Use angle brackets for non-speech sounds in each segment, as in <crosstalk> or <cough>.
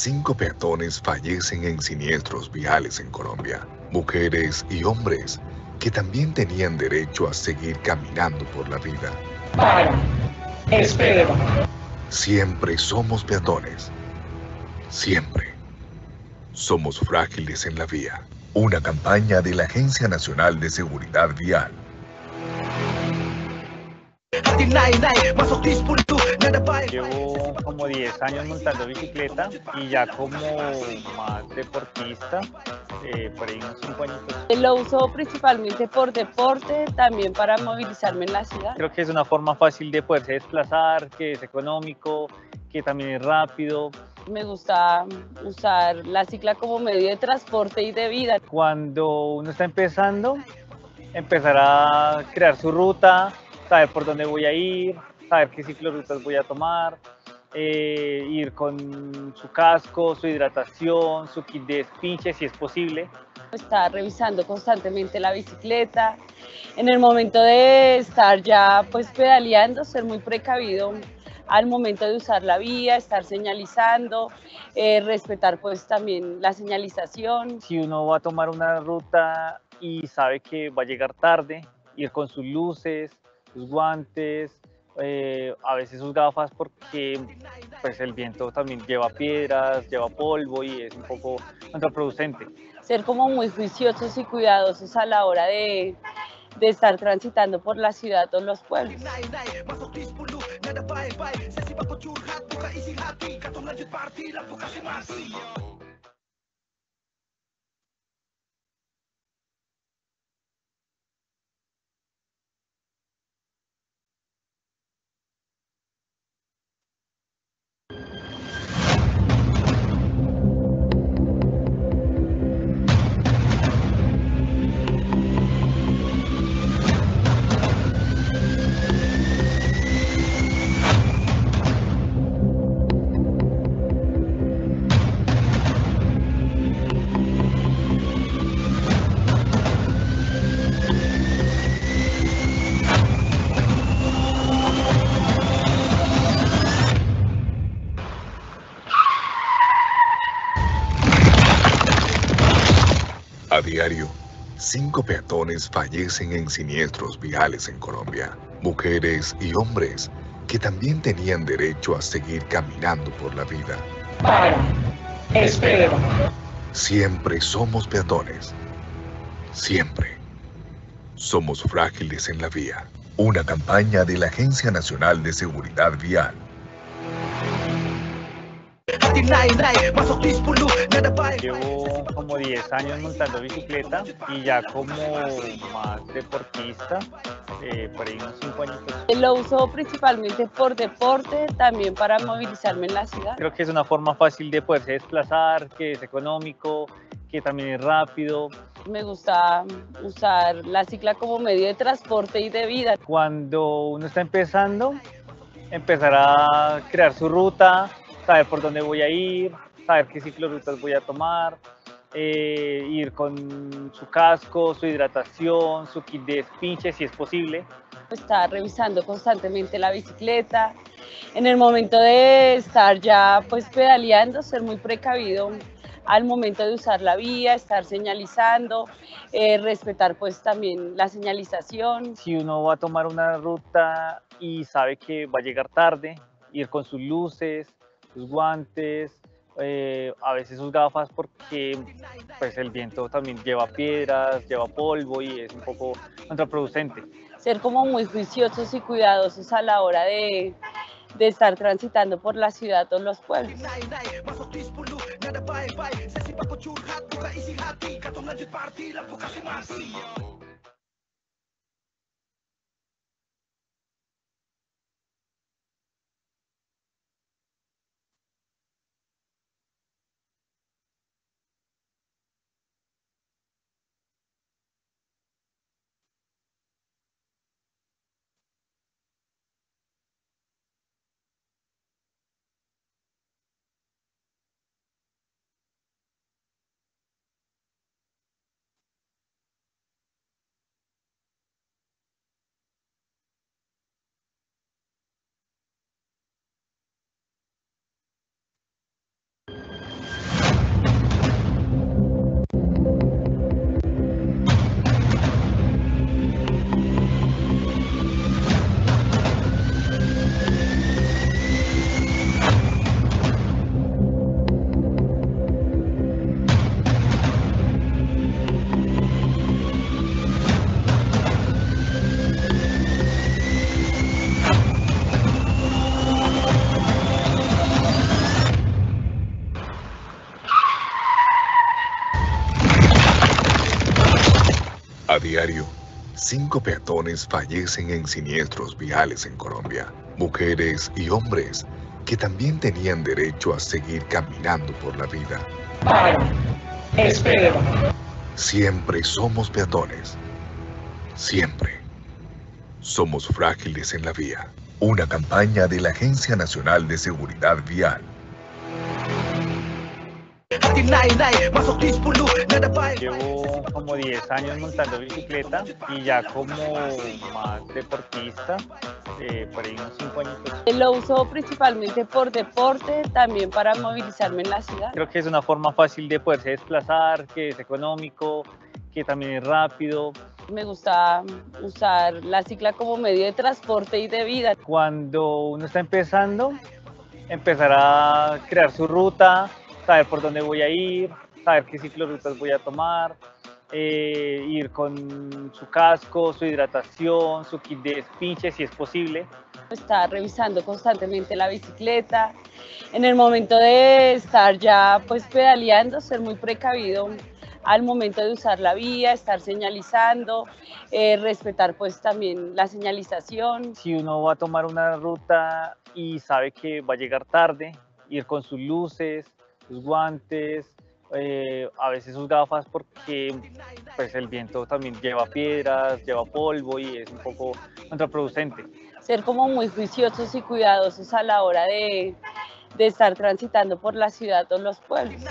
cinco peatones fallecen en siniestros viales en Colombia. Mujeres y hombres que también tenían derecho a seguir caminando por la vida. Para, Siempre somos peatones. Siempre. Somos frágiles en la vía. Una campaña de la Agencia Nacional de Seguridad Vial. Llevo como 10 años montando bicicleta y ya como más deportista, eh, por ahí unos 5 años. Lo uso principalmente por deporte, también para movilizarme en la ciudad. Creo que es una forma fácil de poderse desplazar, que es económico, que también es rápido. Me gusta usar la cicla como medio de transporte y de vida. Cuando uno está empezando, empezar a crear su ruta, saber por dónde voy a ir, saber qué ciclorutas voy a tomar, eh, ir con su casco, su hidratación, su kit de pinches, si es posible. Estar revisando constantemente la bicicleta. En el momento de estar ya pues pedaleando, ser muy precavido al momento de usar la vía, estar señalizando, eh, respetar pues también la señalización. Si uno va a tomar una ruta y sabe que va a llegar tarde, ir con sus luces, sus guantes, eh, a veces sus gafas porque pues el viento también lleva piedras, lleva polvo y es un poco contraproducente. Ser como muy juiciosos y cuidadosos a la hora de, de estar transitando por la ciudad o los pueblos. cinco peatones fallecen en siniestros viales en Colombia. Mujeres y hombres que también tenían derecho a seguir caminando por la vida. Para. Siempre somos peatones. Siempre. Somos frágiles en la vía. Una campaña de la Agencia Nacional de Seguridad Vial Llevo como 10 años montando bicicleta y ya como más deportista, eh, por ahí unos 5 años. Lo uso principalmente por deporte, también para movilizarme en la ciudad. Creo que es una forma fácil de poderse desplazar, que es económico, que también es rápido. Me gusta usar la cicla como medio de transporte y de vida. Cuando uno está empezando, empezar a crear su ruta, saber por dónde voy a ir, saber qué ciclorutas voy a tomar, eh, ir con su casco, su hidratación, su kit de pinches si es posible. Estar revisando constantemente la bicicleta. En el momento de estar ya pues pedaleando, ser muy precavido al momento de usar la vía, estar señalizando, eh, respetar pues también la señalización. Si uno va a tomar una ruta y sabe que va a llegar tarde, ir con sus luces, sus guantes, eh, a veces sus gafas porque pues el viento también lleva piedras, lleva polvo y es un poco contraproducente. Ser como muy juiciosos y cuidadosos a la hora de, de estar transitando por la ciudad o los pueblos. Cinco peatones fallecen en siniestros viales en Colombia. Mujeres y hombres que también tenían derecho a seguir caminando por la vida. Siempre somos peatones. Siempre. Somos frágiles en la vía. Una campaña de la Agencia Nacional de Seguridad Vial. Llevo como 10 años montando bicicleta y ya como más deportista, eh, por ahí unos 5 años. Lo uso principalmente por deporte, también para movilizarme en la ciudad. Creo que es una forma fácil de poderse desplazar, que es económico, que también es rápido. Me gusta usar la cicla como medio de transporte y de vida. Cuando uno está empezando, empezar a crear su ruta, saber por dónde voy a ir, saber qué ciclorutas voy a tomar, eh, ir con su casco, su hidratación, su kit de pinches, si es posible. Estar revisando constantemente la bicicleta. En el momento de estar ya pues pedaleando, ser muy precavido al momento de usar la vía, estar señalizando, eh, respetar pues también la señalización. Si uno va a tomar una ruta y sabe que va a llegar tarde, ir con sus luces, sus guantes, eh, a veces sus gafas porque pues el viento también lleva piedras, lleva polvo y es un poco contraproducente. Ser como muy juiciosos y cuidadosos a la hora de, de estar transitando por la ciudad o los pueblos.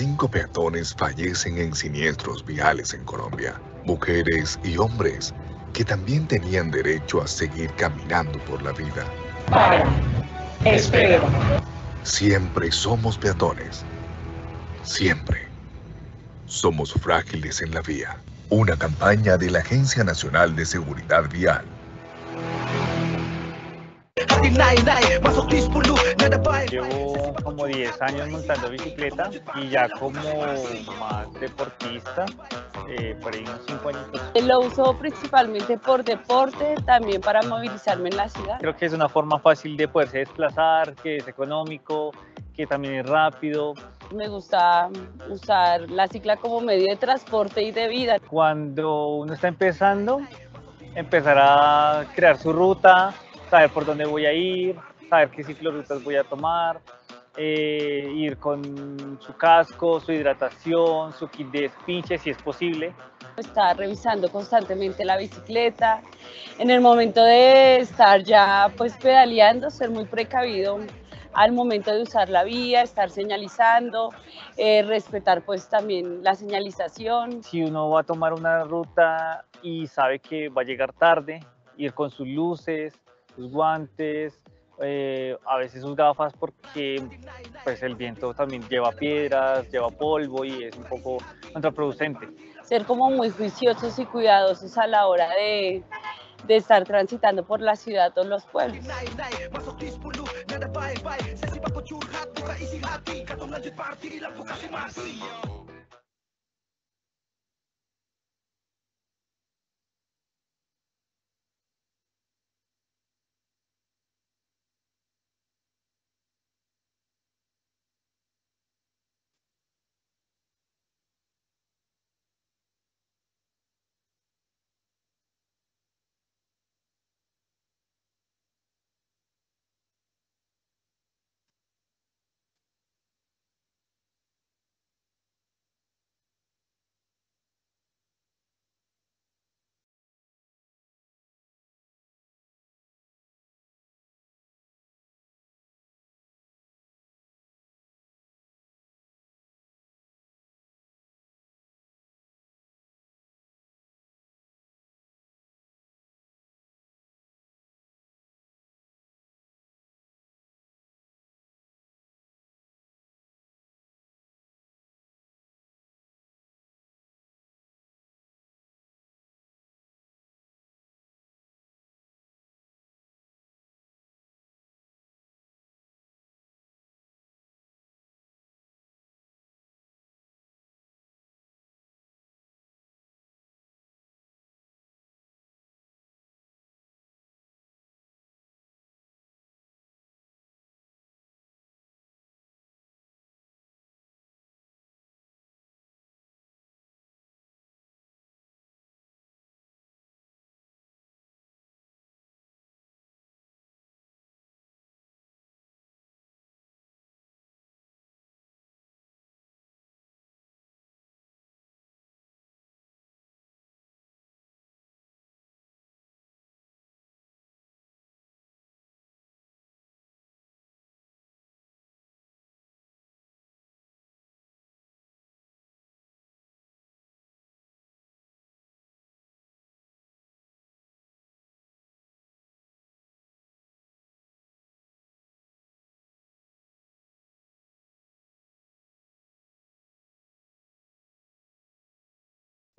cinco peatones fallecen en siniestros viales en Colombia, mujeres y hombres que también tenían derecho a seguir caminando por la vida. Para, Siempre somos peatones. Siempre. Somos frágiles en la vía. Una campaña de la Agencia Nacional de Seguridad Vial. Llevo como 10 años montando bicicleta y ya como más deportista, eh, por ahí unos 5 años. Lo uso principalmente por deporte, también para movilizarme en la ciudad. Creo que es una forma fácil de poderse desplazar, que es económico, que también es rápido. Me gusta usar la cicla como medio de transporte y de vida. Cuando uno está empezando, empezar a crear su ruta, saber por dónde voy a ir, saber qué rutas voy a tomar, eh, ir con su casco, su hidratación, su kit de pinche si es posible. Estar revisando constantemente la bicicleta. En el momento de estar ya pues pedaleando, ser muy precavido al momento de usar la vía, estar señalizando, eh, respetar pues también la señalización. Si uno va a tomar una ruta y sabe que va a llegar tarde, ir con sus luces, sus guantes, eh, a veces sus gafas porque pues el viento también lleva piedras, lleva polvo y es un poco contraproducente. Ser como muy juiciosos y cuidadosos a la hora de, de estar transitando por la ciudad o los pueblos.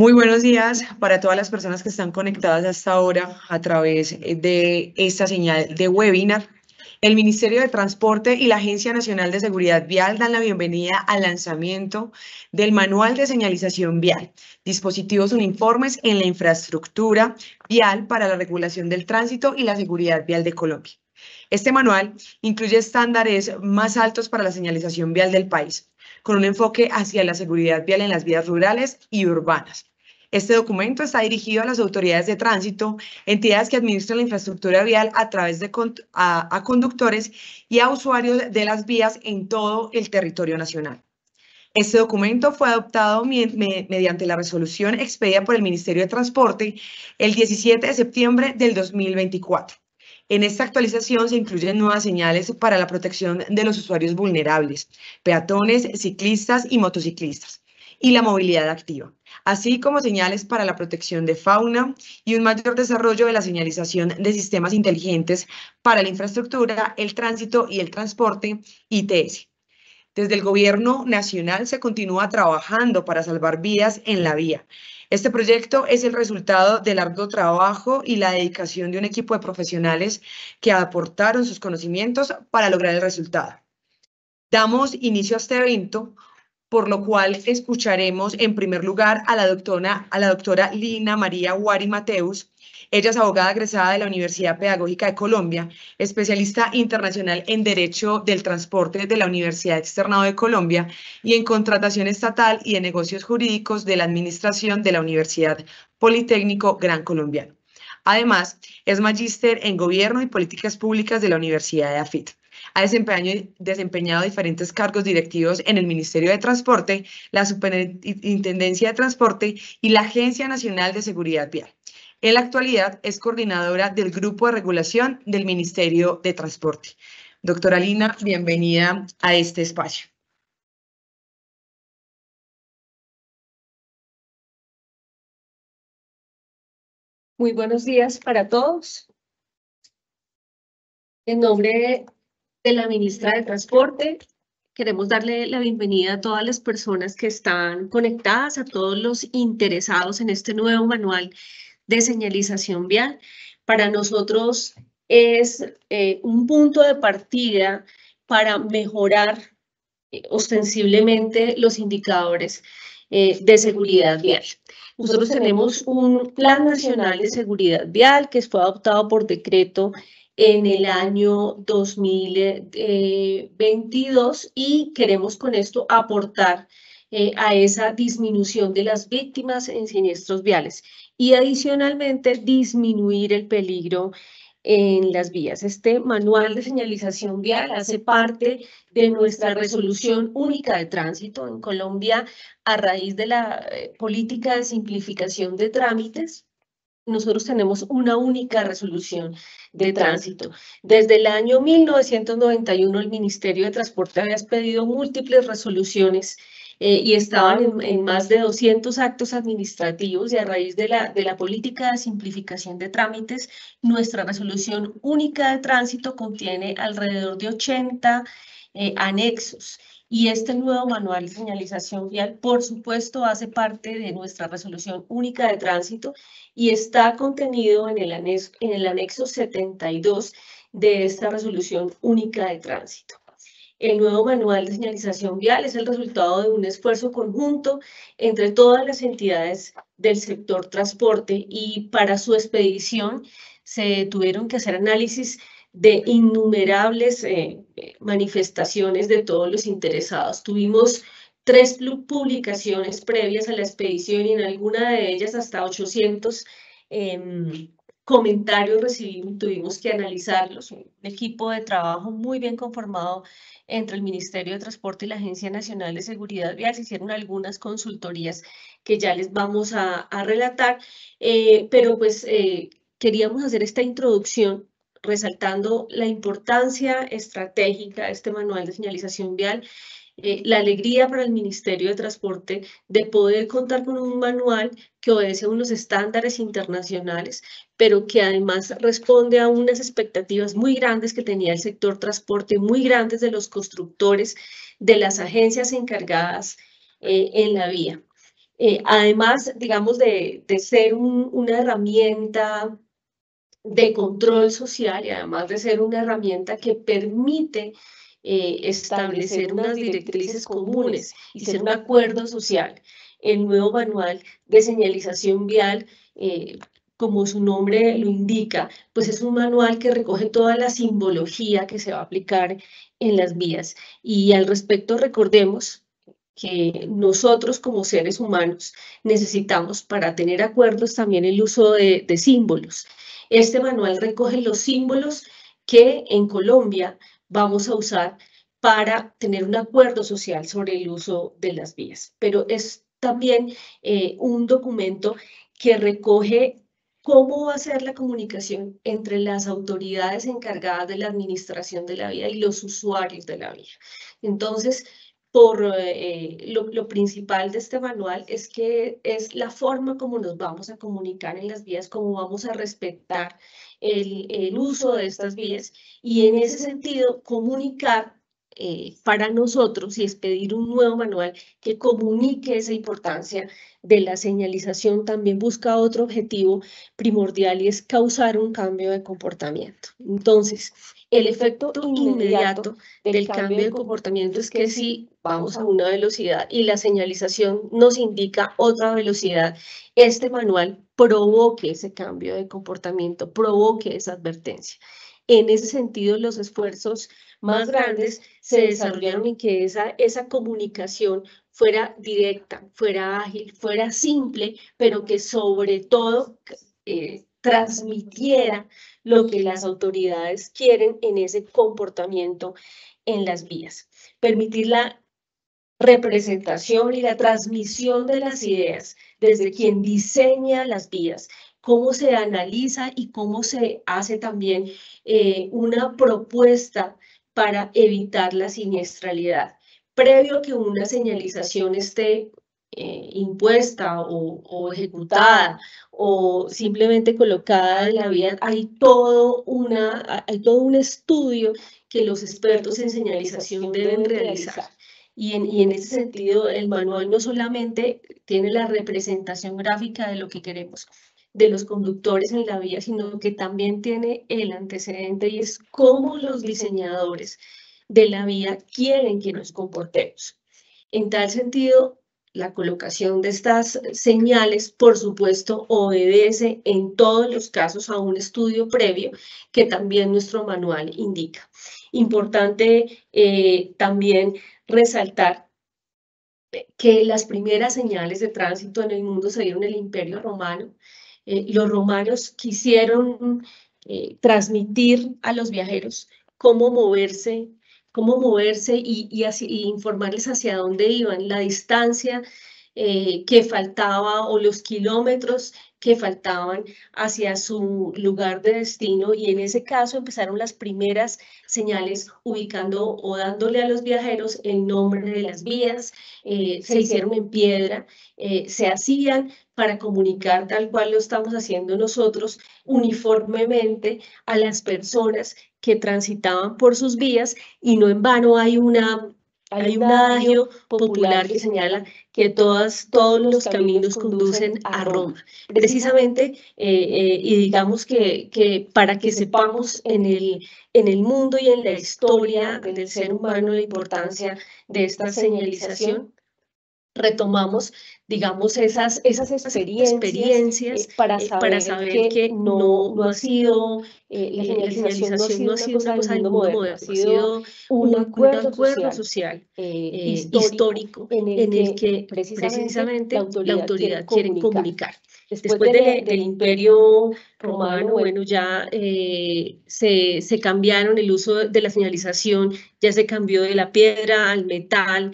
Muy buenos días para todas las personas que están conectadas hasta ahora a través eh, de esta señal de webinar. El Ministerio de Transporte y la Agencia Nacional de Seguridad Vial dan la bienvenida al lanzamiento del Manual de Señalización Vial, dispositivos uniformes en la infraestructura vial para la regulación del tránsito y la seguridad vial de Colombia. Este manual incluye estándares más altos para la señalización vial del país, con un enfoque hacia la seguridad vial en las vías rurales y urbanas. Este documento está dirigido a las autoridades de tránsito, entidades que administran la infraestructura vial a través de a, conductores y a usuarios de las vías en todo el territorio nacional. Este documento fue adoptado mediante la resolución expedida por el Ministerio de Transporte el 17 de septiembre del 2024. En esta actualización se incluyen nuevas señales para la protección de los usuarios vulnerables, peatones, ciclistas y motociclistas, y la movilidad activa así como señales para la protección de fauna y un mayor desarrollo de la señalización de sistemas inteligentes para la infraestructura, el tránsito y el transporte ITS. Desde el Gobierno Nacional se continúa trabajando para salvar vidas en la vía. Este proyecto es el resultado del arduo trabajo y la dedicación de un equipo de profesionales que aportaron sus conocimientos para lograr el resultado. Damos inicio a este evento por lo cual escucharemos en primer lugar a la doctora, Lina María Guari Mateus. Ella es abogada egresada de la Universidad Pedagógica de Colombia, especialista internacional en Derecho del Transporte de la Universidad Externado de Colombia y en Contratación Estatal y en Negocios Jurídicos de la Administración de la Universidad Politécnico Gran Colombiano. Además, es magíster en Gobierno y Políticas Públicas de la Universidad de AFIT ha desempeñado diferentes cargos directivos en el Ministerio de Transporte, la Superintendencia de Transporte y la Agencia Nacional de Seguridad Vial. En la actualidad es coordinadora del Grupo de Regulación del Ministerio de Transporte. Doctora Lina, bienvenida a este espacio. Muy buenos días para todos. En nombre de la ministra de Transporte. Queremos darle la bienvenida a todas las personas que están conectadas, a todos los interesados en este nuevo manual de señalización vial. Para nosotros es eh, un punto de partida para mejorar eh, ostensiblemente los indicadores eh, de seguridad vial. Nosotros tenemos un Plan Nacional de Seguridad Vial que fue adoptado por decreto en el año 2022 eh, y queremos con esto aportar eh, a esa disminución de las víctimas en siniestros viales y adicionalmente disminuir el peligro en las vías. Este manual de señalización vial hace parte de nuestra resolución única de tránsito en Colombia a raíz de la eh, política de simplificación de trámites nosotros tenemos una única resolución de tránsito. Desde el año 1991 el Ministerio de Transporte había pedido múltiples resoluciones eh, y estaban en, más de 200 actos administrativos y a raíz de la, de la política de simplificación de trámites, nuestra resolución única de tránsito contiene alrededor de 80 eh, anexos y este nuevo manual de señalización vial, por supuesto, hace parte de nuestra resolución única de tránsito y está contenido en el anexo, en el anexo 72 de esta resolución única de tránsito. El nuevo manual de señalización vial es el resultado de un esfuerzo conjunto entre todas las entidades del sector transporte y para su expedición se tuvieron que hacer análisis de innumerables eh, eh, manifestaciones de todos los interesados. Tuvimos tres publicaciones previas a la expedición y en alguna de ellas hasta 800 em, comentarios recibimos, tuvimos que analizarlos. Un equipo de trabajo muy bien conformado entre el Ministerio de Transporte y la Agencia Nacional de Seguridad Vial. Se hicieron algunas consultorías que ya les vamos a, relatar, eh, pero pues queríamos hacer esta introducción resaltando la importancia estratégica de este manual de señalización vial, eh, la alegría para el Ministerio de Transporte de poder contar con un manual que obedece a unos estándares internacionales, pero que además responde a unas expectativas muy grandes que tenía el sector transporte, muy grandes de los constructores, de las agencias encargadas eh, en la vía. Eh, además, digamos, de, ser una herramienta de control social y además de ser una herramienta que permite eh, establecer unas directrices comunes y ser un acuerdo social. El nuevo manual de señalización vial, eh, como su nombre lo indica, pues es un manual que recoge toda la simbología que se va a aplicar en las vías. Y al respecto recordemos que nosotros como seres humanos necesitamos para tener acuerdos también el uso de símbolos este manual recoge los símbolos que en Colombia vamos a usar para tener un acuerdo social sobre el uso de las vías. Pero es también eh, un documento que recoge cómo va a ser la comunicación entre las autoridades encargadas de la administración de la vía y los usuarios de la vía. Entonces, por eh, lo, principal de este manual es que es la forma como nos vamos a comunicar en las vías, cómo vamos a respetar el, uso de estas vías y en ese sentido comunicar eh, para nosotros y es pedir un nuevo manual que comunique esa importancia de la señalización, también busca otro objetivo primordial y es causar un cambio de comportamiento. Entonces, el efecto inmediato del cambio de comportamiento es que si vamos a una velocidad y la señalización nos indica otra velocidad, este manual provoque ese cambio de comportamiento, provoque esa advertencia. En ese sentido, los esfuerzos más grandes se desarrollaron en que esa, esa comunicación fuera directa, fuera ágil, fuera simple, pero que sobre todo eh, transmitiera lo que las autoridades quieren en ese comportamiento en las vías. Permitir la representación y la transmisión de las ideas desde quien diseña las vías, cómo se analiza y cómo se hace también eh, una propuesta para evitar la siniestralidad. Previo que una señalización esté eh, impuesta o, ejecutada o simplemente colocada en la vía, hay todo, una, hay todo un estudio que los expertos en señalización deben realizar. Y en, y en ese sentido, el manual no solamente tiene la representación gráfica de lo que queremos, de los conductores en la vía, sino que también tiene el antecedente y es cómo los diseñadores de la vía quieren que nos comportemos. En tal sentido, la colocación de estas señales, por supuesto, obedece en todos los casos a un estudio previo que también nuestro manual indica. Importante eh, también resaltar que las primeras señales de tránsito en el mundo se dieron en el Imperio Romano. Eh, los romanos quisieron eh, transmitir a los viajeros cómo moverse cómo moverse y, y informarles hacia dónde iban, la distancia eh, que faltaba o los kilómetros que faltaban hacia su lugar de destino y en ese caso empezaron las primeras señales ubicando o dándole a los viajeros el nombre de las vías, eh, se hicieron en piedra, eh, se hacían para comunicar tal cual lo estamos haciendo nosotros uniformemente a las personas que transitaban por sus vías y no en vano hay una hay un adagio popular que señala que todas, todos los caminos conducen a Roma. Precisamente, eh, eh, y digamos que, que, para que sepamos en el, en el mundo y en la historia del ser humano la importancia de esta señalización, retomamos, digamos, esas, esas experiencias, eh, eh, para, saber para, saber que, no, no, ha sido, eh, la señalización no ha sido una cosa del mundo moderno, ha sido un acuerdo, social, histórico, en el, que, precisamente, la autoridad, quiere comunicar. Después, del, e, e, imperio romano, bueno, ya se, se cambiaron el uso de la señalización, ya se cambió de la piedra al metal,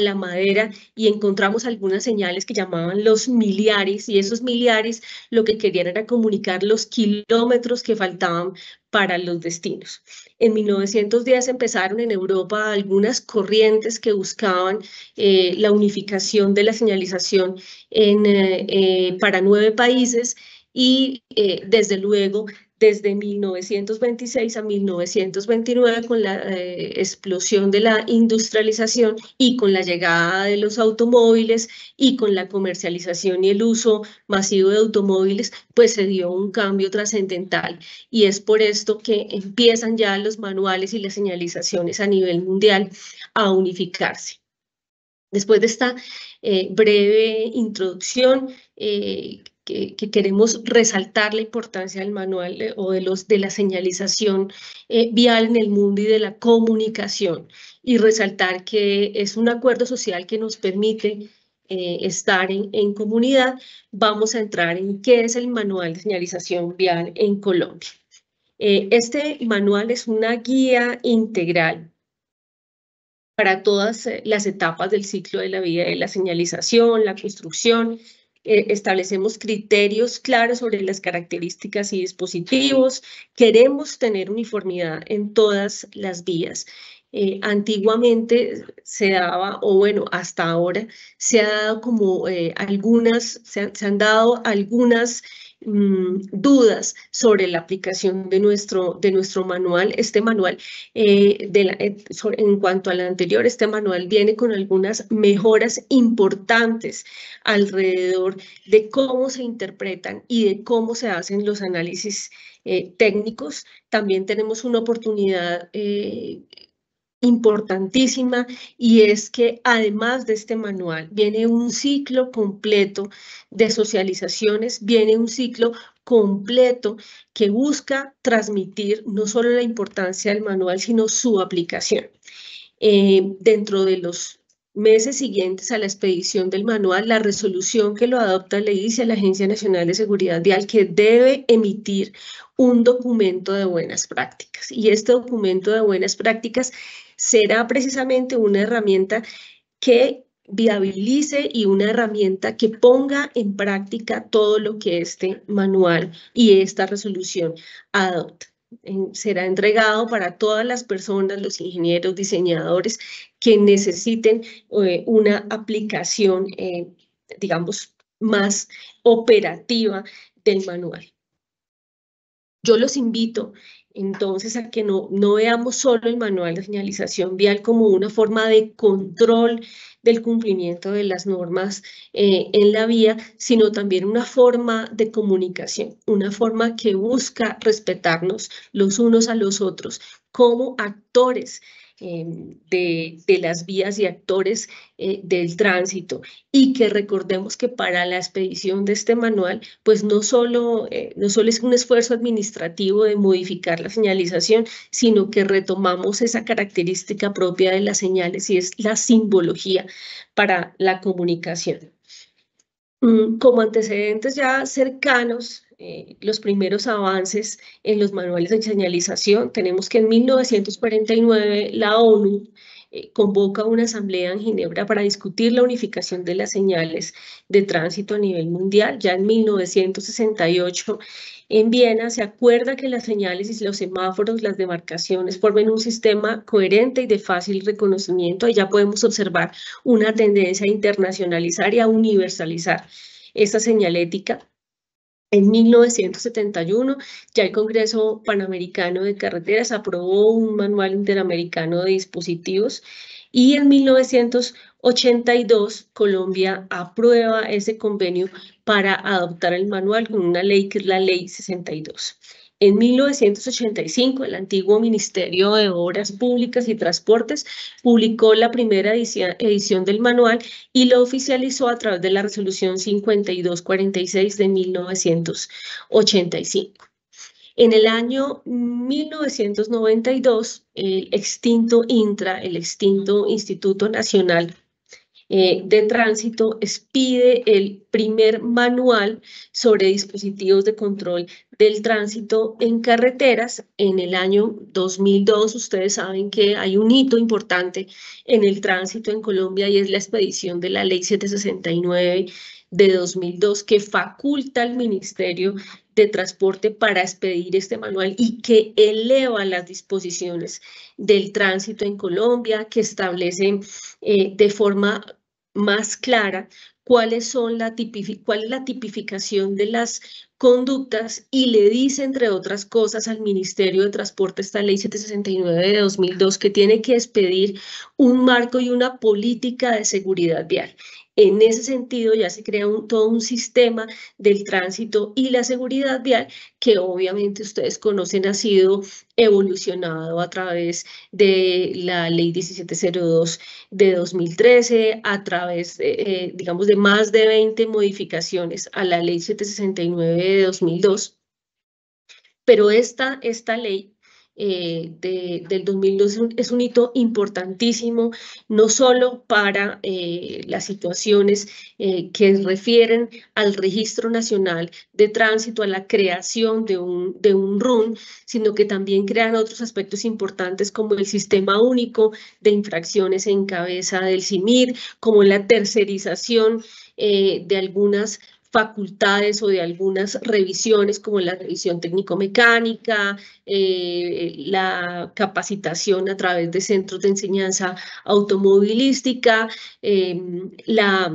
la madera y encontramos algunas señales que llamaban los miliares y esos miliares lo que querían era comunicar los kilómetros que faltaban para los destinos. En 1910 empezaron en Europa algunas corrientes que buscaban eh, la unificación de la señalización en, eh, eh, para nueve países y desde luego desde 1926 a 1929 con la eh, explosión de la industrialización y con la llegada de los automóviles y con la comercialización y el uso masivo de automóviles, pues se dio un cambio trascendental y es por esto que empiezan ya los manuales y las señalizaciones a nivel mundial a unificarse. Después de esta eh, breve introducción, eh, que, queremos resaltar la importancia del manual o de, los, de la señalización eh, vial en el mundo y de la comunicación y resaltar que es un acuerdo social que nos permite eh, estar en, en, comunidad, vamos a entrar en qué es el manual de señalización vial en Colombia. Eh, este manual es una guía integral para todas las etapas del ciclo de la vida de la señalización, la construcción, eh, establecemos criterios claros sobre las características y dispositivos, queremos tener uniformidad en todas las vías. Eh, antiguamente se daba, o bueno, hasta ahora, se ha dado como eh, algunas, se han dado algunas Mm, dudas sobre la aplicación de nuestro, de nuestro manual, este manual, eh, de la, eh, en cuanto al anterior, este manual viene con algunas mejoras importantes alrededor de cómo se interpretan y de cómo se hacen los análisis eh, técnicos. También tenemos una oportunidad importantísima y es que además de este manual viene un ciclo completo de socializaciones, viene un ciclo completo que busca transmitir no solo la importancia del manual, sino su aplicación. Eh, dentro de los meses siguientes a la expedición del manual, la resolución que lo adopta le dice a la Agencia Nacional de Seguridad Vial que debe emitir un documento de buenas prácticas. Y este documento de buenas prácticas será precisamente una herramienta que viabilice y una herramienta que ponga en práctica todo lo que este manual y esta resolución adopta. Será entregado para todas las personas, los ingenieros, diseñadores que necesiten eh, una aplicación, eh, digamos, más operativa del manual. Yo los invito entonces, a que no, no veamos solo el manual de señalización vial como una forma de control del cumplimiento de las normas eh, en la vía, sino también una forma de comunicación, una forma que busca respetarnos los unos a los otros como actores Em, de, las vías y actores eh, del tránsito y que recordemos que para la expedición de este manual pues no solo, eh, no solo es un esfuerzo administrativo de modificar la señalización sino que retomamos esa característica propia de las señales y es la simbología para la comunicación. Mm, como antecedentes ya cercanos, eh, los primeros avances en los manuales de señalización, tenemos que en 1949 la ONU eh, convoca una asamblea en Ginebra para discutir la unificación de las señales de tránsito a nivel mundial. Ya en 1968 en Viena se acuerda que las señales y los semáforos, las demarcaciones, formen un sistema coherente y de fácil reconocimiento. ya podemos observar una tendencia a internacionalizar y a universalizar esta señalética en 1971 ya el Congreso Panamericano de Carreteras aprobó un manual interamericano de dispositivos y en 1982 Colombia aprueba ese convenio para adoptar el manual con una ley que es la Ley 62. En 1985, el antiguo Ministerio de Obras Públicas y Transportes publicó la primera edición del manual y lo oficializó a través de la resolución 5246 de 1985. En el año 1992, el extinto INTRA, el extinto Instituto Nacional eh, de Tránsito expide el primer manual sobre dispositivos de control del tránsito en carreteras. En el año 2002, ustedes saben que hay un hito importante en el tránsito en Colombia y es la expedición de la Ley 769 de 2002 que faculta al Ministerio de Transporte para expedir este manual y que eleva las disposiciones del tránsito en Colombia, que establece eh, de forma más clara cuáles son la cuál es la tipificación de las conductas y le dice, entre otras cosas, al Ministerio de Transporte esta ley 769 de 2002 que tiene que expedir un marco y una política de seguridad vial. En ese sentido ya se crea todo un sistema del tránsito y la seguridad vial que obviamente ustedes conocen ha sido evolucionado a través de la ley 1702 de 2013, a través, eh, digamos, de más de 20 modificaciones a la ley 769 de 2002. Pero esta, esta ley eh, del 2012 es un hito importantísimo, no solo para eh, las situaciones eh, que refieren al Registro Nacional de Tránsito, a la creación de un, de un RUN, sino que también crean otros aspectos importantes como el Sistema Único de Infracciones en Cabeza del CIMIR, como la tercerización de algunas facultades o de algunas revisiones como la revisión técnico-mecánica, eh, la capacitación a través de centros de enseñanza automovilística, em, la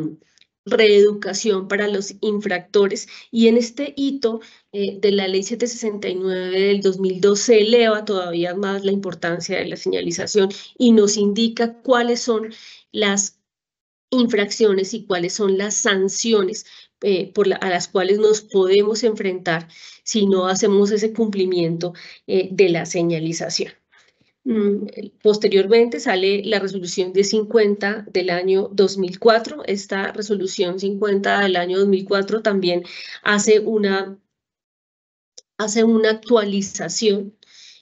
reeducación para los infractores y en este hito eh, de la ley 769 del 2002 se eleva todavía más la importancia de la señalización y nos indica cuáles son las infracciones y cuáles son las sanciones eh, a las cuales nos podemos enfrentar si no hacemos ese cumplimiento eh, de la señalización. Mm, posteriormente sale la resolución de 50 del año 2004. Esta resolución 50 del año 2004 también hace una, hace una actualización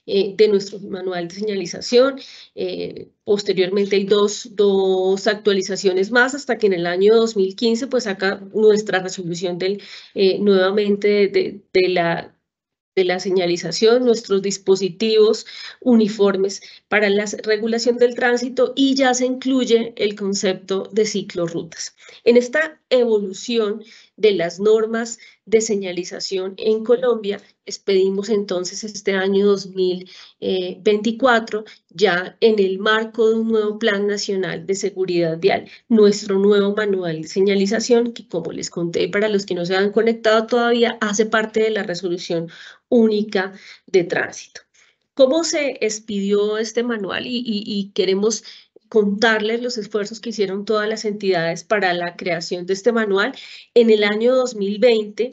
eh, de nuestro manual de señalización. Eh, posteriormente hay dos, dos, actualizaciones más hasta que en el año 2015 pues acá nuestra resolución del, eh, nuevamente de, la de la señalización, nuestros dispositivos uniformes para la regulación del tránsito y ya se incluye el concepto de ciclorrutas. En esta evolución de las normas de señalización en Colombia. Expedimos entonces este año 2024, ya en el marco de un nuevo Plan Nacional de Seguridad Vial, nuestro nuevo manual de señalización, que como les conté, para los que no se han conectado todavía, hace parte de la resolución única de tránsito. ¿Cómo se expidió este manual? Y, y queremos contarles los esfuerzos que hicieron todas las entidades para la creación de este manual. En el año 2020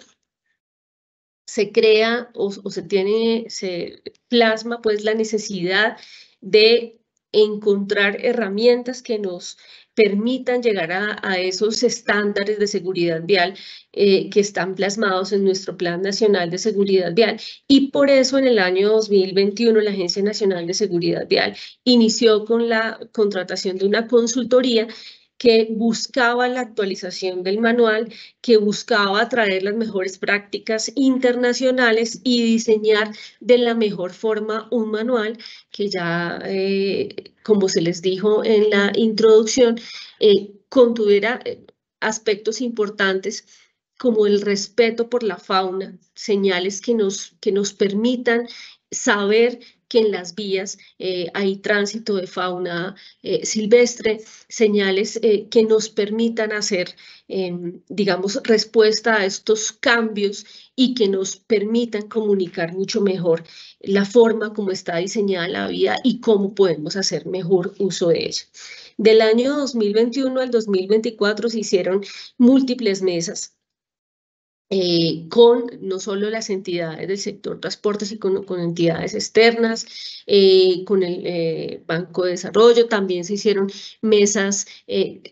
se crea o, o se tiene, se plasma pues la necesidad de encontrar herramientas que nos permitan llegar a, esos estándares de seguridad vial eh, que están plasmados en nuestro Plan Nacional de Seguridad Vial. Y por eso en el año 2021 la Agencia Nacional de Seguridad Vial inició con la contratación de una consultoría que buscaba la actualización del manual, que buscaba traer las mejores prácticas internacionales y diseñar de la mejor forma un manual que ya, eh, como se les dijo en la introducción, eh, contuviera eh, aspectos importantes como el respeto por la fauna, señales que nos, que nos permitan saber que en las vías eh, hay tránsito de fauna eh, silvestre, señales eh, que nos permitan hacer, em, digamos, respuesta a estos cambios y que nos permitan comunicar mucho mejor la forma como está diseñada la vía y cómo podemos hacer mejor uso de ella. Del año 2021 al 2024 se hicieron múltiples mesas eh, con no solo las entidades del sector transporte, sino con entidades externas, eh, con el eh, Banco de Desarrollo, también se hicieron mesas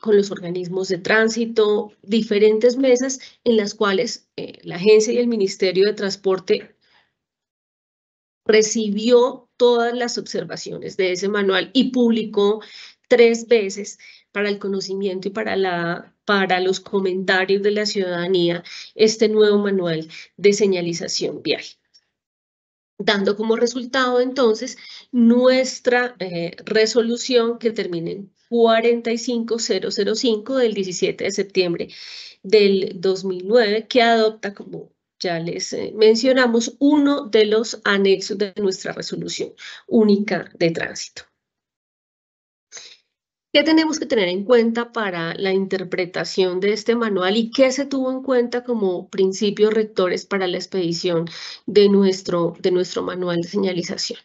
con los organismos de tránsito, diferentes mesas en las cuales la agencia y el Ministerio de Transporte recibió todas las observaciones de ese manual y publicó tres veces para el conocimiento y para, la, para los comentarios de la ciudadanía este nuevo manual de señalización vial dando como resultado entonces nuestra eh, resolución que termina en 45005 del 17 de septiembre del 2009 que adopta como ya les eh, mencionamos uno de los anexos de nuestra resolución única de tránsito. ¿Qué tenemos que tener en cuenta para la interpretación de este manual y qué se tuvo en cuenta como principios rectores para la expedición de nuestro, de nuestro manual de señalización?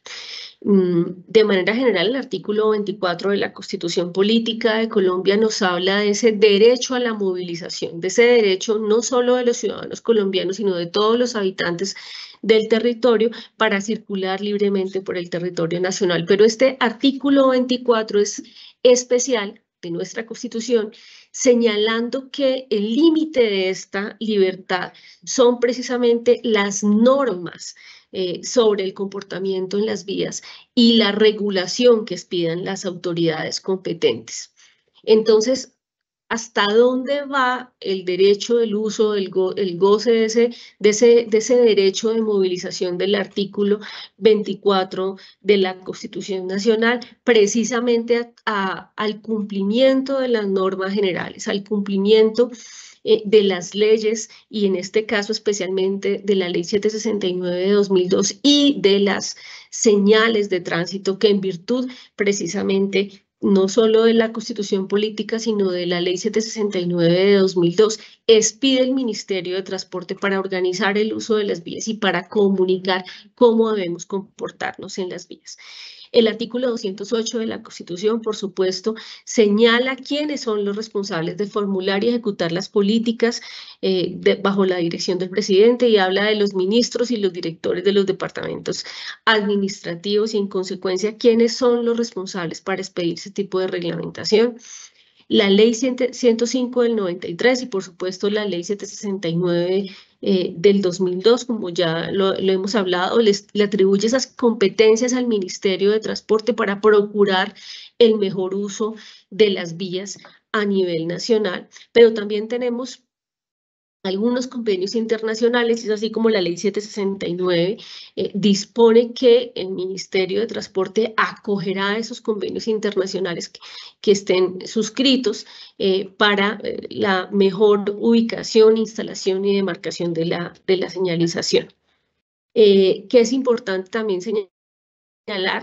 Mm, de manera general, el artículo 24 de la Constitución Política de Colombia nos habla de ese derecho a la movilización, de ese derecho no solo de los ciudadanos colombianos, sino de todos los habitantes del territorio para circular libremente por el territorio nacional. Pero este artículo 24 es especial de nuestra Constitución, señalando que el límite de esta libertad son precisamente las normas eh, sobre el comportamiento en las vías y la regulación que expidan las autoridades competentes. Entonces, ¿hasta dónde va el derecho del uso, el, goce de ese, derecho de movilización del artículo 24 de la Constitución Nacional? Precisamente al cumplimiento de las normas generales, al cumplimiento eh, de las leyes y en este caso especialmente de la ley 769 de 2002 y de las señales de tránsito que en virtud precisamente no solo de la Constitución Política, sino de la Ley 769 de 2002, expide el Ministerio de Transporte para organizar el uso de las vías y para comunicar cómo debemos comportarnos en las vías. El artículo 208 de la Constitución, por supuesto, señala quiénes son los responsables de formular y ejecutar las políticas eh, bajo la dirección del presidente y habla de los ministros y los directores de los departamentos administrativos y en consecuencia quiénes son los responsables para expedir ese tipo de reglamentación la ley 105 del 93 y por supuesto la ley 769 eh, del 2002, como ya lo, hemos hablado, le atribuye esas competencias al Ministerio de Transporte para procurar el mejor uso de las vías a nivel nacional, pero también tenemos algunos convenios internacionales, es así como la ley 769 eh, dispone que el Ministerio de Transporte acogerá esos convenios internacionales que, estén suscritos eh, para eh, la mejor ubicación, instalación y demarcación de la, de la señalización. que es importante también señalar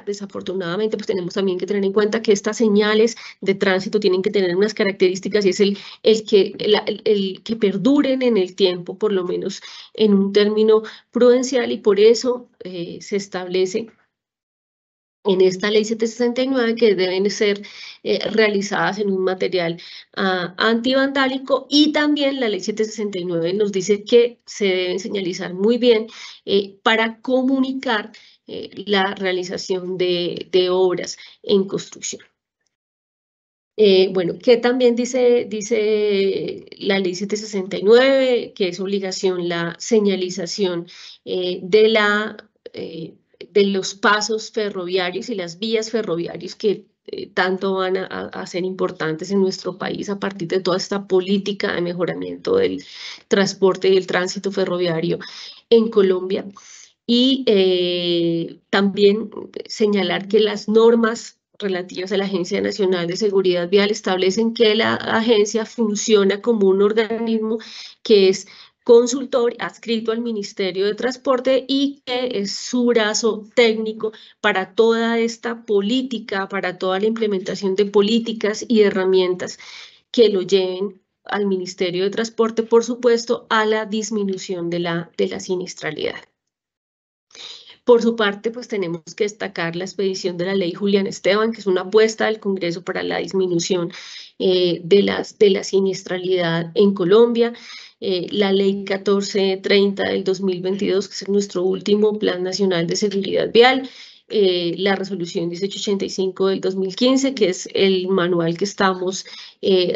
desafortunadamente, pues tenemos también que tener en cuenta que estas señales de tránsito tienen que tener unas características y es el, el, que, que perduren en el tiempo, por lo menos en un término prudencial y por eso eh, se establece en esta ley 769 que deben ser eh, realizadas en un material antibandálico ah, antivandálico y también la ley 769 nos dice que se deben señalizar muy bien eh, para comunicar eh, la realización de, obras en construcción. Eh, bueno, que también dice, dice la ley 769, que es obligación la señalización eh, de, la, de los pasos ferroviarios y las vías ferroviarias que tanto van a, a, ser importantes en nuestro país a partir de toda esta política de mejoramiento del transporte y el tránsito ferroviario en Colombia y eh, también señalar que las normas relativas a la Agencia Nacional de Seguridad Vial establecen que la agencia funciona como un organismo que es consultor adscrito al Ministerio de Transporte y que es su brazo técnico para toda esta política, para toda la implementación de políticas y herramientas que lo lleven al Ministerio de Transporte, por supuesto, a la disminución de la, de la sinistralidad. Por su parte, pues tenemos que destacar la expedición de la ley Julián Esteban, que es una apuesta del Congreso para la disminución eh, de, las, de la siniestralidad en Colombia. Eh, la ley 1430 del 2022, que es nuestro último Plan Nacional de Seguridad Vial, eh, la resolución 1885 del 2015, que es el manual que estamos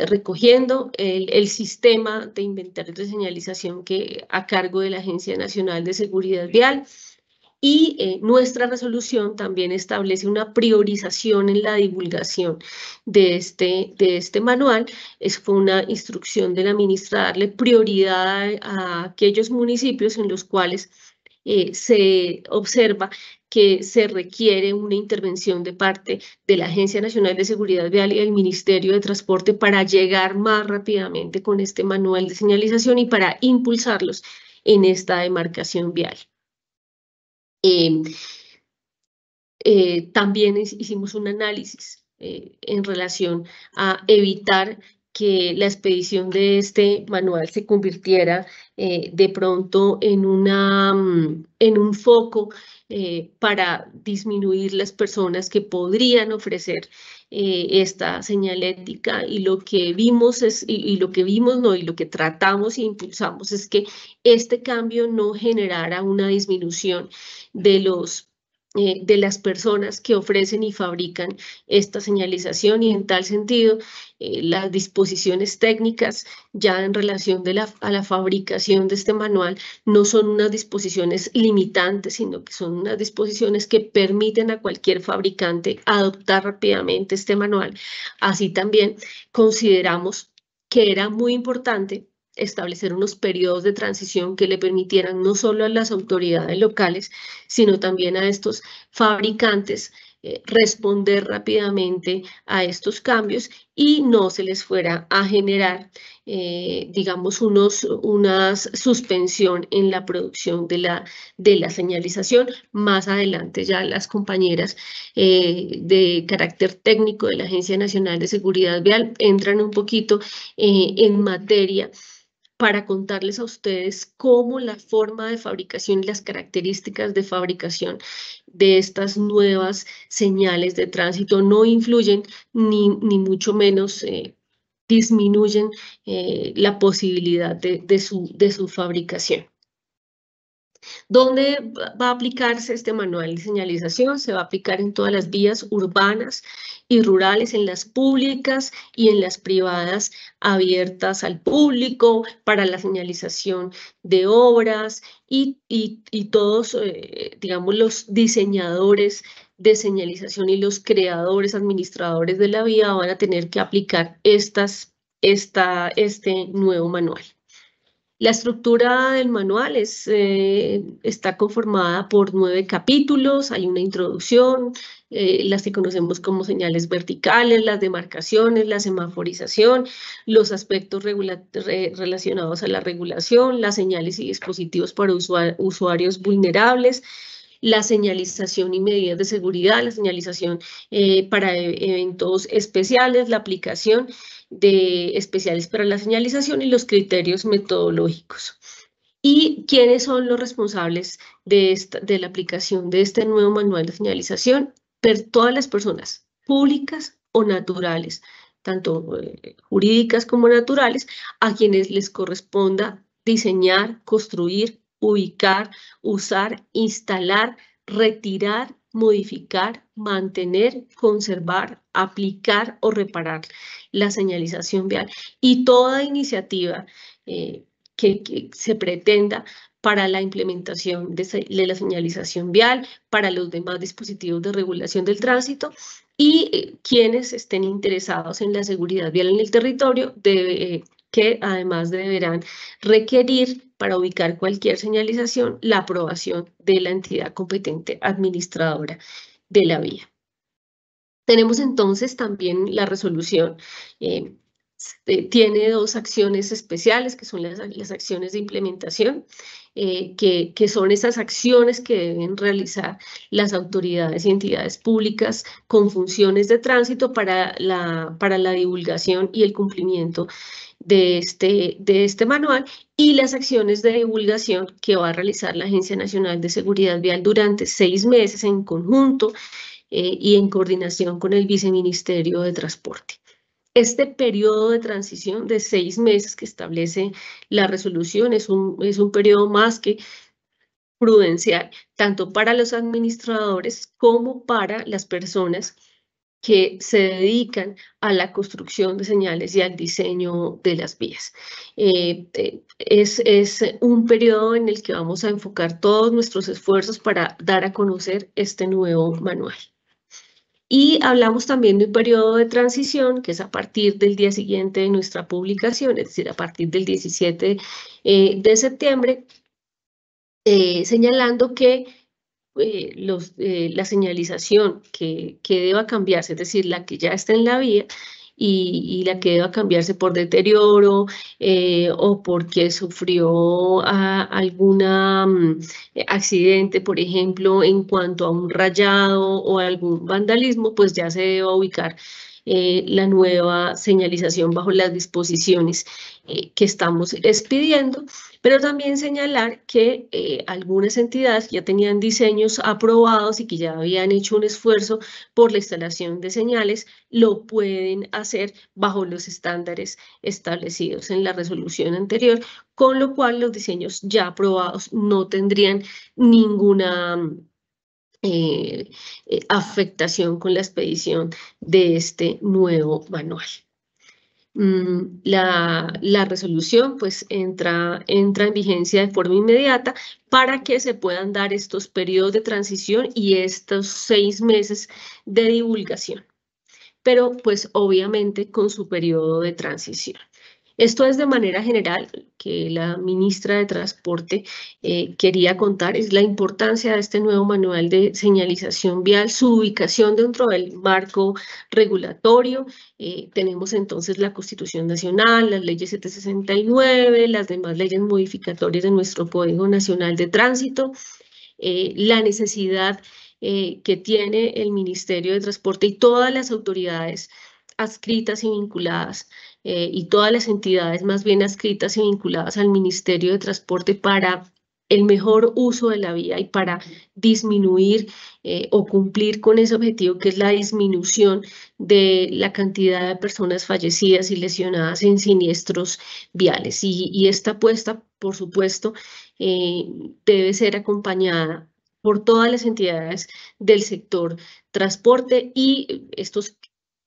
recogiendo, el, sistema de inventario de señalización que a cargo de la Agencia Nacional de Seguridad Vial, y eh, nuestra resolución también establece una priorización en la divulgación de este, de este manual. Es, fue una instrucción de la ministra darle prioridad a, aquellos municipios en los cuales eh, se observa que se requiere una intervención de parte de la Agencia Nacional de Seguridad Vial y del Ministerio de Transporte para llegar más rápidamente con este manual de señalización y para impulsarlos en esta demarcación vial. Em, eh, también hicimos un análisis eh, en relación a evitar que la expedición de este manual se convirtiera eh, de pronto en, una, mm, en un foco eh, para disminuir las personas que podrían ofrecer eh, esta señalética y lo que vimos es y, lo que vimos no y lo que tratamos e impulsamos es que este cambio no generara una disminución de los eh, de las personas que ofrecen y fabrican esta señalización y en tal sentido eh, las disposiciones técnicas ya en relación de la, a la fabricación de este manual no son unas disposiciones limitantes, sino que son unas disposiciones que permiten a cualquier fabricante adoptar rápidamente este manual. Así también consideramos que era muy importante establecer unos periodos de transición que le permitieran no solo a las autoridades locales, sino también a estos fabricantes eh, responder rápidamente a estos cambios y no se les fuera a generar, eh, digamos, unos, una suspensión en la producción de la, de la señalización. Más adelante ya las compañeras eh, de carácter técnico de la Agencia Nacional de Seguridad Vial entran un poquito en materia para contarles a ustedes cómo la forma de fabricación y las características de fabricación de estas nuevas señales de tránsito no influyen ni, ni mucho menos eh, disminuyen eh, la posibilidad de, su, de su fabricación. ¿Dónde va a aplicarse este manual de señalización? Se va a aplicar en todas las vías urbanas y rurales, en las públicas y en las privadas abiertas al público para la señalización de obras y, todos, eh, digamos, los diseñadores de señalización y los creadores, administradores de la vía van a tener que aplicar estas, este nuevo manual. La estructura del manual es, eh, está conformada por nueve capítulos, hay una introducción, eh, las que conocemos como señales verticales, las demarcaciones, la semaforización, los aspectos relacionados a la regulación, las señales y dispositivos para usuarios vulnerables, la señalización y medidas de seguridad, la señalización eh, para e-, eventos especiales, la aplicación de especiales para la señalización y los criterios metodológicos. ¿Y quiénes son los responsables de, de la aplicación de este nuevo manual de señalización? para todas las personas, públicas o naturales, tanto eh, jurídicas como naturales, a quienes les corresponda diseñar, construir, ubicar, usar, instalar, retirar, modificar, mantener, conservar, aplicar o reparar la señalización vial y toda iniciativa eh, que, se pretenda para la implementación de, la señalización vial, para los demás dispositivos de regulación del tránsito y eh, quienes estén interesados en la seguridad vial en el territorio de, que además deberán requerir para ubicar cualquier señalización la aprobación de la entidad competente administradora de la vía. Tenemos entonces también la resolución. Eh, eh, tiene dos acciones especiales, que son las, las acciones de implementación. Eh, que, son esas acciones que deben realizar las autoridades y entidades públicas con funciones de tránsito para la, para la divulgación y el cumplimiento de este, de este manual y las acciones de divulgación que va a realizar la Agencia Nacional de Seguridad Vial durante seis meses en conjunto eh, y en coordinación con el Viceministerio de Transporte. Este periodo de transición de seis meses que establece la resolución es un, es un periodo más que prudencial, tanto para los administradores como para las personas que se dedican a la construcción de señales y al diseño de las vías. Eh, eh, es, un periodo en el que vamos a enfocar todos nuestros esfuerzos para dar a conocer este nuevo manual. Y hablamos también de un periodo de transición que es a partir del día siguiente de nuestra publicación, es decir, a partir del 17 eh, de septiembre, eh, señalando que eh, la señalización que, que deba cambiarse, es decir, la que ya está en la vía, y, la que deba cambiarse por deterioro eh, o porque sufrió ah, algún mm, eh, accidente, por ejemplo, en cuanto a un rayado o algún vandalismo, pues ya se debe ubicar eh, la nueva señalización bajo las disposiciones eh, que estamos expidiendo, pero también señalar que eh, algunas entidades ya tenían diseños aprobados y que ya habían hecho un esfuerzo por la instalación de señales, lo pueden hacer bajo los estándares establecidos en la resolución anterior, con lo cual los diseños ya aprobados no tendrían ninguna eh, eh, afectación con la expedición de este nuevo manual. Mm, la, la, resolución pues entra, entra en vigencia de forma inmediata para que se puedan dar estos periodos de transición y estos seis meses de divulgación, pero pues obviamente con su periodo de transición. Esto es de manera general que la ministra de Transporte eh, quería contar, es la importancia de este nuevo manual de señalización vial, su ubicación dentro del marco regulatorio. Eh, tenemos entonces la Constitución Nacional, las leyes 769, las demás leyes modificatorias de nuestro Código Nacional de Tránsito, eh, la necesidad que tiene el Ministerio de Transporte y todas las autoridades adscritas y vinculadas eh, y todas las entidades más bien adscritas y vinculadas al Ministerio de Transporte para el mejor uso de la vía y para disminuir eh, o cumplir con ese objetivo que es la disminución de la cantidad de personas fallecidas y lesionadas en siniestros viales. Y, esta apuesta, por supuesto, eh, debe ser acompañada por todas las entidades del sector transporte y estos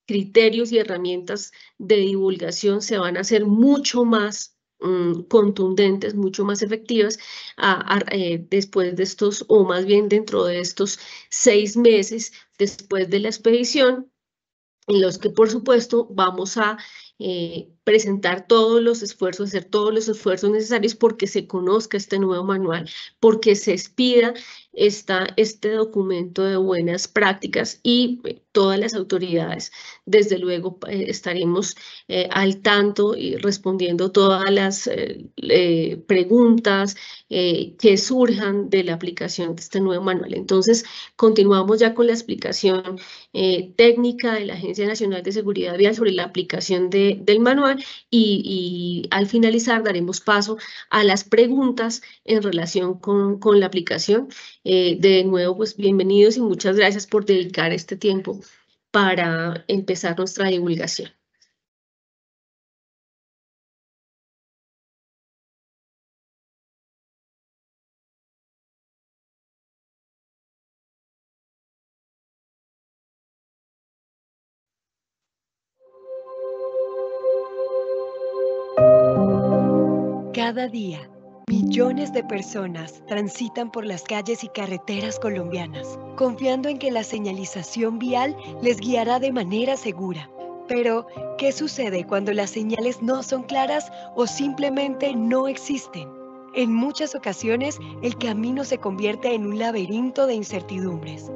criterios y herramientas de divulgación se van a hacer mucho más mm, contundentes, mucho más efectivas eh, después de estos, o más bien dentro de estos seis meses después de la expedición, en los que por supuesto vamos a eh, presentar todos los esfuerzos, hacer todos los esfuerzos necesarios porque se conozca este nuevo manual, porque se expida esta, este documento de buenas prácticas y eh, todas las autoridades, desde luego, eh, estaremos eh, al tanto y respondiendo todas las preguntas que surjan de la aplicación de este nuevo manual. Entonces, continuamos ya con la explicación técnica de la Agencia Nacional de Seguridad Vial sobre la aplicación del manual y, al finalizar daremos paso a las preguntas en relación con, la aplicación. Eh, de nuevo, pues bienvenidos y muchas gracias por dedicar este tiempo para empezar nuestra divulgación. Cada día, millones de personas transitan por las calles y carreteras colombianas, confiando en que la señalización vial les guiará de manera segura. Pero, ¿qué sucede cuando las señales no son claras o simplemente no existen? En muchas ocasiones, el camino se convierte en un laberinto de incertidumbres.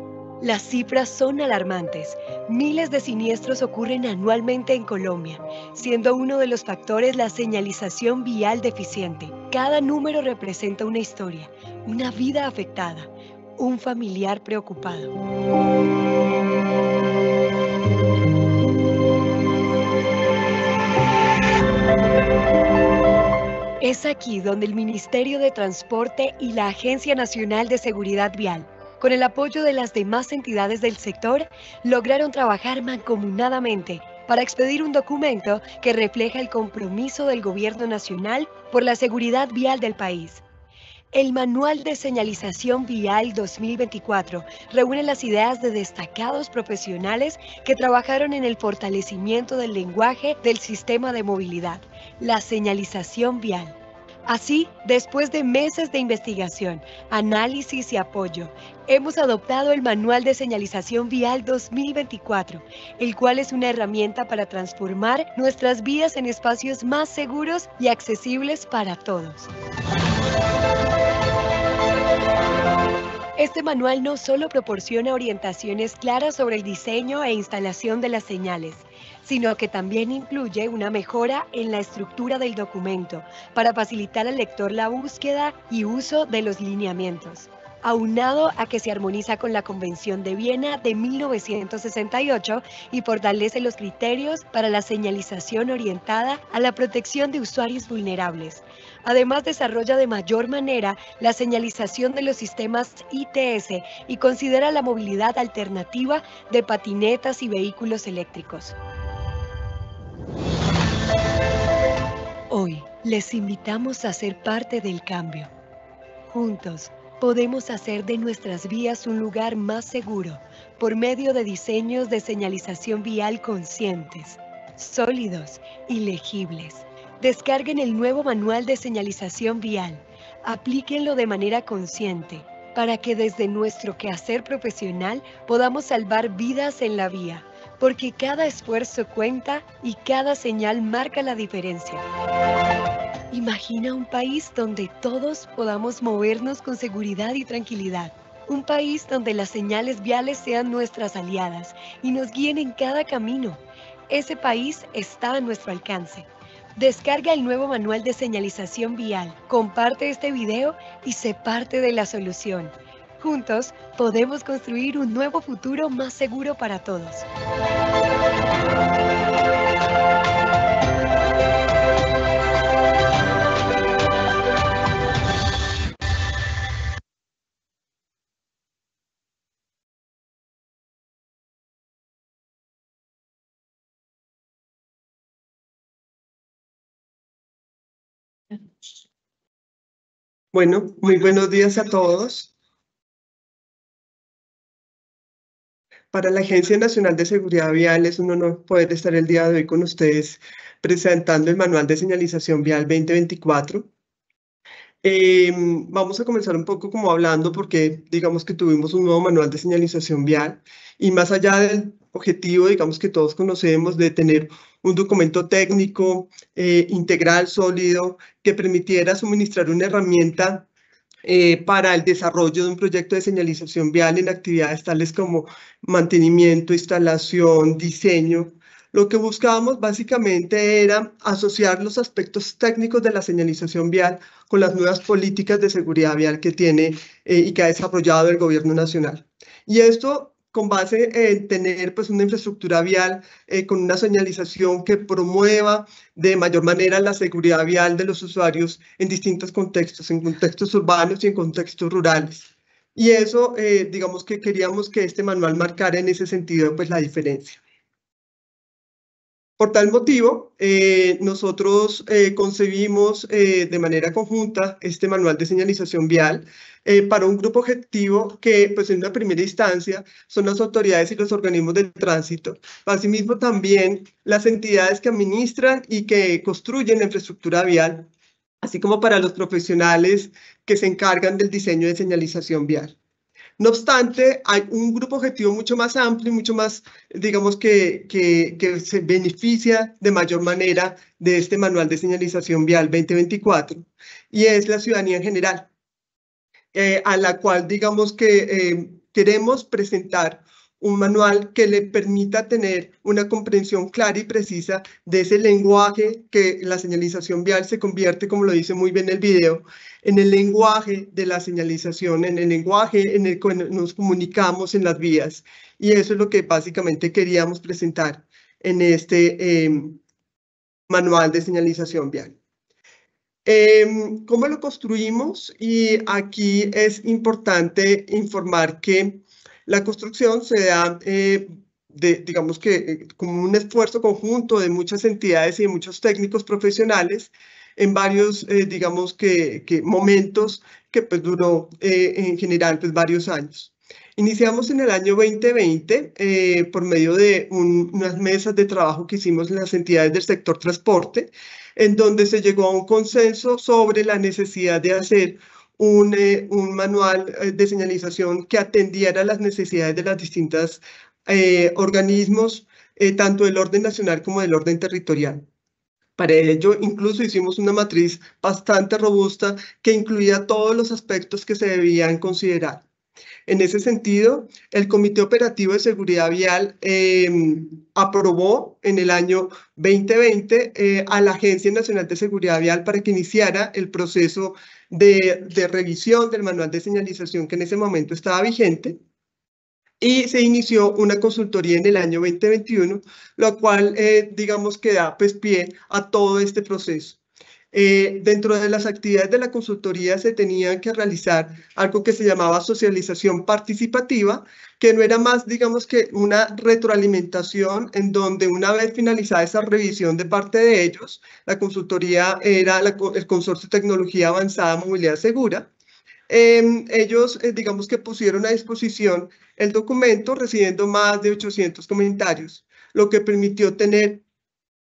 Las cifras son alarmantes. Miles de siniestros ocurren anualmente en Colombia, siendo uno de los factores la señalización vial deficiente. Cada número representa una historia, una vida afectada, un familiar preocupado. Es aquí donde el Ministerio de Transporte y la Agencia Nacional de Seguridad Vial con el apoyo de las demás entidades del sector, lograron trabajar mancomunadamente para expedir un documento que refleja el compromiso del Gobierno Nacional por la seguridad vial del país. El Manual de Señalización Vial 2024 reúne las ideas de destacados profesionales que trabajaron en el fortalecimiento del lenguaje del sistema de movilidad, la señalización vial. Así, después de meses de investigación, análisis y apoyo, hemos adoptado el Manual de Señalización Vial 2024, el cual es una herramienta para transformar nuestras vías en espacios más seguros y accesibles para todos. Este manual no solo proporciona orientaciones claras sobre el diseño e instalación de las señales, sino que también incluye una mejora en la estructura del documento para facilitar al lector la búsqueda y uso de los lineamientos aunado a que se armoniza con la Convención de Viena de 1968 y fortalece los criterios para la señalización orientada a la protección de usuarios vulnerables. Además, desarrolla de mayor manera la señalización de los sistemas ITS y considera la movilidad alternativa de patinetas y vehículos eléctricos. Hoy les invitamos a ser parte del cambio. Juntos podemos hacer de nuestras vías un lugar más seguro por medio de diseños de señalización vial conscientes, sólidos y legibles. Descarguen el nuevo manual de señalización vial. Aplíquenlo de manera consciente para que desde nuestro quehacer profesional podamos salvar vidas en la vía porque cada esfuerzo cuenta y cada señal marca la diferencia. Imagina un país donde todos podamos movernos con seguridad y tranquilidad. Un país donde las señales viales sean nuestras aliadas y nos guíen en cada camino. Ese país está a nuestro alcance. Descarga el nuevo manual de señalización vial, comparte este video y sé parte de la solución. Juntos podemos construir un nuevo futuro más seguro para todos. Bueno, muy buenos días a todos. Para la Agencia Nacional de Seguridad Vial es un honor poder estar el día de hoy con ustedes presentando el Manual de Señalización Vial 2024. Em, vamos a comenzar un poco como hablando porque digamos que tuvimos un nuevo manual de señalización vial y más allá del objetivo, digamos que todos conocemos, de tener un documento técnico eh, integral, sólido, que permitiera suministrar una herramienta eh, para el desarrollo de un proyecto de señalización vial en actividades tales como mantenimiento, instalación, diseño. Lo que buscábamos básicamente era asociar los aspectos técnicos de la señalización vial con las nuevas políticas de seguridad vial que tiene eh, y que ha desarrollado el gobierno nacional. Y esto con base en tener pues una infraestructura vial eh, con una señalización que promueva de mayor manera la seguridad vial de los usuarios en distintos contextos, en contextos urbanos y en contextos rurales. Y eso, eh, digamos que queríamos que este manual marcara en ese sentido pues la diferencia. Por tal motivo, eh, nosotros eh, concebimos eh, de manera conjunta este manual de señalización vial para un grupo objetivo que, pues en una primera instancia, son las autoridades y los organismos de tránsito. Asimismo, también las entidades que administran y que construyen la infraestructura vial, así como para los profesionales que se encargan del diseño de señalización vial. No obstante, hay un grupo objetivo mucho más amplio y mucho más, digamos, que, que, se beneficia de mayor manera de este manual de señalización vial 2024 y es la ciudadanía en general. Eh, a la cual digamos que eh, queremos presentar un manual que le permita tener una comprensión clara y precisa de ese lenguaje que la señalización vial se convierte, como lo dice muy bien el video, en el lenguaje de la señalización, en el lenguaje en el que nos comunicamos en las vías. Y eso es lo que básicamente queríamos presentar en este em, manual de señalización vial. Em, ¿Cómo lo construimos? Y aquí es importante informar que la construcción se da, eh, digamos que, eh, como un esfuerzo conjunto de muchas entidades y de muchos técnicos profesionales en varios, eh, digamos que, momentos que pues duró en general pues varios años. Iniciamos en el año 2020 por medio de unas mesas de trabajo que hicimos en las entidades del sector transporte, en donde se llegó a un consenso sobre la necesidad de hacer eh, un, manual eh, de señalización que atendiera las necesidades de los distintos eh, organismos, tanto del orden nacional como del orden territorial. Para ello, incluso hicimos una matriz bastante robusta que incluía todos los aspectos que se debían considerar. En ese sentido, el Comité Operativo de Seguridad Vial em, aprobó en el año 2020 eh, a la Agencia Nacional de Seguridad Vial para que iniciara el proceso de, revisión del manual de señalización que en ese momento estaba vigente y se inició una consultoría en el año 2021, lo cual, eh, digamos, que da pues, pie a todo este proceso. Eh, dentro de las actividades de la consultoría se tenían que realizar algo que se llamaba socialización participativa, que no era más, digamos, que una retroalimentación en donde una vez finalizada esa revisión de parte de ellos, la consultoría era el Consorcio Tecnología Avanzada Movilidad Segura, em, ellos, eh, digamos que pusieron a disposición el documento recibiendo más de 800 comentarios, lo que permitió tener,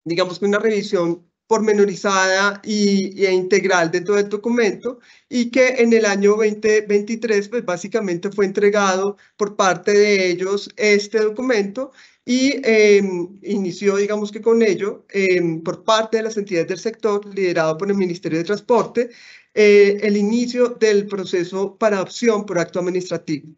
digamos que una revisión pormenorizada y, e integral de todo el documento y que en el año 2023 pues básicamente fue entregado por parte de ellos este documento y em, inició, digamos que con ello, em, por parte de las entidades del sector, liderado por el Ministerio de Transporte, eh, el inicio del proceso para opción por acto administrativo.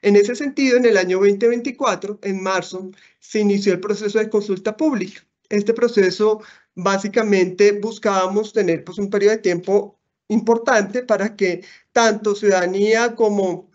En ese sentido, en el año 2024, en marzo, se inició el proceso de consulta pública. Este proceso básicamente buscábamos tener pues, un periodo de tiempo importante para que tanto ciudadanía como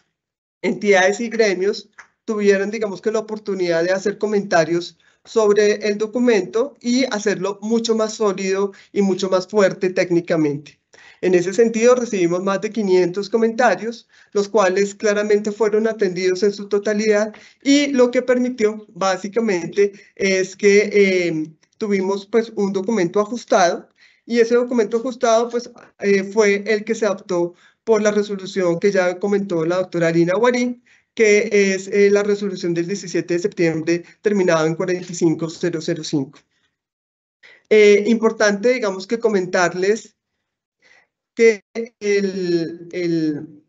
entidades y gremios tuvieran, digamos que, la oportunidad de hacer comentarios sobre el documento y hacerlo mucho más sólido y mucho más fuerte técnicamente. En ese sentido, recibimos más de 500 comentarios, los cuales claramente fueron atendidos en su totalidad y lo que permitió básicamente es que eh, tuvimos pues un documento ajustado y ese documento ajustado pues eh, fue el que se adoptó por la resolución que ya comentó la doctora Arina Guarín, que es eh, la resolución del 17 de septiembre terminado en 45005. Eh, importante, digamos, que comentarles que el, el,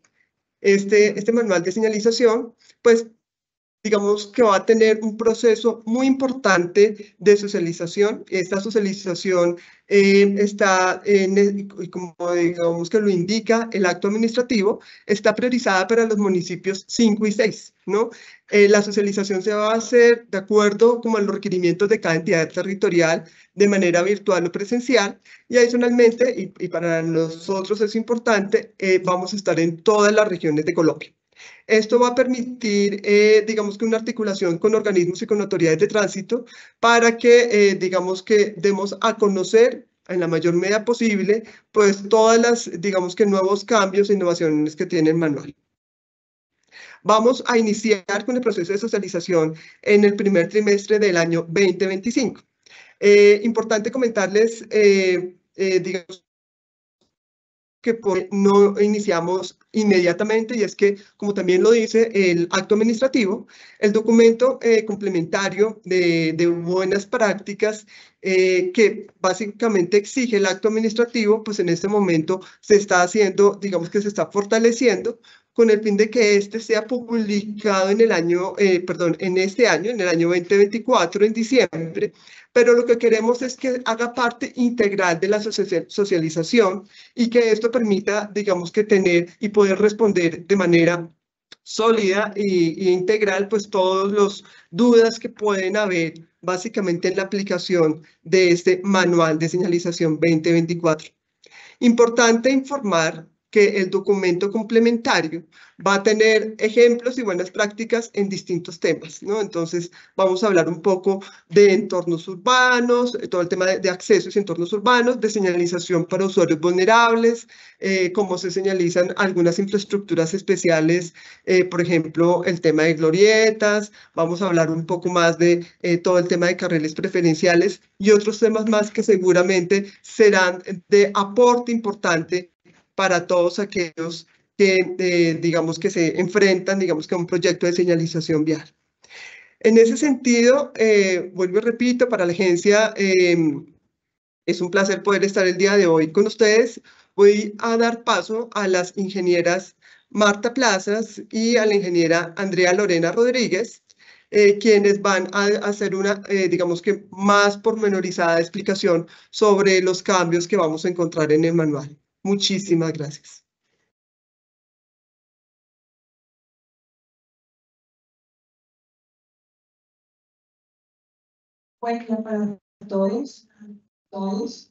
este, este manual de señalización, pues digamos que va a tener un proceso muy importante de socialización. Esta socialización eh, está, en, eh, como digamos que lo indica el acto administrativo, está priorizada para los municipios 5 y 6, ¿no? Eh, la socialización se va a hacer de acuerdo como los requerimientos de cada entidad territorial de manera virtual o presencial y adicionalmente, y, para nosotros es importante, vamos a estar en todas las regiones de Colombia. Esto va a permitir, eh, digamos que una articulación con organismos y con autoridades de tránsito para que, eh, digamos que demos a conocer en la mayor medida posible, pues todas las, digamos que nuevos cambios e innovaciones que tiene el manual. Vamos a iniciar con el proceso de socialización en el primer trimestre del año 2025. Eh, importante comentarles, digamos, que no iniciamos inmediatamente y es que, como también lo dice el acto administrativo, el documento eh, complementario de, buenas prácticas eh, que básicamente exige el acto administrativo, pues en este momento se está haciendo, digamos que se está fortaleciendo con el fin de que este sea publicado en el año, eh, perdón, en este año, en el año 2024, en diciembre, pero lo que queremos es que haga parte integral de la socialización y que esto permita, digamos, que tener y poder responder de manera sólida y, integral, pues todas las dudas que pueden haber básicamente en la aplicación de este manual de señalización 2024. Importante informar que el documento complementario va a tener ejemplos y buenas prácticas en distintos temas, ¿no? Entonces, vamos a hablar un poco de entornos urbanos, eh, todo el tema de, accesos y entornos urbanos, de señalización para usuarios vulnerables, eh, cómo se señalizan algunas infraestructuras especiales, eh, por ejemplo, el tema de glorietas, vamos a hablar un poco más de todo el tema de carriles preferenciales y otros temas más que seguramente serán de aporte importante para todos aquellos que, digamos, que se enfrentan, digamos, que a un proyecto de señalización vial. En ese sentido, eh, vuelvo y repito, para la agencia em, es un placer poder estar el día de hoy con ustedes. Voy a dar paso a las ingenieras Marta Plazas y a la ingeniera Andrea Lorena Rodríguez, eh, quienes van a hacer una, eh, digamos que más pormenorizada explicación sobre los cambios que vamos a encontrar en el manual. Muchísimas gracias. Buen para todos, todos.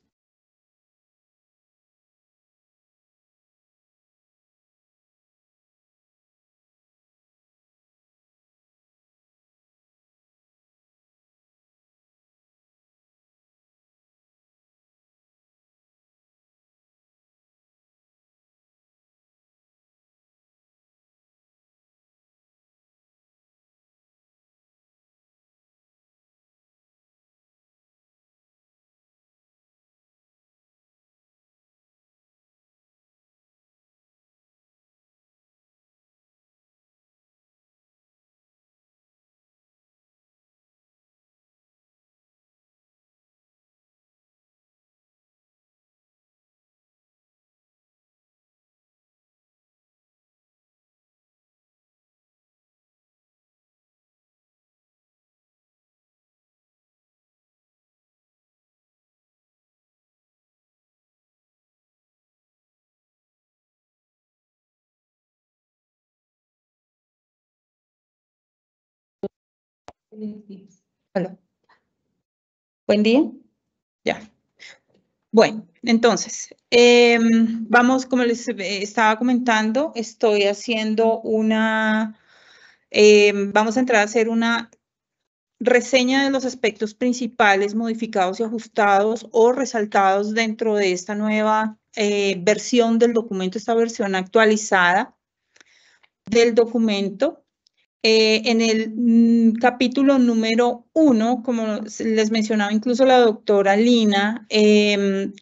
Buen día. Ya. Bueno, entonces, em, vamos, como les eh, estaba comentando, estoy haciendo una, em, vamos a entrar a hacer una reseña de los aspectos principales modificados y ajustados o resaltados dentro de esta nueva eh, versión del documento, esta versión actualizada del documento eh, en el mm, capítulo número uno, como les mencionaba incluso la doctora Lina, em,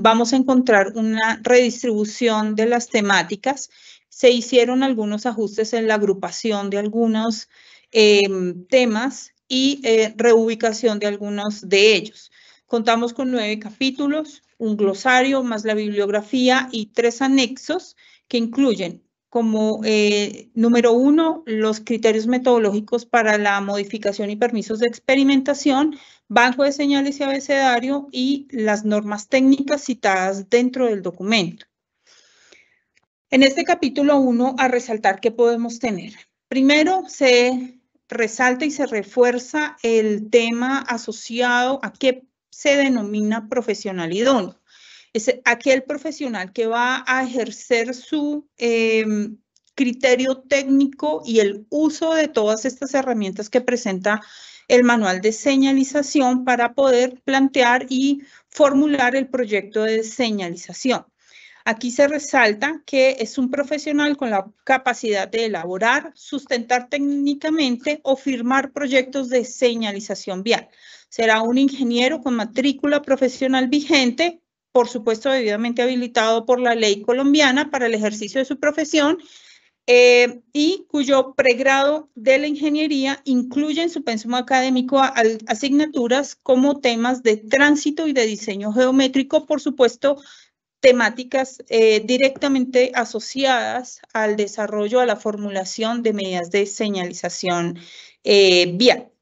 vamos a encontrar una redistribución de las temáticas. Se hicieron algunos ajustes en la agrupación de algunos em, temas y eh, reubicación de algunos de ellos. Contamos con nueve capítulos, un glosario más la bibliografía y tres anexos que incluyen como eh, número uno, los criterios metodológicos para la modificación y permisos de experimentación, banco de señales y abecedario y las normas técnicas citadas dentro del documento. En este capítulo 1, a resaltar qué podemos tener. Primero, se resalta y se refuerza el tema asociado a qué se denomina profesional idóneo es aquel profesional que va a ejercer su em, criterio técnico y el uso de todas estas herramientas que presenta el manual de señalización para poder plantear y formular el proyecto de señalización. Aquí se resalta que es un profesional con la capacidad de elaborar, sustentar técnicamente o firmar proyectos de señalización vial. Será un ingeniero con matrícula profesional vigente por supuesto debidamente habilitado por la ley colombiana para el ejercicio de su profesión eh, y cuyo pregrado de la ingeniería incluye en su pensum académico asignaturas como temas de tránsito y de diseño geométrico, por supuesto, temáticas eh, directamente asociadas al desarrollo, a la formulación de medidas de señalización eh, vial.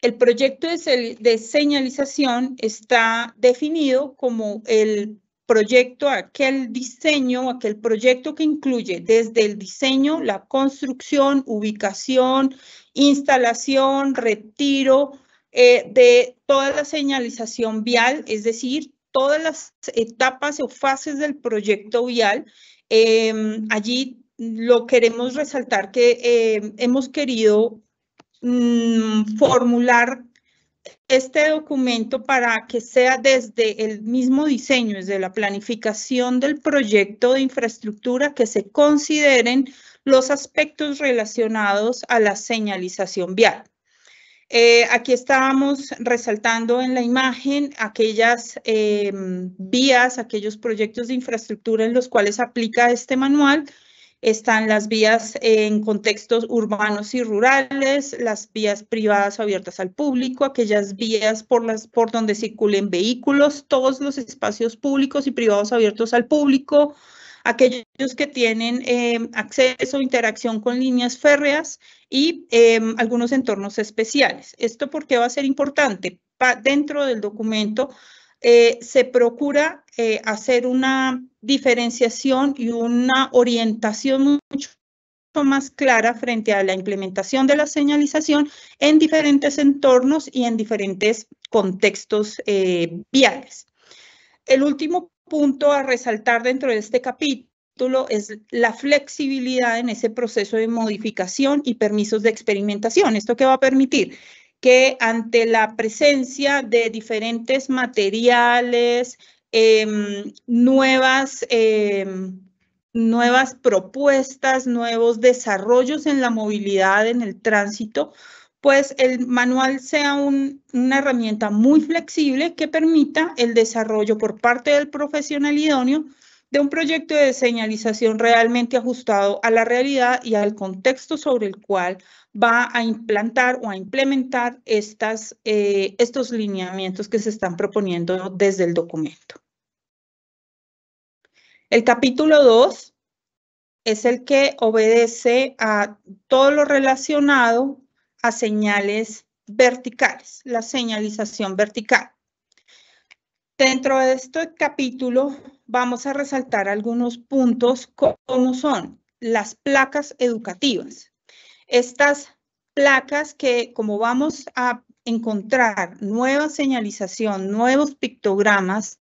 El proyecto de, señalización está definido como el proyecto, aquel diseño, aquel proyecto que incluye desde el diseño, la construcción, ubicación, instalación, retiro eh, de toda la señalización vial, es decir, todas las etapas o fases del proyecto vial. Em, allí lo queremos resaltar que em, hemos querido Mm, formular este documento para que sea desde el mismo diseño, desde la planificación del proyecto de infraestructura, que se consideren los aspectos relacionados a la señalización vial. Eh, aquí estábamos resaltando en la imagen aquellas eh, vías, aquellos proyectos de infraestructura en los cuales aplica este manual, están las vías en contextos urbanos y rurales, las vías privadas abiertas al público, aquellas vías por, las, por donde circulen vehículos, todos los espacios públicos y privados abiertos al público, aquellos que tienen acceso em, acceso, interacción con líneas férreas y em, algunos entornos especiales. ¿Esto por qué va a ser importante? dentro del documento eh, se procura eh, hacer una diferenciación y una orientación mucho más clara frente a la implementación de la señalización en diferentes entornos y en diferentes contextos eh, viales. El último punto a resaltar dentro de este capítulo es la flexibilidad en ese proceso de modificación y permisos de experimentación. ¿Esto que va a permitir? Que ante la presencia de diferentes materiales, Em, nuevas, em, nuevas propuestas, nuevos desarrollos en la movilidad, en el tránsito, pues el manual sea una herramienta muy flexible que permita el desarrollo por parte del profesional idóneo de un proyecto de señalización realmente ajustado a la realidad y al contexto sobre el cual va a implantar o a implementar estas, eh, estos lineamientos que se están proponiendo desde el documento. El capítulo 2 es el que obedece a todo lo relacionado a señales verticales, la señalización vertical. Dentro de este capítulo vamos a resaltar algunos puntos como son las placas educativas. Estas placas que como vamos a encontrar nueva señalización, nuevos pictogramas,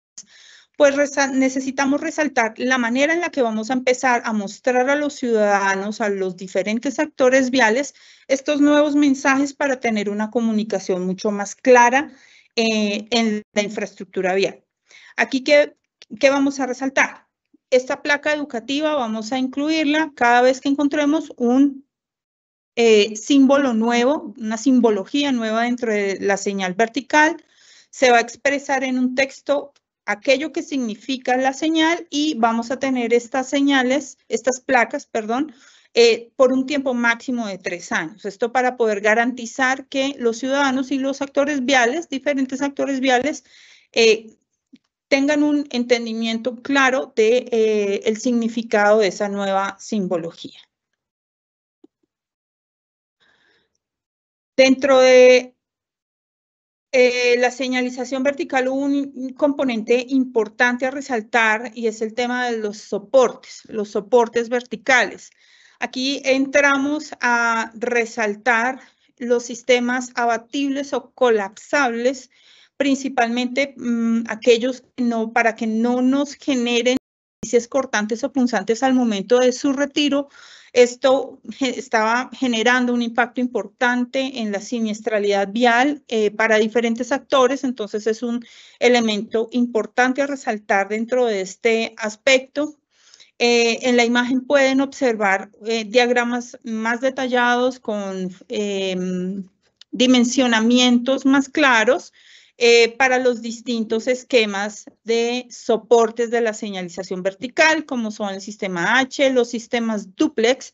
pues necesitamos resaltar la manera en la que vamos a empezar a mostrar a los ciudadanos, a los diferentes actores viales, estos nuevos mensajes para tener una comunicación mucho más clara eh, en la infraestructura vial. Aquí, ¿qué, ¿qué vamos a resaltar? Esta placa educativa vamos a incluirla cada vez que encontremos un eh, símbolo nuevo, una simbología nueva dentro de la señal vertical. Se va a expresar en un texto aquello que significa la señal y vamos a tener estas señales, estas placas, perdón, eh, por un tiempo máximo de tres años. Esto para poder garantizar que los ciudadanos y los actores viales, diferentes actores viales, eh, tengan un entendimiento claro de el significado de esa nueva simbología. Dentro de eh, la señalización vertical un, componente importante a resaltar y es el tema de los soportes, los soportes verticales. Aquí entramos a resaltar los sistemas abatibles o colapsables, principalmente mm, aquellos no, para que no nos generen cortantes o punzantes al momento de su retiro, esto <laughs> estaba generando un impacto importante en la siniestralidad vial eh, para diferentes actores, entonces es un elemento importante a resaltar dentro de este aspecto. Eh, en la imagen pueden observar eh, diagramas más detallados con em, dimensionamientos más claros eh, para los distintos esquemas de soportes de la señalización vertical, como son el sistema H, los sistemas duplex,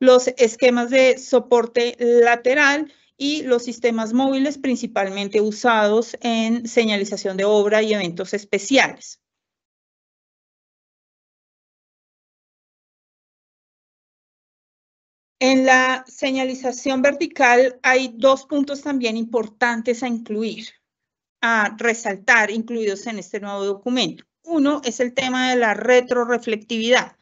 los esquemas de soporte lateral y los sistemas móviles principalmente usados en señalización de obra y eventos especiales. En la señalización vertical hay dos puntos también importantes a incluir a resaltar incluidos en este nuevo documento. Uno es el tema de la retroreflectividad.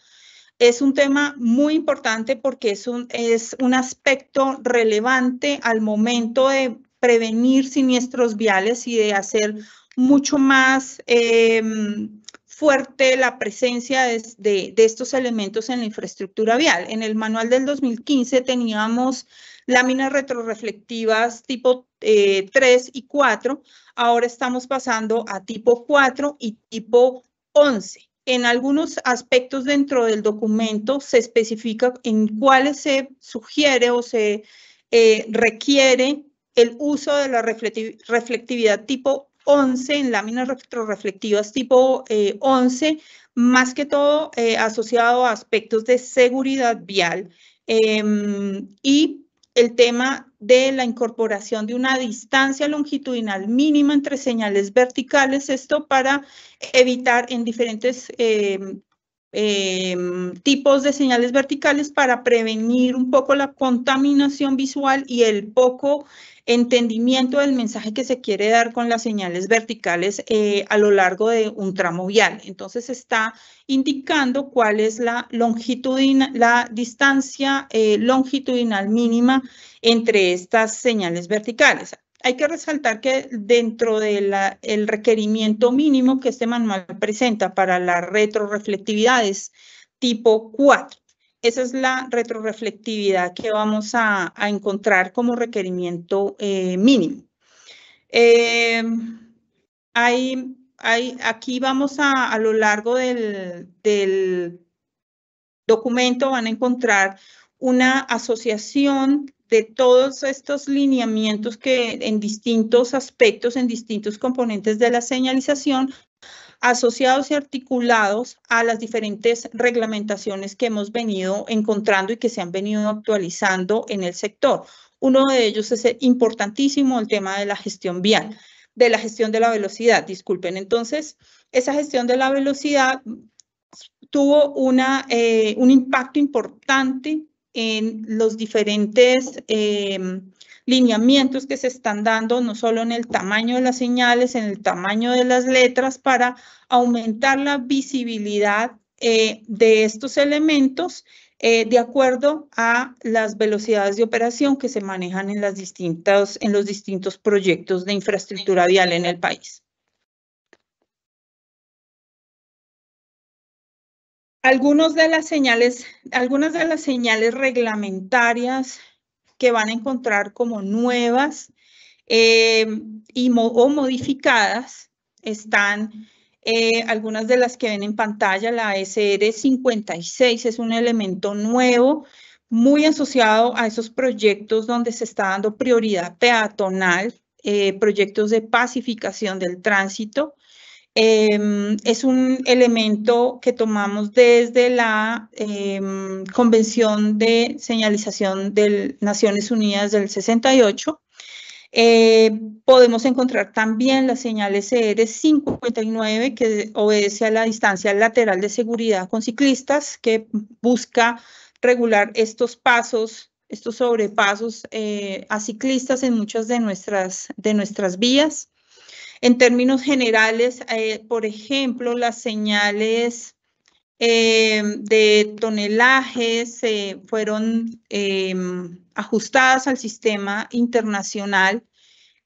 Es un tema muy importante porque es un, es un aspecto relevante al momento de prevenir siniestros viales y de hacer mucho más em, fuerte la presencia de, de, de estos elementos en la infraestructura vial. En el manual del 2015 teníamos láminas retroreflectivas tipo 3 eh, y 4. Ahora estamos pasando a tipo 4 y tipo 11. En algunos aspectos dentro del documento se especifica en cuáles se sugiere o se eh, requiere el uso de la reflectividad tipo 11 en láminas retroreflectivas tipo 11, eh, más que todo asociado a aspectos de seguridad vial em, y el tema de la incorporación de una distancia longitudinal mínima entre señales verticales, esto para evitar en diferentes eh, Em, tipos de señales verticales para prevenir un poco la contaminación visual y el poco entendimiento del mensaje que se quiere dar con las señales verticales eh, a lo largo de un tramo vial. Entonces está indicando cuál es la longitud, la distancia eh, longitudinal mínima entre estas señales verticales hay que resaltar que dentro del requerimiento mínimo que este manual presenta para las retroreflectividades tipo 4, esa es la retroreflectividad que vamos a, encontrar como requerimiento eh, mínimo. Em, aquí vamos a, a lo largo del, del documento, van a encontrar una asociación de todos estos lineamientos que en distintos aspectos, en distintos componentes de la señalización, asociados y articulados a las diferentes reglamentaciones que hemos venido encontrando y que se han venido actualizando en el sector. Uno de ellos es importantísimo, el tema de la gestión vial, de la gestión de la velocidad, disculpen. Entonces, esa gestión de la velocidad tuvo una, eh, un impacto importante en los diferentes eh, lineamientos que se están dando, no solo en el tamaño de las señales, en el tamaño de las letras, para aumentar la visibilidad eh, de estos elementos eh, de acuerdo a las velocidades de operación que se manejan en, las en los distintos proyectos de infraestructura vial en el país. Algunos de algunas de las señales reglamentarias que van a encontrar como nuevas eh, y o modificadas están eh, algunas de las que ven en pantalla. La SR56 es un elemento nuevo muy asociado a esos proyectos donde se está dando prioridad peatonal, eh, proyectos de pacificación del tránsito, Em, es un elemento que tomamos desde la em, Convención de Señalización de Naciones Unidas del 68. Eh, podemos encontrar también las señales e CR59 que obedece a la distancia lateral de seguridad con ciclistas que busca regular estos pasos, estos sobrepasos eh, a ciclistas en muchas de nuestras, de nuestras vías. En términos generales, eh, por ejemplo, las señales eh, de tonelajes fueron eh, ajustadas al sistema internacional.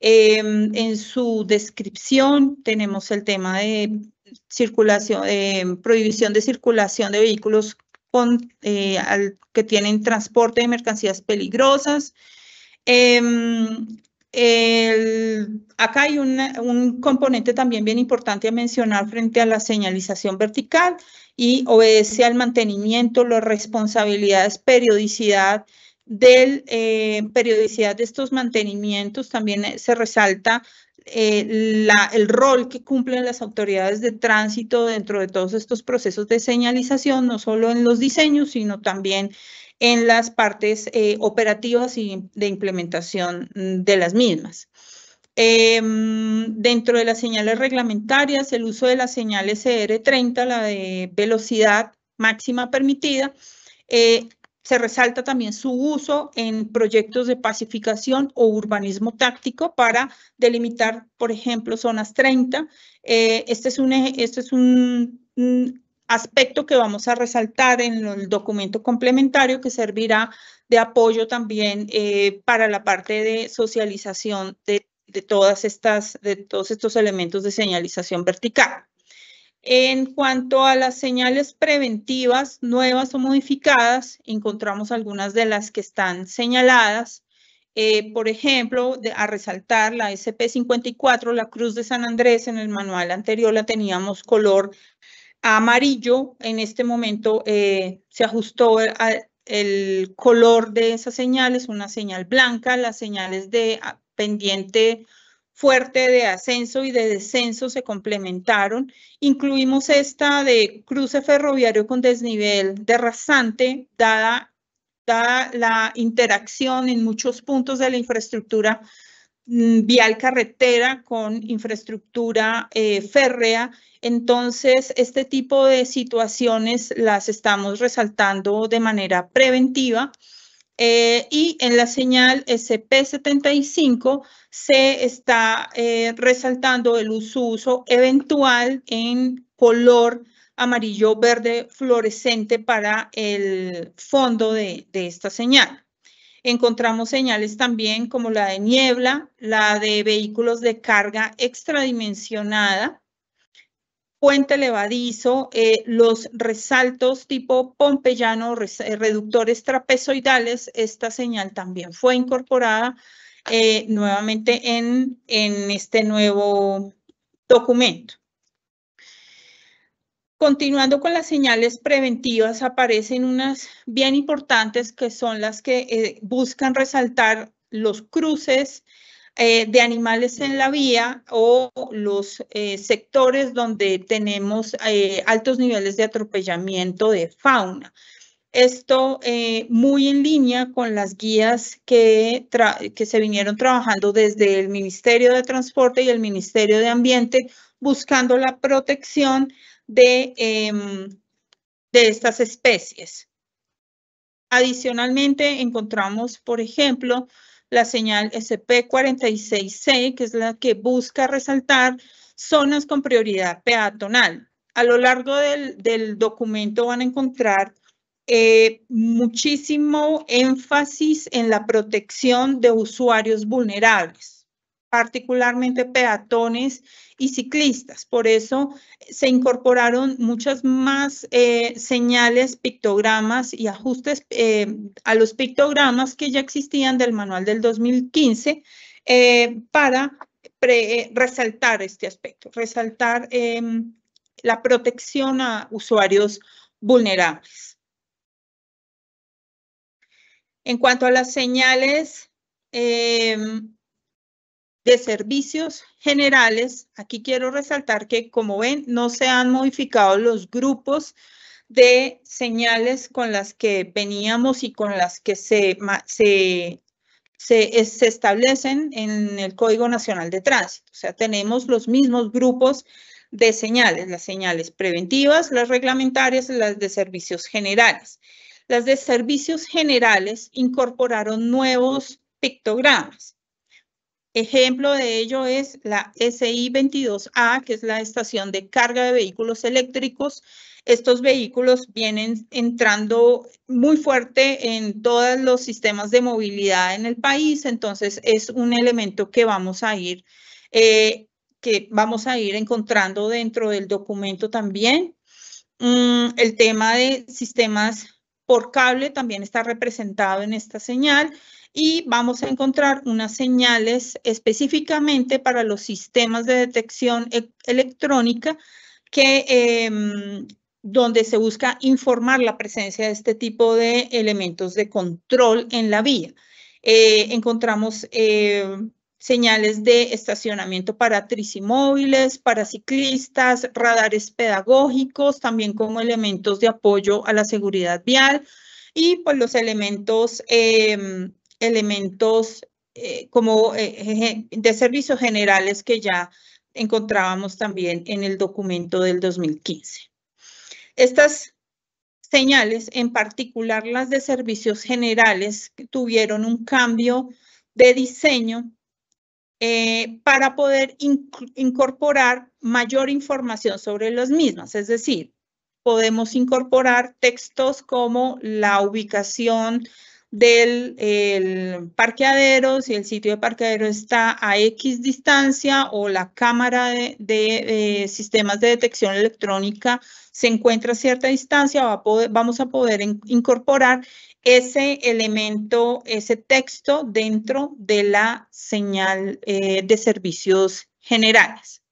en su descripción tenemos el tema de circulación, prohibición de circulación de vehículos con, que tienen transporte de mercancías peligrosas. Em, acá hay un componente también bien importante a mencionar frente a la señalización vertical y obedece al mantenimiento, las responsabilidades, periodicidad del eh, periodicidad de estos mantenimientos. También eh, se resalta eh, el rol que cumplen las autoridades de tránsito dentro de todos estos procesos de señalización, no solo en los diseños, sino también en en las partes eh, operativas y de implementación mm, de las mismas. Em, dentro de las señales reglamentarias, el uso de las señales CR30, e la de velocidad máxima permitida, eh, se resalta también su uso en proyectos de pacificación o urbanismo táctico para delimitar, por ejemplo, zonas 30. Eh, este es un, esto es un aspecto que vamos a resaltar en el documento complementario que servirá de apoyo también eh, para la parte de socialización de, todas estas, de todos estos elementos de señalización vertical. En cuanto a las señales preventivas nuevas o modificadas, encontramos algunas de las que están señaladas. Eh, por ejemplo, a resaltar la SP54, la cruz de San Andrés, en el manual anterior la teníamos color amarillo en este momento eh, se ajustó el color de esas señales, una señal blanca, las señales de ah, pendiente fuerte de ascenso y de descenso se complementaron. Incluimos esta de cruce ferroviario con desnivel de rasante, dada, dada la interacción en muchos puntos de la infraestructura Mm, vial carretera, con infraestructura eh, férrea. Entonces, este tipo de situaciones las estamos resaltando de manera preventiva. Eh, y en la señal SP75 se está eh, resaltando el uso, eventual en color amarillo verde fluorescente para el fondo de esta señal. Encontramos señales también como la de niebla, la de vehículos de carga extradimensionada, puente levadizo, eh, los resaltos tipo pompeyano, eh, reductores trapezoidales, esta señal también fue incorporada eh, nuevamente en, en este nuevo documento. Continuando con las señales preventivas, aparecen unas bien importantes que son las que eh, buscan resaltar los cruces eh, de animales en la vía o los eh, sectores donde tenemos altos niveles de atropellamiento de fauna. Esto muy en línea con las guías que, que se vinieron trabajando desde el Ministerio de Transporte y el Ministerio de Ambiente, buscando la protección Em, de, estas especies. Adicionalmente, encontramos, por ejemplo, la señal SP46C, que es la que busca resaltar zonas con prioridad peatonal. A lo largo del, documento van a encontrar eh, muchísimo énfasis en la protección de usuarios vulnerables particularmente peatones y ciclistas. Por eso eh, se incorporaron muchas más eh, señales, pictogramas y ajustes eh, a los pictogramas que ya existían del manual del 2015 para resaltar este aspecto, resaltar em, la protección a usuarios vulnerables. En cuanto a las señales, em, de servicios generales, aquí quiero resaltar que, como ven, no se han modificado los grupos de señales con las que veníamos y con las que se, se, establecen en el Código Nacional de Tránsito. O sea, tenemos los mismos grupos de señales, las señales preventivas, las reglamentarias, y las de servicios generales. Las de servicios generales incorporaron nuevos pictogramas Ejemplo de ello es la SI22A, que es la estación de carga de vehículos eléctricos. Estos vehículos vienen entrando muy fuerte en todos los sistemas de movilidad en el país, entonces es un elemento que vamos a ir, eh, que vamos a ir encontrando dentro del documento también. Mm, el tema de sistemas por cable también está representado en esta señal y vamos a encontrar unas señales específicamente para los sistemas de detección e-, electrónica que, em, donde se busca informar la presencia de este tipo de elementos de control en la vía. Eh, encontramos em, señales de estacionamiento para tricimóviles, para ciclistas, radares pedagógicos, también como elementos de apoyo a la seguridad vial y pues los elementos em, elementos eh, como eh, de servicios generales que ya encontrábamos también en el documento del 2015. Estas señales, en particular las de servicios generales, tuvieron un cambio de diseño eh, para poder incorporar mayor información sobre los mismas. Es decir, podemos incorporar textos como la ubicación del parqueadero, si el sitio de parqueadero está a X distancia o la cámara de, sistemas de detección electrónica se encuentra a cierta distancia, vamos a poder incorporar ese elemento, ese texto dentro de la señal eh, de servicios generales.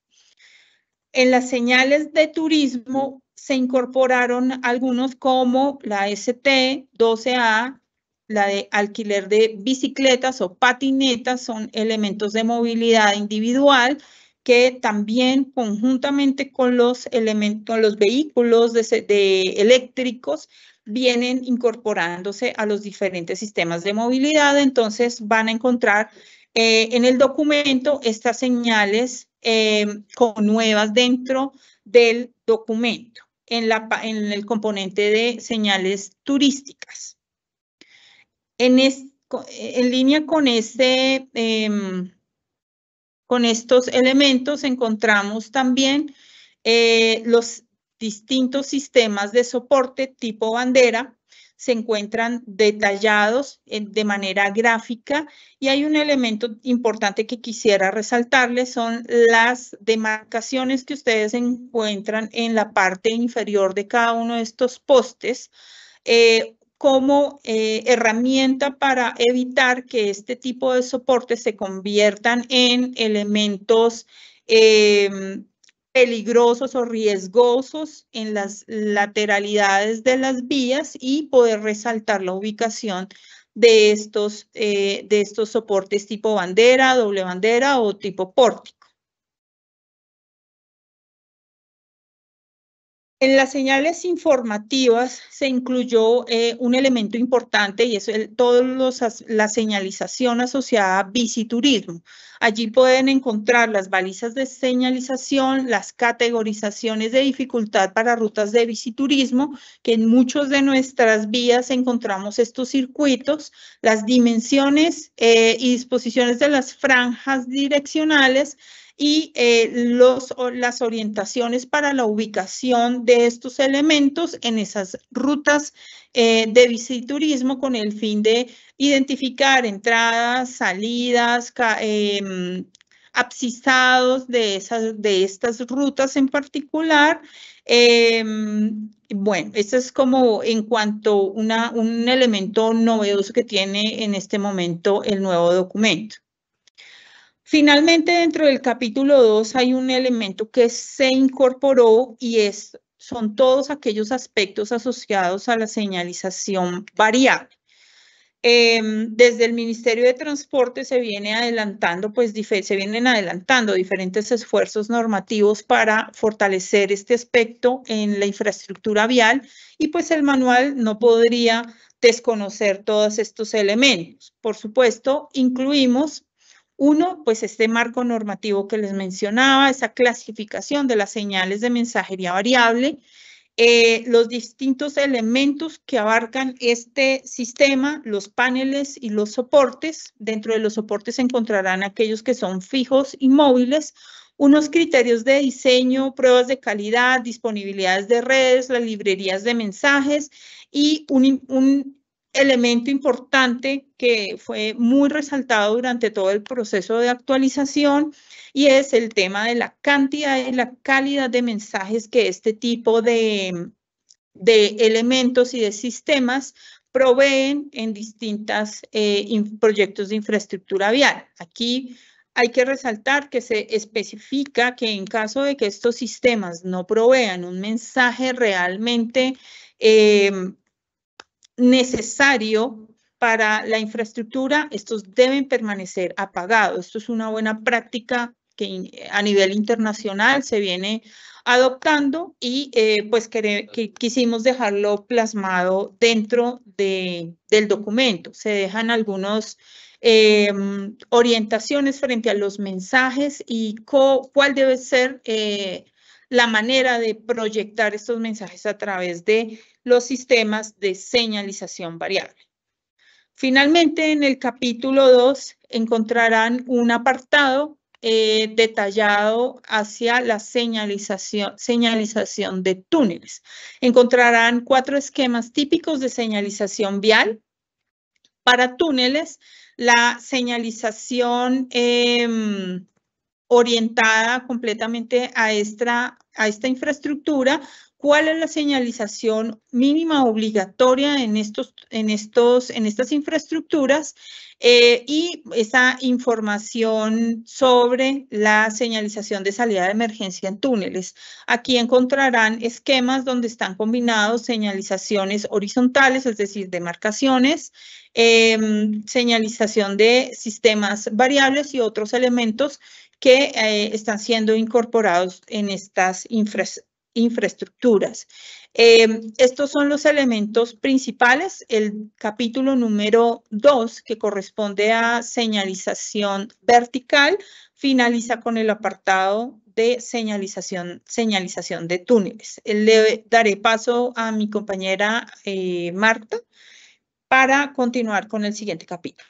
En las señales de turismo se incorporaron algunos como la ST 12A, la de alquiler de bicicletas o patinetas son elementos de movilidad individual que también conjuntamente con los elementos, los vehículos de, eléctricos vienen incorporándose a los diferentes sistemas de movilidad. Entonces van a encontrar eh, en el documento estas señales eh, con nuevas dentro del documento en el componente de señales turísticas en, línea con, este, con estos elementos encontramos también eh, los distintos sistemas de soporte tipo bandera, se encuentran detallados de manera gráfica y hay un elemento importante que quisiera resaltarles son las demarcaciones que ustedes encuentran en la parte inferior de cada uno de estos postes. Eh, como eh, herramienta para evitar que este tipo de soportes se conviertan en elementos em, peligrosos o riesgosos en las lateralidades de las vías y poder resaltar la ubicación de estos, eh, de estos soportes tipo bandera, doble bandera o tipo pórtico. En las señales informativas se incluyó eh, un elemento importante y es todos los la señalización asociada a biciturismo. Allí pueden encontrar las balizas de señalización, las categorizaciones de dificultad para rutas de biciturismo, que en muchos de nuestras vías encontramos estos circuitos, las dimensiones eh, y disposiciones de las franjas direccionales, y eh, las orientaciones para la ubicación de estos elementos en esas rutas eh, de visiturismo con el fin de identificar entradas, salidas, eh, em, abscisados de, esas, de estas rutas en particular. Em, bueno, esto es como en cuanto a un elemento novedoso que tiene en este momento el nuevo documento. Finalmente, dentro del capítulo 2 hay un elemento que se incorporó y es, son todos aquellos aspectos asociados a la señalización variable. Em, desde el Ministerio de Transporte se viene adelantando, pues se vienen adelantando diferentes esfuerzos normativos para fortalecer este aspecto en la infraestructura vial y pues el manual no podría desconocer todos estos elementos. Por supuesto, incluimos uno, pues este marco normativo que les mencionaba, esa clasificación de las señales de mensajería variable, eh, los distintos elementos que abarcan este sistema, los paneles y los soportes. Dentro de los soportes encontrarán aquellos que son fijos y móviles, unos criterios de diseño, pruebas de calidad, disponibilidades de redes, las librerías de mensajes y un elemento importante que fue muy resaltado durante todo el proceso de actualización y es el tema de la cantidad y la calidad de mensajes que este tipo de, de elementos y de sistemas proveen en distintos eh, proyectos de infraestructura vial. Aquí hay que resaltar que se especifica que en caso de que estos sistemas no provean un mensaje realmente eh, necesario para la infraestructura, estos deben permanecer apagados. Esto es una buena práctica que a nivel internacional se viene adoptando y eh, pues que, quisimos dejarlo plasmado dentro de, del documento. Se dejan algunos em, orientaciones frente a los mensajes y cuál debe ser eh, la manera de proyectar estos mensajes a través de los sistemas de señalización variable. Finalmente, en el capítulo 2 encontrarán un apartado eh, detallado hacia la señalización, señalización de túneles. Encontrarán cuatro esquemas típicos de señalización vial. Para túneles, la señalización em, orientada completamente a esta, a esta infraestructura, cuál es la señalización mínima obligatoria en, estos, en, estos, en estas infraestructuras eh, y esa información sobre la señalización de salida de emergencia en túneles. Aquí encontrarán esquemas donde están combinados señalizaciones horizontales, es decir, demarcaciones, em, señalización de sistemas variables y otros elementos que eh, están siendo incorporados en estas infraestructuras infraestructuras. Eh, estos son los elementos principales. El capítulo número 2, que corresponde a señalización vertical, finaliza con el apartado de señalización, señalización de túneles. Eh, le daré paso a mi compañera eh, Marta para continuar con el siguiente capítulo.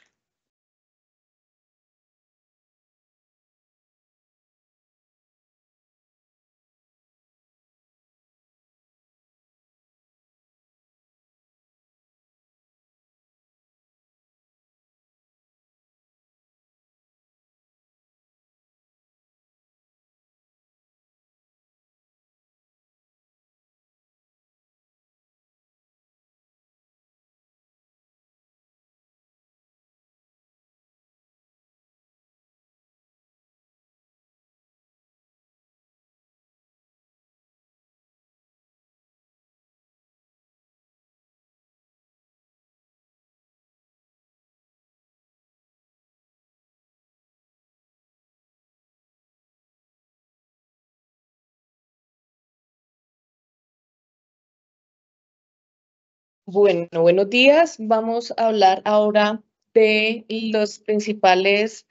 Bueno, buenos días. Vamos a hablar ahora de las principales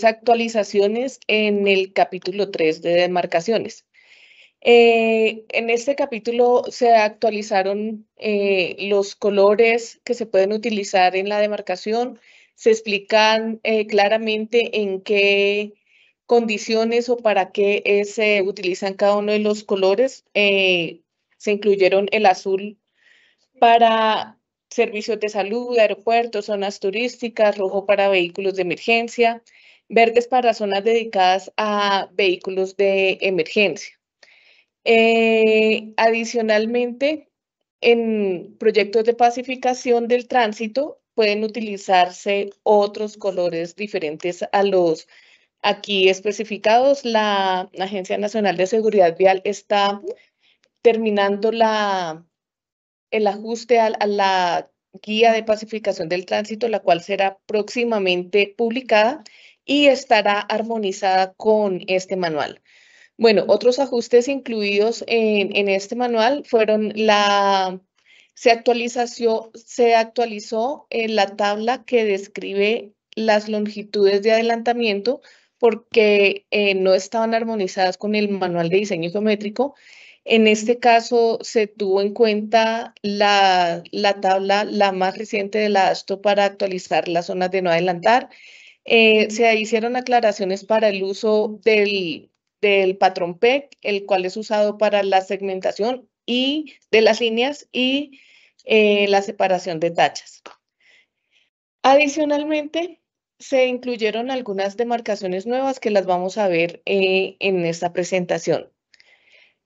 actualizaciones en el capítulo 3 de demarcaciones. Eh, en este capítulo se actualizaron eh, los colores que se pueden utilizar en la demarcación, se explican eh, claramente en qué condiciones o para qué se utilizan cada uno de los colores. se incluyeron el azul para servicios de salud, aeropuertos, zonas turísticas, rojo para vehículos de emergencia, verdes para zonas dedicadas a vehículos de emergencia. Eh, adicionalmente, en proyectos de pacificación del tránsito pueden utilizarse otros colores diferentes a los aquí especificados. La Agencia Nacional de Seguridad Vial está terminando la el ajuste a, la guía de pacificación del tránsito, la cual será próximamente publicada y estará armonizada con este manual. Bueno, otros ajustes incluidos en, este manual fueron la, se, actualizó, se actualizó en eh, la tabla que describe las longitudes de adelantamiento porque eh, no estaban armonizadas con el manual de diseño geométrico en este caso se tuvo en cuenta la, tabla, la más reciente de la ASTO para actualizar las zonas de no adelantar. Eh, se hicieron aclaraciones para el uso del, del patrón PEC, el cual es usado para la segmentación y de las líneas y eh, la separación de tachas. Adicionalmente, se incluyeron algunas demarcaciones nuevas que las vamos a ver eh, en esta presentación.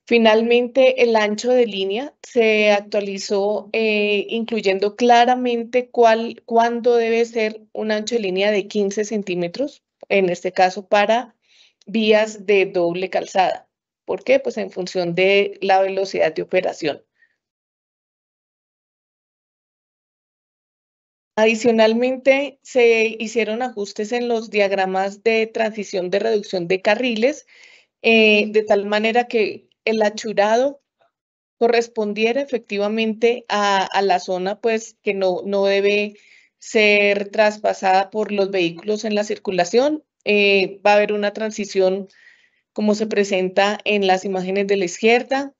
Finalmente, el ancho de línea se actualizó eh, incluyendo claramente cuál, cuándo debe ser un ancho de línea de 15 centímetros, en este caso para vías de doble calzada. ¿Por qué? Pues en función de la velocidad de operación. Adicionalmente, se hicieron ajustes en los diagramas de transición de reducción de carriles, eh, de tal manera que el achurado correspondiera efectivamente a, la zona pues que no, no, debe ser traspasada por los vehículos en la circulación. Eh, va a haber una transición como se presenta en las imágenes de la izquierda.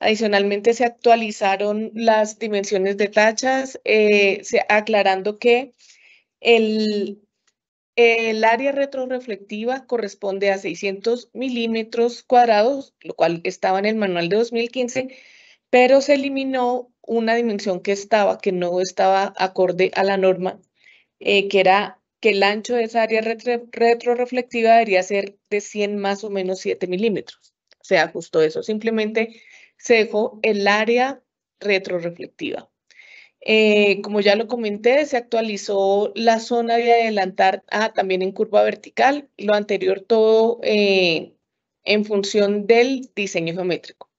Adicionalmente se actualizaron las dimensiones de tachas, eh, aclarando que el, el área retroreflectiva corresponde a 600 milímetros cuadrados, lo cual estaba en el manual de 2015, pero se eliminó una dimensión que estaba, que no estaba acorde a la norma, eh, que era que el ancho de esa área retroreflectiva debería ser de 100 más o menos 7 milímetros. Se ajustó eso, simplemente se dejó el área retroreflectiva. Eh, como ya lo comenté, se actualizó la zona de adelantar ah, también en curva vertical, lo anterior todo eh, en función del diseño geométrico.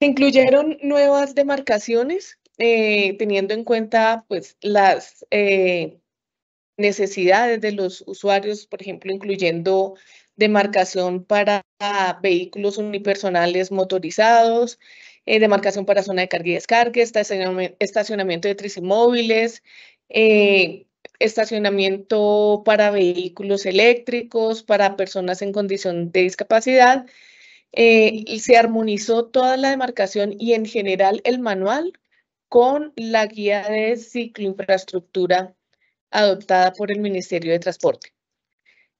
Se incluyeron nuevas demarcaciones, eh, teniendo en cuenta pues, las necesidades de los usuarios, por ejemplo, incluyendo demarcación para vehículos unipersonales motorizados, eh, demarcación para zona de carga y descarga, estacionamiento de tricimóviles, eh, estacionamiento para vehículos eléctricos, para personas en condición de discapacidad. Eh, se armonizó toda la demarcación y en general el manual con la guía de cicloinfraestructura adoptada por el Ministerio de Transporte.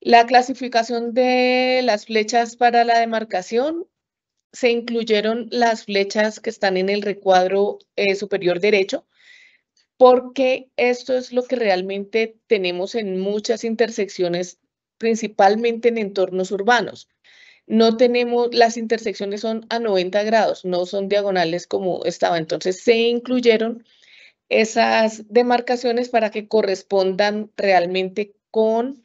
La clasificación de las flechas para la demarcación se incluyeron las flechas que están en el recuadro eh, superior derecho, porque esto es lo que realmente tenemos en muchas intersecciones, principalmente en entornos urbanos. No tenemos, las intersecciones son a 90 grados, no son diagonales como estaba. Entonces se incluyeron esas demarcaciones para que correspondan realmente con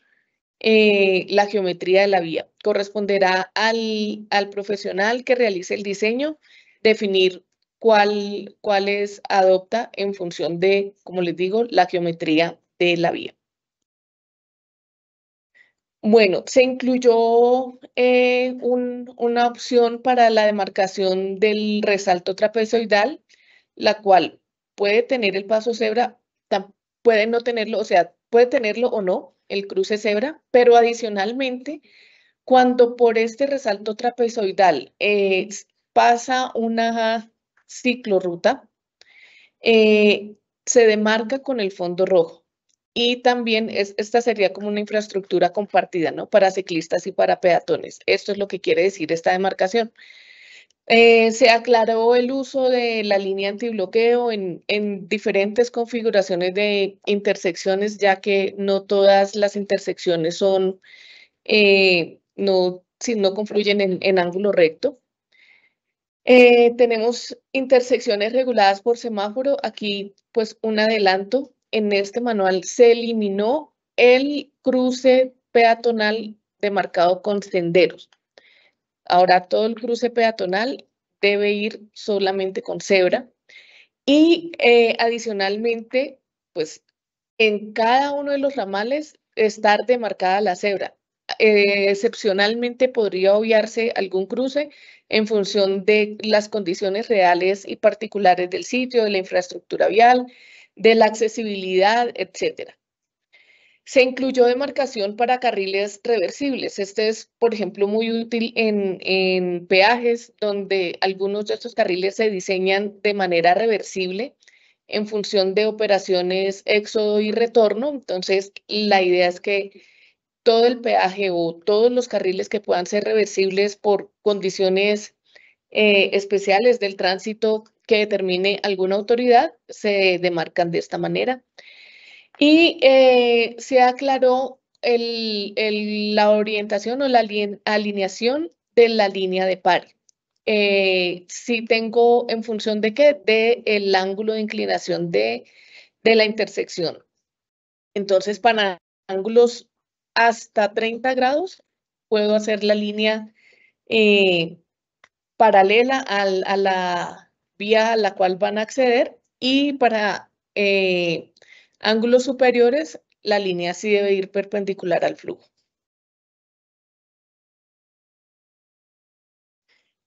eh, la geometría de la vía corresponderá al, profesional que realice el diseño definir cuál, cuáles adopta en función de, como les digo, la geometría de la vía. Bueno, se incluyó eh, una opción para la demarcación del resalto trapezoidal, la cual puede tener el paso cebra, puede no tenerlo, o sea, puede tenerlo o no el cruce cebra, pero adicionalmente cuando por este resalto trapezoidal eh, pasa una ciclorruta, eh, se demarca con el fondo rojo. Y también es, esta sería como una infraestructura compartida, ¿no? Para ciclistas y para peatones. Esto es lo que quiere decir esta demarcación. Eh, se aclaró el uso de la línea antibloqueo en, en, diferentes configuraciones de intersecciones, ya que no todas las intersecciones son no, si no confluyen en, ángulo recto. Eh, tenemos intersecciones reguladas por semáforo. Aquí, pues, un adelanto. En este manual se eliminó el cruce peatonal demarcado con senderos. Ahora todo el cruce peatonal debe ir solamente con cebra. Y eh, adicionalmente, pues en cada uno de los ramales estar demarcada la cebra. Eh, excepcionalmente podría obviarse algún cruce en función de las condiciones reales y particulares del sitio, de la infraestructura vial, de la accesibilidad, etc. Se incluyó demarcación para carriles reversibles. Este es, por ejemplo, muy útil en, en peajes, donde algunos de estos carriles se diseñan de manera reversible en función de operaciones éxodo y retorno. Entonces, la idea es que todo el peaje o todos los carriles que puedan ser reversibles por condiciones eh, especiales del tránsito que determine alguna autoridad se demarcan de esta manera. Y eh, se aclaró la orientación o la alineación de la línea de par. Eh, si tengo en función de qué, de el ángulo de inclinación de, de la intersección. Entonces, para ángulos hasta 30 grados, puedo hacer la línea eh, paralela a la vía a la cual van a acceder y para eh, ángulos superiores la línea sí debe ir perpendicular al flujo.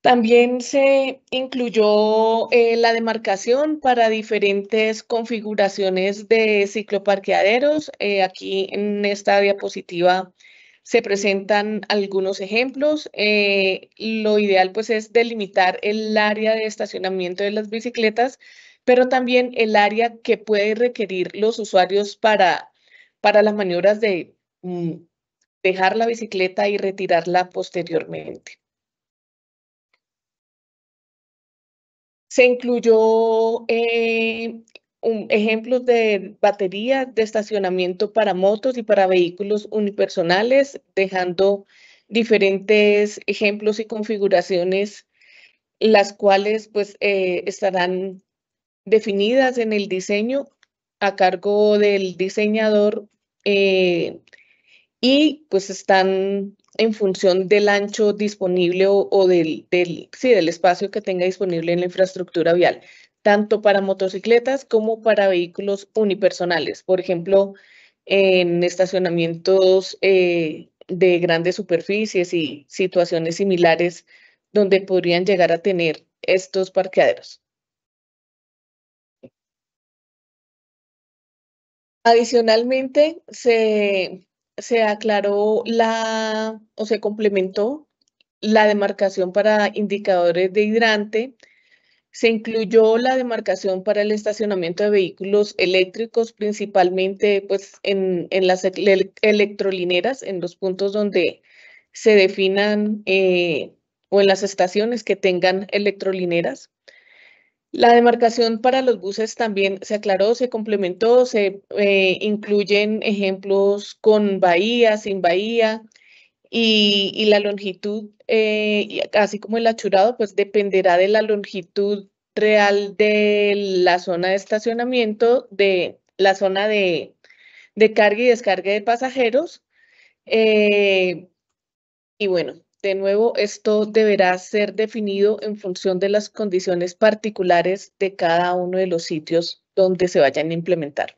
También se incluyó eh, la demarcación para diferentes configuraciones de cicloparqueaderos. Eh, aquí en esta diapositiva se presentan algunos ejemplos. Eh, lo ideal pues es delimitar el área de estacionamiento de las bicicletas, pero también el área que puede requerir los usuarios para, las maniobras de mm, dejar la bicicleta y retirarla posteriormente. Se incluyó eh, ejemplos de baterías de estacionamiento para motos y para vehículos unipersonales, dejando diferentes ejemplos y configuraciones, las cuales pues eh, estarán definidas en el diseño a cargo del diseñador eh, y pues están en función del ancho disponible o, del, sí, del espacio que tenga disponible en la infraestructura vial, tanto para motocicletas como para vehículos unipersonales. Por ejemplo, en estacionamientos eh, de grandes superficies y situaciones similares donde podrían llegar a tener estos parqueaderos. Adicionalmente, se se aclaró la o se complementó la demarcación para indicadores de hidrante, se incluyó la demarcación para el estacionamiento de vehículos eléctricos, principalmente pues, en, las electrolineras, en los puntos donde se definan eh, o en las estaciones que tengan electrolineras. La demarcación para los buses también se aclaró, se complementó, se eh, incluyen ejemplos con bahía, sin bahía y, la longitud, eh, así como el achurado, pues dependerá de la longitud real de la zona de estacionamiento, de la zona de, carga y descarga de pasajeros. Eh, y bueno, de nuevo, esto deberá ser definido en función de las condiciones particulares de cada uno de los sitios donde se vayan a implementar.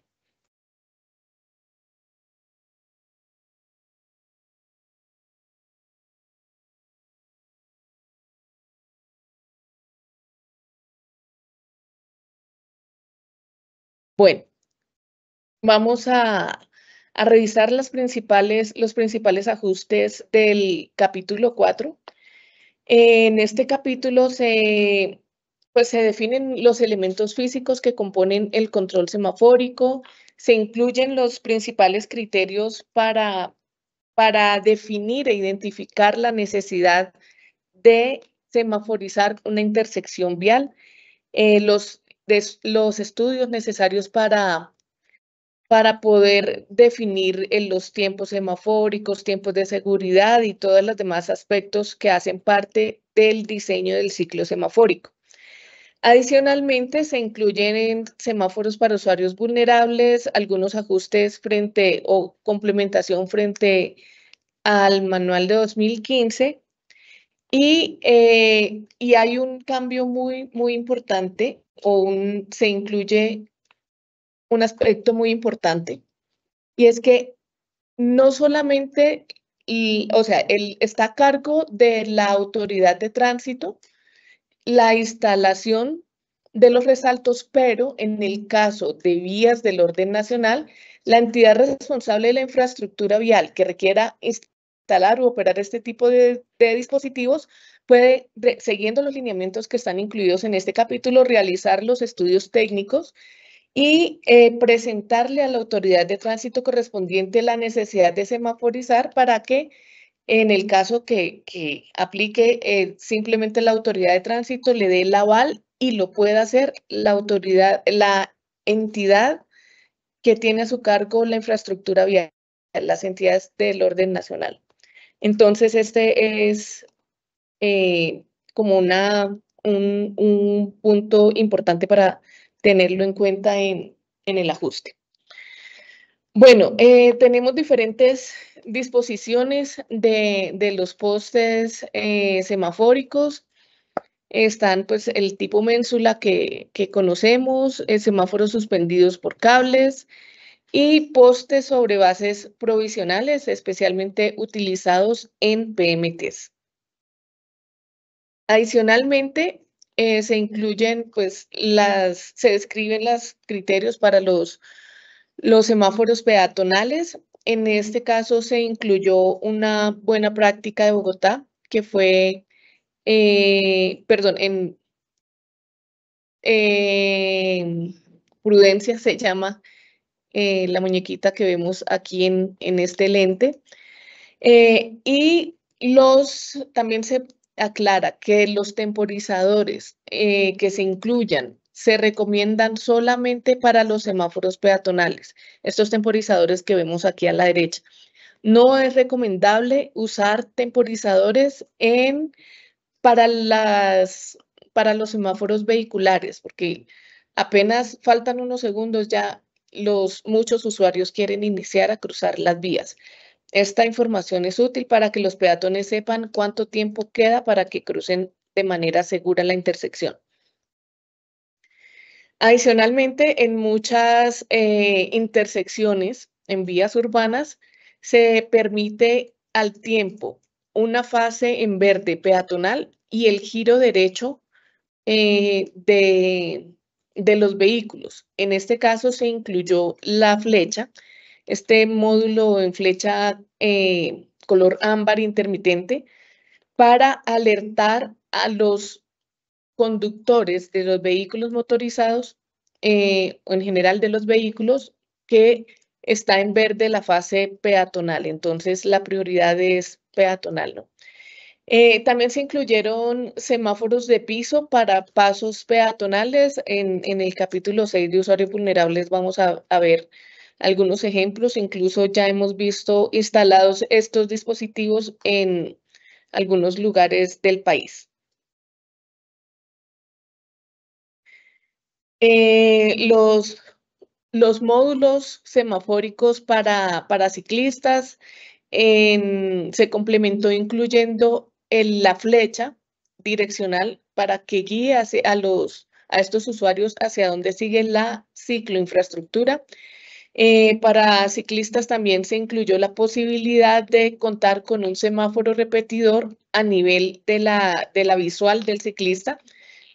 Bueno, vamos a, a revisar principales, los principales ajustes del capítulo 4. En este capítulo se, pues se definen los elementos físicos que componen el control semafórico, se incluyen los principales criterios para, para definir e identificar la necesidad de semaforizar una intersección vial, eh, los, los estudios necesarios para para poder definir eh, los tiempos semafóricos, tiempos de seguridad y todos los demás aspectos que hacen parte del diseño del ciclo semafórico. Adicionalmente, se incluyen en semáforos para usuarios vulnerables, algunos ajustes frente o complementación frente al manual de 2015 eh, y, hay un cambio muy, muy importante o un, se incluye un aspecto muy importante y es que no solamente, y, o sea, él está a cargo de la autoridad de tránsito la instalación de los resaltos, pero en el caso de vías del orden nacional, la entidad responsable de la infraestructura vial que requiera instalar o operar este tipo de, dispositivos puede, siguiendo los lineamientos que están incluidos en este capítulo, realizar los estudios técnicos y eh, presentarle a la autoridad de tránsito correspondiente la necesidad de semaforizar para que en el caso que, aplique eh, simplemente la autoridad de tránsito le dé el aval y lo pueda hacer la autoridad, la entidad que tiene a su cargo la infraestructura vial, las entidades del orden nacional. Entonces, este es eh, como una, un, un punto importante para tenerlo en cuenta en, el ajuste. Bueno, eh, tenemos diferentes disposiciones de, los postes eh, semafóricos. Están pues el tipo ménsula que, que conocemos, eh, semáforos suspendidos por cables y postes sobre bases provisionales, especialmente utilizados en PMTs. Adicionalmente, eh, se incluyen, pues, las, se describen los criterios para los, los semáforos peatonales. En este caso se incluyó una buena práctica de Bogotá, que fue, eh, perdón, en eh, Prudencia se llama la muñequita que vemos aquí en, en este lente. y los, también se aclara que los temporizadores eh, que se incluyan se recomiendan solamente para los semáforos peatonales, estos temporizadores que vemos aquí a la derecha. No es recomendable usar temporizadores en, para, las, para los semáforos vehiculares, porque apenas faltan unos segundos ya los muchos usuarios quieren iniciar a cruzar las vías. Esta información es útil para que los peatones sepan cuánto tiempo queda para que crucen de manera segura la intersección. Adicionalmente, en muchas eh, intersecciones en vías urbanas se permite al tiempo una fase en verde peatonal y el giro derecho eh, de los vehículos. En este caso se incluyó la flecha este módulo en flecha eh, color ámbar intermitente para alertar a los conductores de los vehículos motorizados, eh, o en general de los vehículos, que está en verde la fase peatonal. Entonces, la prioridad es peatonal, ¿no? Eh, también se incluyeron semáforos de piso para pasos peatonales. En, en el capítulo 6 de usuarios vulnerables vamos a ver algunos ejemplos, incluso ya hemos visto instalados estos dispositivos en algunos lugares del país. Eh, los, módulos semafóricos para, para ciclistas se complementó incluyendo la flecha direccional para que guíe a, los, a estos usuarios hacia dónde sigue la cicloinfraestructura eh, para ciclistas también se incluyó la posibilidad de contar con un semáforo repetidor a nivel de la, visual del ciclista,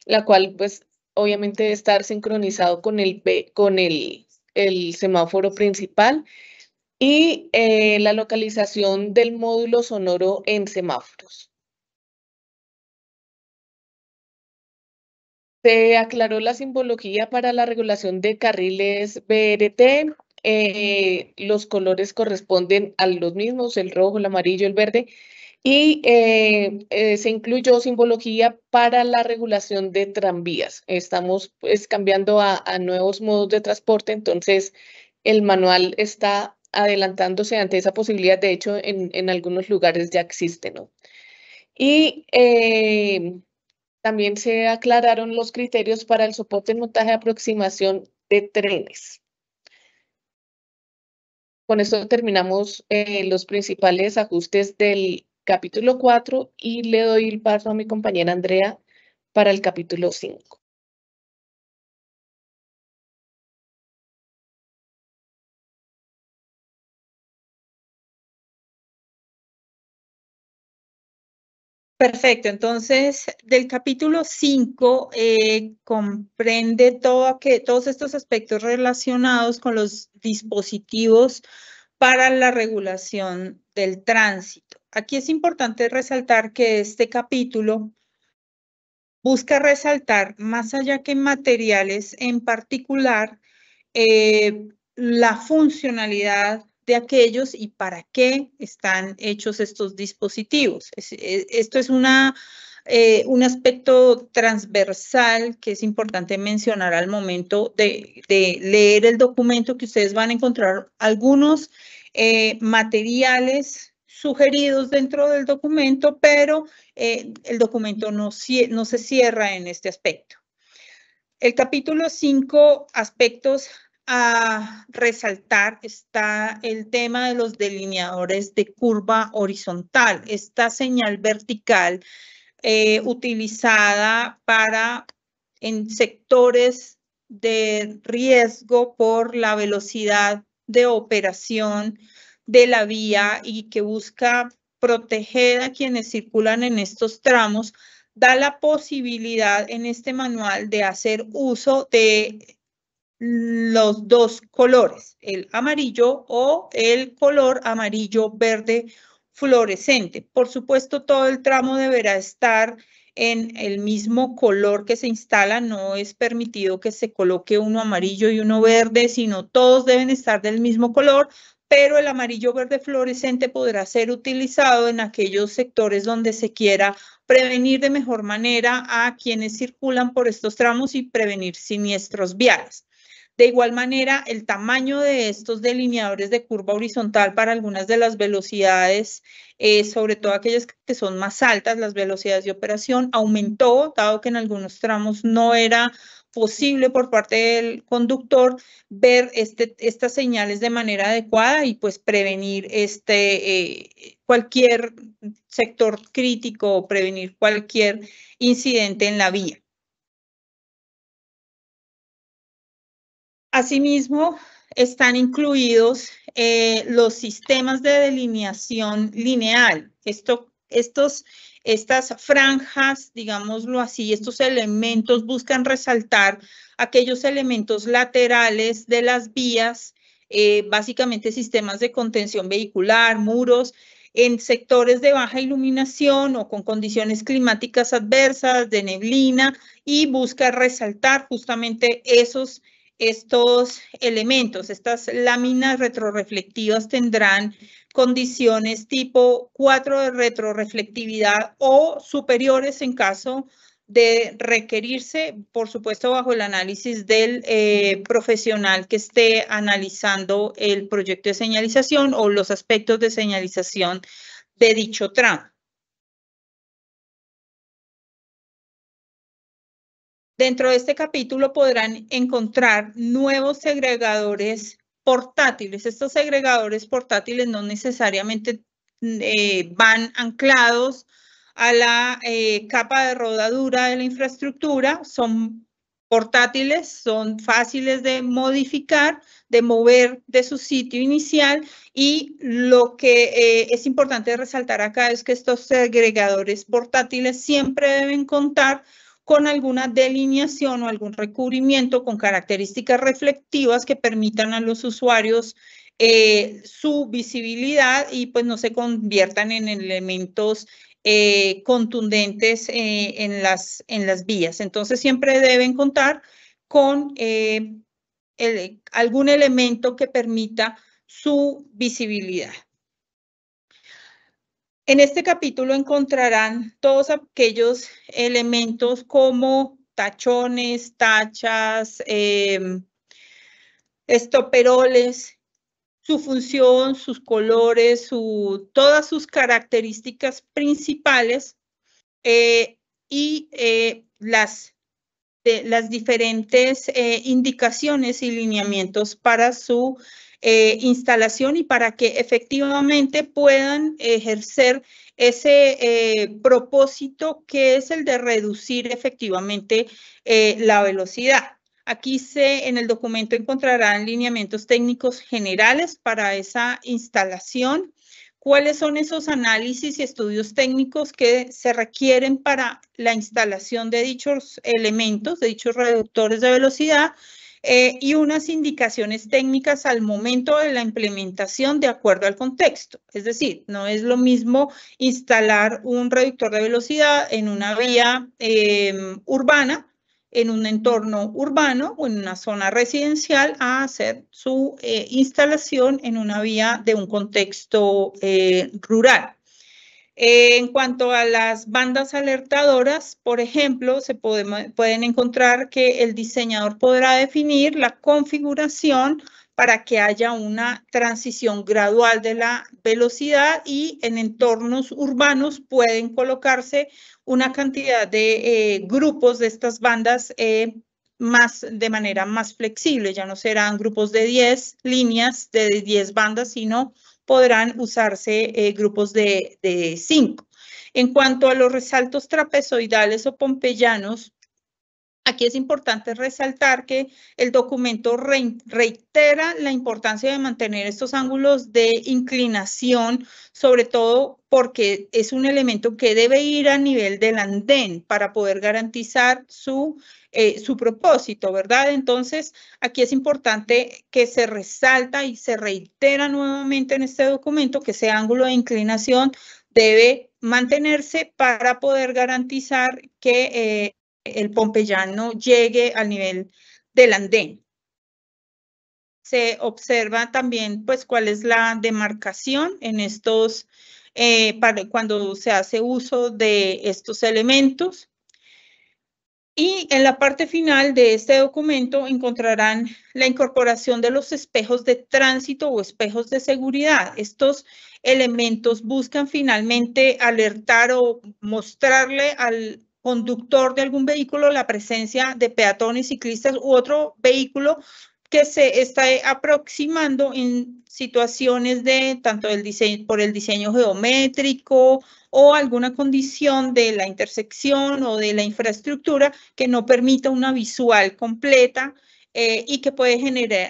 la cual pues obviamente debe estar sincronizado con el, con el, semáforo principal y eh, la localización del módulo sonoro en semáforos. Se aclaró la simbología para la regulación de carriles BRT, eh, los colores corresponden a los mismos, el rojo, el amarillo, el verde, y eh, eh, se incluyó simbología para la regulación de tranvías. Estamos pues, cambiando a, nuevos modos de transporte, entonces el manual está adelantándose ante esa posibilidad, de hecho en, algunos lugares ya existe, ¿no? Y también se aclararon los criterios para el soporte en montaje de aproximación de trenes. Con esto terminamos eh, los principales ajustes del capítulo 4 y le doy el paso a mi compañera Andrea para el capítulo 5. Perfecto, entonces del capítulo 5 eh, comprende todo todos estos aspectos relacionados con los dispositivos para la regulación del tránsito. Aquí es importante resaltar que este capítulo busca resaltar, más allá que materiales en particular, eh, la funcionalidad aquellos y para qué están hechos estos dispositivos. Eh, esto es una, eh, un aspecto transversal que es importante mencionar al momento de, leer el documento, que ustedes van a encontrar algunos eh, materiales sugeridos dentro del documento, pero el documento no, no se cierra en este aspecto. El capítulo 5, aspectos a resaltar está el tema de los delineadores de curva horizontal, esta señal vertical eh, utilizada para en sectores de riesgo por la velocidad de operación de la vía y que busca proteger a quienes circulan en estos tramos, da la posibilidad en este manual de hacer uso de los dos colores, el amarillo o el color amarillo verde fluorescente. Por supuesto, todo el tramo deberá estar en el mismo color que se instala, no es permitido que se coloque uno amarillo y uno verde, sino todos deben estar del mismo color, pero el amarillo verde fluorescente podrá ser utilizado en aquellos sectores donde se quiera prevenir de mejor manera a quienes circulan por estos tramos y prevenir siniestros viales. De igual manera, el tamaño de estos delineadores de curva horizontal para algunas de las velocidades, eh, sobre todo aquellas que son más altas, las velocidades de operación, aumentó, dado que en algunos tramos no era posible por parte del conductor ver este, estas señales de manera adecuada y pues prevenir este, eh, cualquier sector crítico o prevenir cualquier incidente en la vía. Asimismo, están incluidos eh, los sistemas de delineación lineal. estos, estas franjas, digámoslo así, estos elementos buscan resaltar aquellos elementos laterales de las vías, eh, básicamente sistemas de contención vehicular, muros, en sectores de baja iluminación o con condiciones climáticas adversas, de neblina, y busca resaltar justamente esos estos elementos, estas láminas retroreflectivas tendrán condiciones tipo 4 de retroreflectividad o superiores en caso de requerirse, por supuesto, bajo el análisis del eh, profesional que esté analizando el proyecto de señalización o los aspectos de señalización de dicho tramo. Dentro de este capítulo podrán encontrar nuevos segregadores portátiles. Estos segregadores portátiles no necesariamente mm, eh, van anclados a la eh, capa de rodadura de la infraestructura, son portátiles, son fáciles de modificar, de mover de su sitio inicial y lo que eh, es importante resaltar acá es que estos segregadores portátiles siempre deben contar con alguna delineación o algún recubrimiento con características reflectivas que permitan a los usuarios eh, su visibilidad y pues no se conviertan en elementos eh, contundentes eh, en, las, en las vías. Entonces siempre deben contar con algún elemento que permita su visibilidad. En este capítulo encontrarán todos aquellos elementos como tachones, tachas, em, estoperoles, su función, sus colores, todas sus características principales eh, y eh, las, las, diferentes eh, indicaciones y lineamientos para su eh, instalación y para que efectivamente puedan ejercer ese eh, propósito que es el de reducir efectivamente eh, la velocidad. Aquí se, en el documento encontrarán lineamientos técnicos generales para esa instalación, cuáles son esos análisis y estudios técnicos que se requieren para la instalación de dichos elementos, de dichos reductores de velocidad, eh, y unas indicaciones técnicas al momento de la implementación de acuerdo al contexto. Es decir, no es lo mismo instalar un reductor de velocidad en una vía eh, urbana en un entorno urbano o en una zona residencial a hacer su eh, instalación en una vía de un contexto rural en cuanto a las bandas alertadoras, por ejemplo, se pueden encontrar que el diseñador podrá definir la configuración para que haya una transición gradual de la velocidad y en entornos urbanos pueden colocarse una cantidad de eh, grupos de estas bandas eh, más, de manera más flexible. Ya no serán grupos de 10 líneas, de 10 bandas, sino podrán usarse eh, grupos de, de cinco. En cuanto a los resaltos trapezoidales o pompeyanos, Aquí es importante resaltar que el documento reitera la importancia de mantener estos ángulos de inclinación, sobre todo porque es un elemento que debe ir a nivel del andén para poder garantizar su, eh, su propósito, ¿verdad? Entonces, aquí es importante que se resalta y se reitera nuevamente en este documento que ese ángulo de inclinación debe mantenerse para poder garantizar que eh, el pompeyano llegue al nivel del andén. Se observa también pues cuál es la demarcación en estos, eh, cuando se hace uso de estos elementos. Y en la parte final de este documento encontrarán la incorporación de los espejos de tránsito o espejos de seguridad. Estos elementos buscan finalmente alertar o mostrarle al conductor de algún vehículo la presencia de peatones, ciclistas u otro vehículo que se está aproximando en situaciones de tanto por el diseño geométrico o alguna condición de la intersección o de la infraestructura que no permita una visual completa eh, y que puede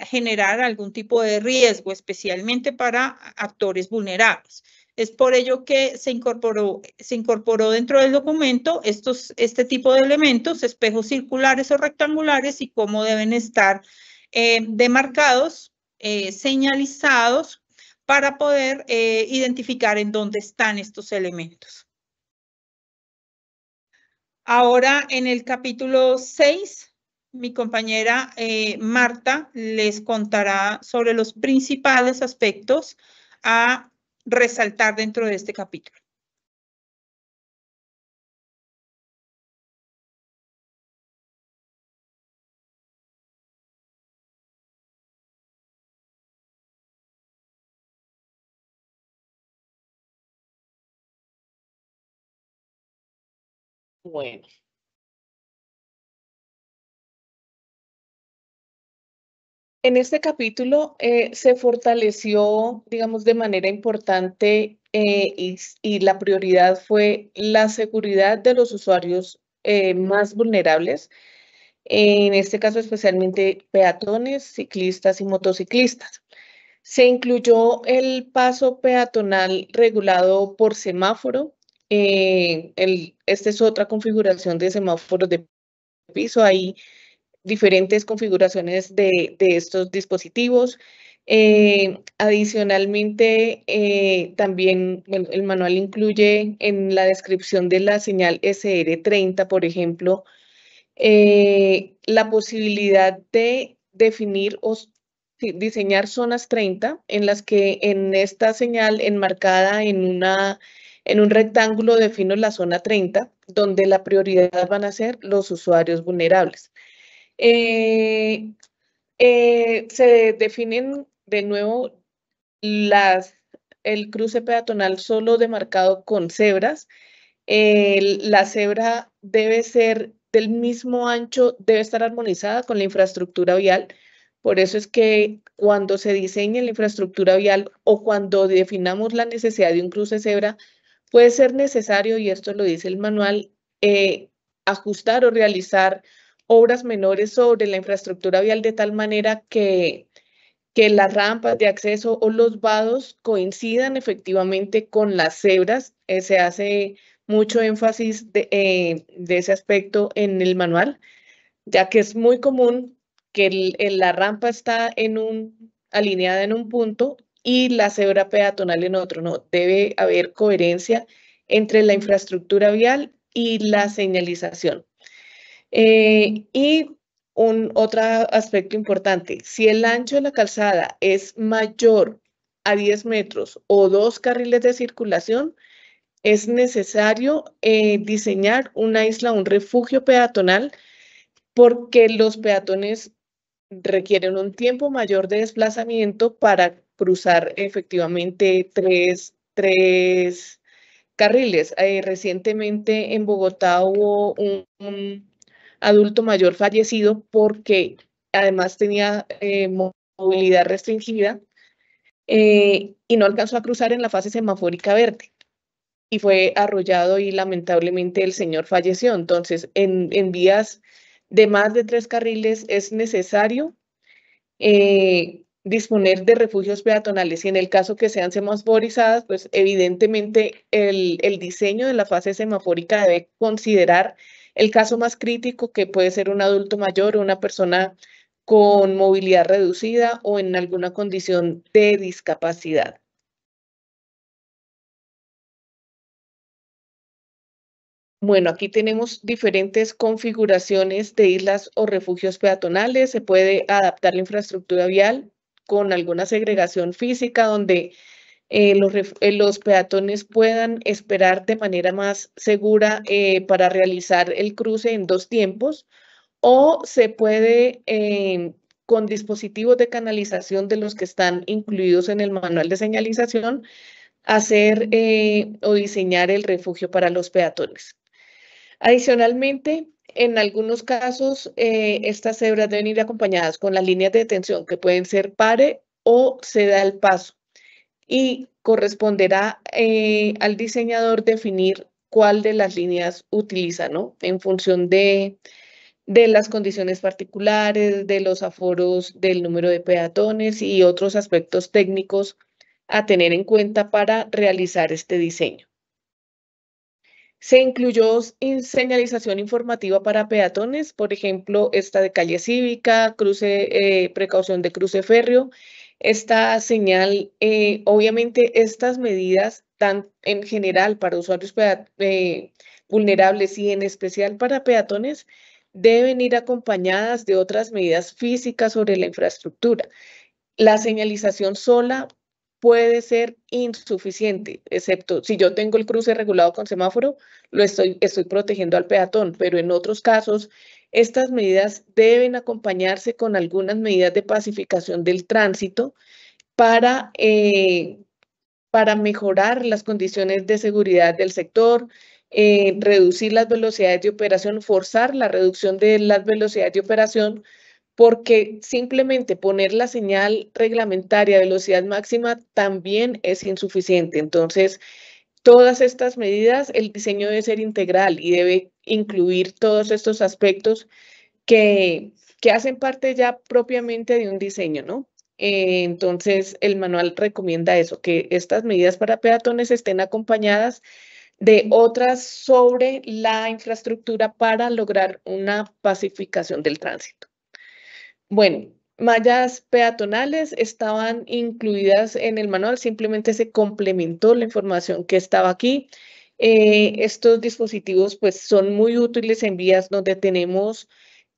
generar algún tipo de riesgo, especialmente para actores vulnerables. Es por ello que se incorporó, se incorporó dentro del documento estos, este tipo de elementos, espejos circulares o rectangulares y cómo deben estar eh, demarcados, eh, señalizados para poder eh, identificar en dónde están estos elementos. Ahora en el capítulo 6, mi compañera Marta les contará sobre los principales aspectos a resaltar dentro de este capítulo. Bueno, En este capítulo eh, se fortaleció, digamos, de manera importante eh, y, la prioridad fue la seguridad de los usuarios eh, más vulnerables, en este caso especialmente peatones, ciclistas y motociclistas. Se incluyó el paso peatonal regulado por semáforo. esta es otra configuración de semáforo de piso. Ahí diferentes configuraciones de, estos dispositivos. Mm. Eh, adicionalmente, eh, también el manual incluye en la descripción de la señal SR30, por ejemplo, eh, la posibilidad de definir o diseñar zonas 30 en las que en esta señal enmarcada en, una, en un rectángulo defino la zona 30, donde la prioridad van a ser los usuarios vulnerables. Eh, eh, se definen de nuevo las, el cruce peatonal solo demarcado con cebras. la cebra debe ser del mismo ancho, debe estar armonizada con la infraestructura vial. Por eso es que cuando se diseña la infraestructura vial o cuando definamos la necesidad de un cruce cebra, puede ser necesario, y esto lo dice el manual, eh, ajustar o realizar obras menores sobre la infraestructura vial de tal manera que, que las rampas de acceso o los vados coincidan efectivamente con las cebras. Eh, se hace mucho énfasis eh, de, ese aspecto en el manual, ya que es muy común que la rampa está en un, alineada en un punto y la cebra peatonal en otro. No, debe haber coherencia entre la infraestructura vial y la señalización. Eh, y un otro aspecto importante, si el ancho de la calzada es mayor a 10 metros o dos carriles de circulación, es necesario eh, diseñar una isla, un refugio peatonal, porque los peatones requieren un tiempo mayor de desplazamiento para cruzar efectivamente tres, carriles. Eh, recientemente en Bogotá hubo un adulto mayor fallecido porque además tenía eh, movilidad restringida eh, y no alcanzó a cruzar en la fase semafórica verde y fue arrollado y lamentablemente el señor falleció. Entonces, en, vías de más de tres carriles es necesario eh, disponer de refugios peatonales y en el caso que sean semaforizadas, pues evidentemente el, el diseño de la fase semafórica debe considerar el caso más crítico que puede ser un adulto mayor o una persona con movilidad reducida o en alguna condición de discapacidad. Bueno, aquí tenemos diferentes configuraciones de islas o refugios peatonales. Se puede adaptar la infraestructura vial con alguna segregación física donde eh, eh, los, peatones puedan esperar de manera más segura eh, para realizar el cruce en dos tiempos o se puede em, con dispositivos de canalización de los que están incluidos en el manual de señalización hacer o diseñar el refugio para los peatones. Adicionalmente, en algunos casos, estas cebras deben ir acompañadas con las líneas de detención que pueden ser pare o se da el paso y corresponderá eh, al diseñador definir cuál de las líneas utiliza, ¿no? En función de, las condiciones particulares, de los aforos, del número de peatones y otros aspectos técnicos a tener en cuenta para realizar este diseño. Se incluyó señalización informativa para peatones, por ejemplo, esta de calle cívica, cruce, eh, precaución de cruce férreo esta señal. Eh, obviamente estas medidas, tan en general para usuarios eh, vulnerables y en especial para peatones, deben ir acompañadas de otras medidas físicas sobre la infraestructura. La señalización sola puede ser insuficiente, excepto si yo tengo el cruce regulado con semáforo, lo estoy, estoy protegiendo al peatón, pero en otros casos estas medidas deben acompañarse con algunas medidas de pacificación del tránsito para, eh, para mejorar las condiciones de seguridad del sector, eh, reducir las velocidades de operación, forzar la reducción de las velocidades de operación, porque simplemente poner la señal reglamentaria velocidad máxima también es insuficiente. Entonces, todas estas medidas, el diseño debe ser integral y debe incluir todos estos aspectos que, que hacen parte ya propiamente de un diseño, ¿no? Eh, entonces, el manual recomienda eso, que estas medidas para peatones estén acompañadas de otras sobre la infraestructura para lograr una pacificación del tránsito. Bueno, mallas peatonales estaban incluidas en el manual, simplemente se complementó la información que estaba aquí. Eh, estos dispositivos pues son muy útiles en vías donde tenemos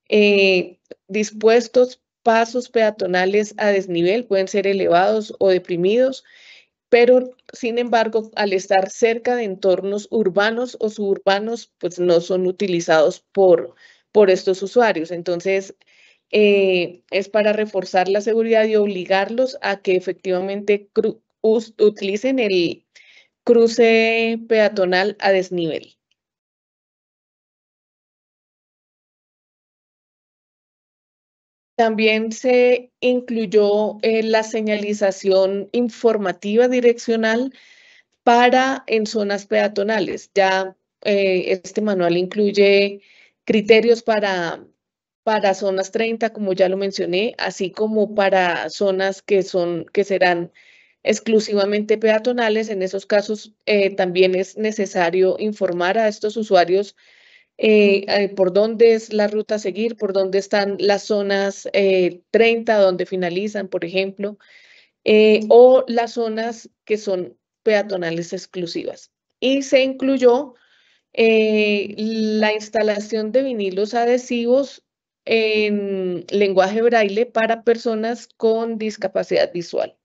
eh, dispuestos pasos peatonales a desnivel, pueden ser elevados o deprimidos, pero sin embargo al estar cerca de entornos urbanos o suburbanos pues no son utilizados por, por estos usuarios. Entonces, eh, es para reforzar la seguridad y obligarlos a que efectivamente utilicen el cruce peatonal a desnivel. También se incluyó eh, la señalización informativa direccional para en zonas peatonales. Ya eh, este manual incluye criterios para para zonas 30, como ya lo mencioné, así como para zonas que, son, que serán exclusivamente peatonales. En esos casos eh, también es necesario informar a estos usuarios eh, eh, por dónde es la ruta a seguir, por dónde están las zonas 30, donde finalizan, por ejemplo, o las zonas que son peatonales exclusivas. Y se incluyó la instalación de vinilos adhesivos en lenguaje braille para personas con discapacidad visual.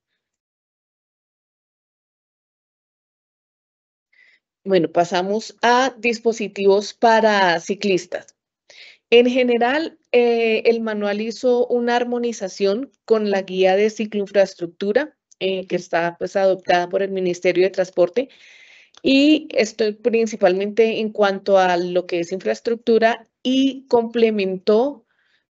Bueno, pasamos a dispositivos para ciclistas. En general, eh, el manual hizo una armonización con la guía de cicloinfraestructura eh, que está pues, adoptada por el Ministerio de Transporte y esto principalmente en cuanto a lo que es infraestructura y complementó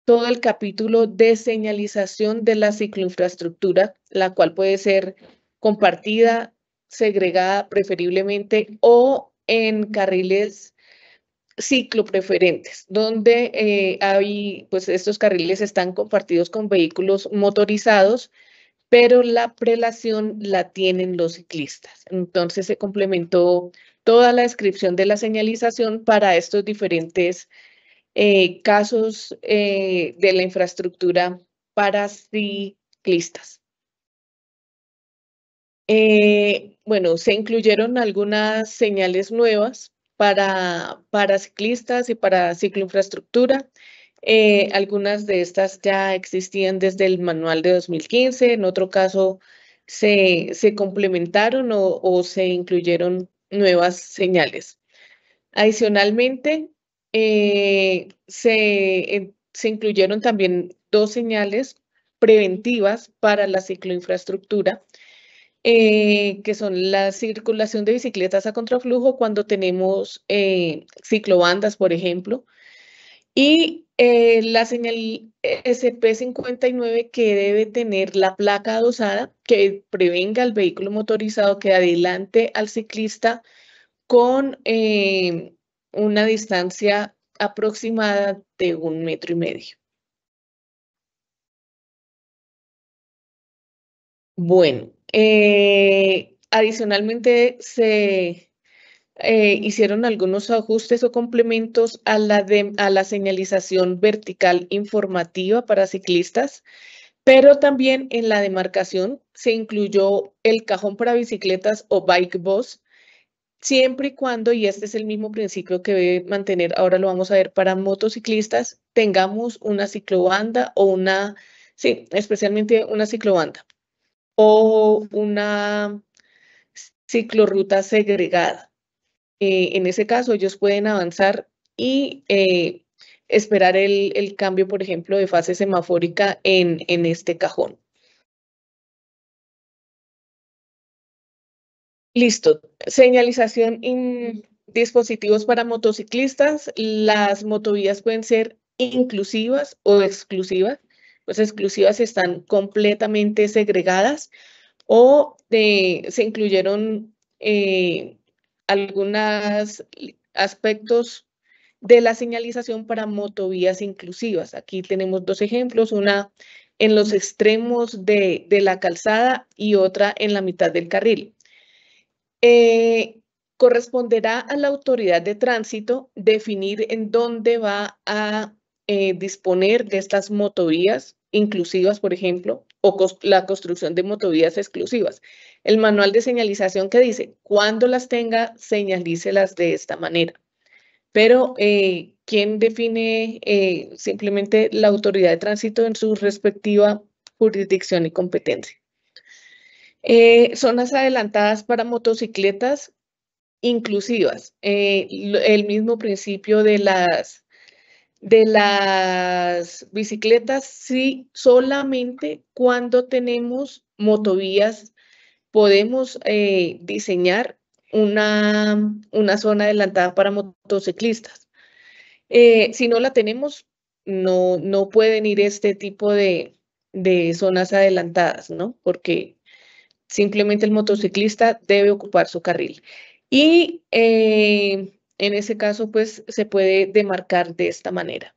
todo el capítulo de señalización de la cicloinfraestructura, la cual puede ser compartida, segregada preferiblemente o en carriles ciclopreferentes, donde eh, hay, pues estos carriles están compartidos con vehículos motorizados, pero la prelación la tienen los ciclistas. Entonces se complementó toda la descripción de la señalización para estos diferentes eh, casos eh, de la infraestructura para ciclistas. Eh, bueno, se incluyeron algunas señales nuevas para, para ciclistas y para cicloinfraestructura. algunas de estas ya existían desde el manual de 2015, en otro caso se, complementaron o, se incluyeron nuevas señales. Adicionalmente, eh, se, incluyeron también dos señales preventivas para la cicloinfraestructura, eh, que son la circulación de bicicletas a contraflujo cuando tenemos eh, ciclobandas, por ejemplo, y eh, la señal e SP59 que debe tener la placa adosada que prevenga al vehículo motorizado que adelante al ciclista con una distancia aproximada de un metro y medio. Bueno, eh, adicionalmente se eh, hicieron algunos ajustes o complementos a la, a la señalización vertical informativa para ciclistas, pero también en la demarcación se incluyó el cajón para bicicletas o bike bus siempre y cuando, y este es el mismo principio que debe mantener, ahora lo vamos a ver para motociclistas, tengamos una ciclobanda o una, sí, especialmente una ciclobanda o una ciclorruta segregada. Eh, en ese caso, ellos pueden avanzar y eh, esperar el, el, cambio, por ejemplo, de fase semafórica en, en este cajón. Listo. Señalización en mm. dispositivos para motociclistas. Las motovías pueden ser inclusivas o exclusivas. pues exclusivas están completamente segregadas o eh, se incluyeron eh, algunos aspectos de la señalización para motovías inclusivas. Aquí tenemos dos ejemplos, una en los mm. extremos de la calzada y otra en la mitad del carril. Eh, corresponderá a la autoridad de tránsito definir en dónde va a eh, disponer de estas motovías inclusivas, por ejemplo, o la construcción de motovías exclusivas. El manual de señalización que dice, cuando las tenga, señalícelas de esta manera. Pero, eh, ¿quién define simplemente la autoridad de tránsito en su respectiva jurisdicción y competencia? zonas eh, adelantadas para motocicletas inclusivas. Eh, el mismo principio de las, de las bicicletas, sí, solamente cuando tenemos motovías podemos eh, diseñar una, una, zona adelantada para motociclistas. si no la tenemos, no, no pueden ir este tipo de, de zonas adelantadas, ¿no? Porque Simplemente el motociclista debe ocupar su carril. Y eh, en ese caso, pues se puede demarcar de esta manera.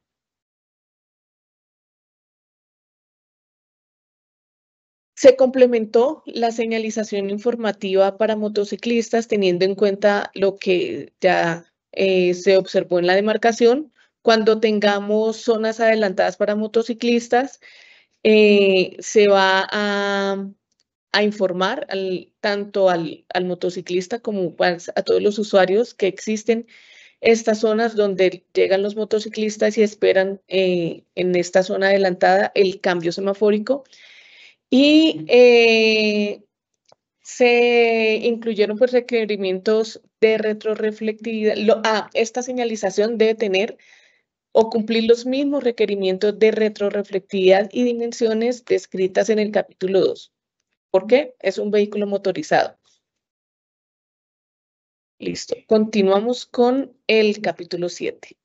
Se complementó la señalización informativa para motociclistas teniendo en cuenta lo que ya eh, se observó en la demarcación. Cuando tengamos zonas adelantadas para motociclistas, eh, se va a a informar tanto al, motociclista como pues, a, todos los usuarios que existen estas zonas donde llegan los motociclistas y esperan eh, en esta zona adelantada el cambio semafórico. Y eh, se incluyeron pues, requerimientos de retroreflectividad. Ah, esta señalización debe tener o cumplir los mismos requerimientos de retroreflectividad y dimensiones descritas en el capítulo 2. ¿Por Es un vehículo motorizado. Listo. Continuamos con el capítulo 7.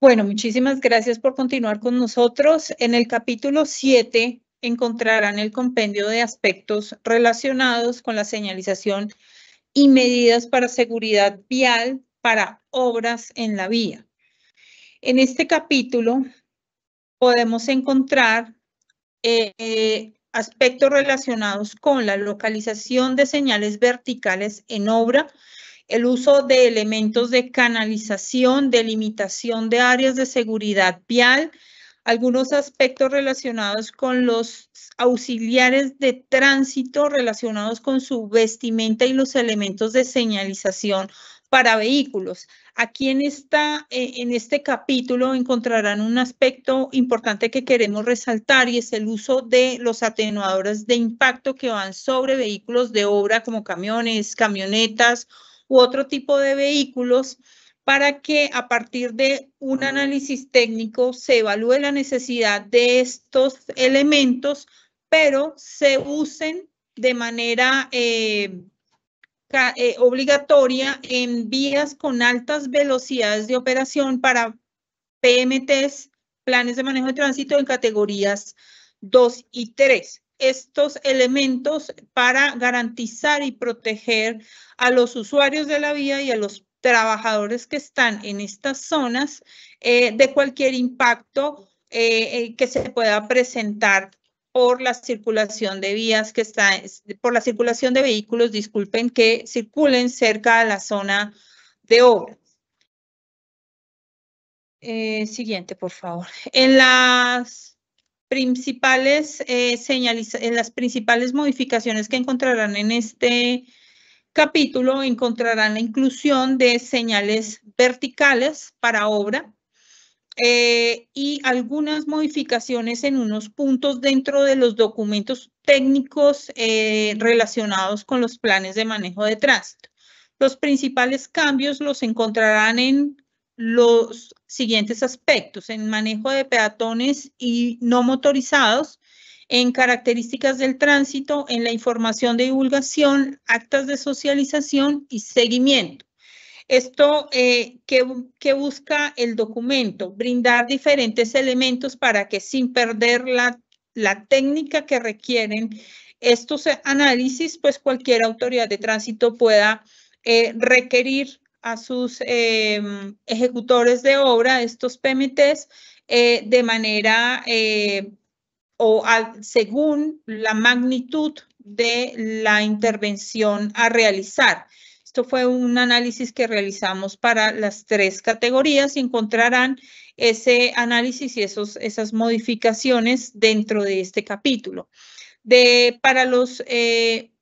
Bueno, muchísimas gracias por continuar con nosotros. En el capítulo 7 encontrarán el compendio de aspectos relacionados con la señalización y medidas para seguridad vial para obras en la vía. En este capítulo podemos encontrar eh, aspectos relacionados con la localización de señales verticales en obra, el uso de elementos de canalización, delimitación de áreas de seguridad vial, algunos aspectos relacionados con los auxiliares de tránsito relacionados con su vestimenta y los elementos de señalización para vehículos. Aquí en, esta, eh, en este capítulo encontrarán un aspecto importante que queremos resaltar y es el uso de los atenuadores de impacto que van sobre vehículos de obra como camiones, camionetas u otro tipo de vehículos para que a partir de un análisis técnico se evalúe la necesidad de estos elementos, pero se usen de manera eh, eh, obligatoria en vías con altas velocidades de operación para PMTs, planes de manejo de tránsito en categorías 2 y 3 estos elementos para garantizar y proteger a los usuarios de la vía y a los trabajadores que están en estas zonas eh, de cualquier impacto eh, eh, que se pueda presentar por la circulación de vías que está, por la circulación de vehículos, disculpen, que circulen cerca de la zona de obra. siguiente, por favor. En las principales eh, en las principales modificaciones que encontrarán en este capítulo encontrarán la inclusión de señales verticales para obra eh, y algunas modificaciones en unos puntos dentro de los documentos técnicos eh, relacionados con los planes de manejo de tránsito. Los principales cambios los encontrarán en los siguientes aspectos, en manejo de peatones y no motorizados, en características del tránsito, en la información de divulgación, actas de socialización y seguimiento. Esto eh, que, busca el documento, brindar diferentes elementos para que sin perder la, técnica que requieren estos análisis, pues cualquier autoridad de tránsito pueda eh, requerir a sus em, ejecutores de obra, estos PMTs, eh, de manera o según la magnitud de la intervención a realizar. Esto fue un análisis que realizamos para las tres categorías y encontrarán ese análisis y esos, esas modificaciones dentro de este capítulo. para los eh,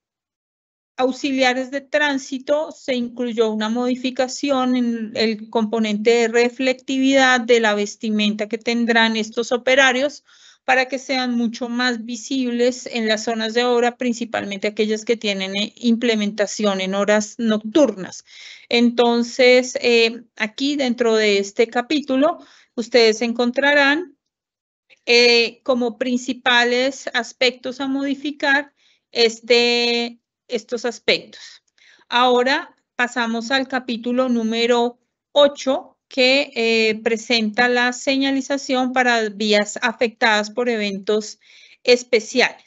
auxiliares de tránsito se incluyó una modificación en el componente de reflectividad de la vestimenta que tendrán estos operarios para que sean mucho más visibles en las zonas de obra, principalmente aquellas que tienen eh, implementación en horas nocturnas. Entonces, eh, aquí dentro de este capítulo, ustedes encontrarán eh, como principales aspectos a modificar este, estos aspectos. Ahora pasamos al capítulo número 8, que eh, presenta la señalización para vías afectadas por eventos especiales.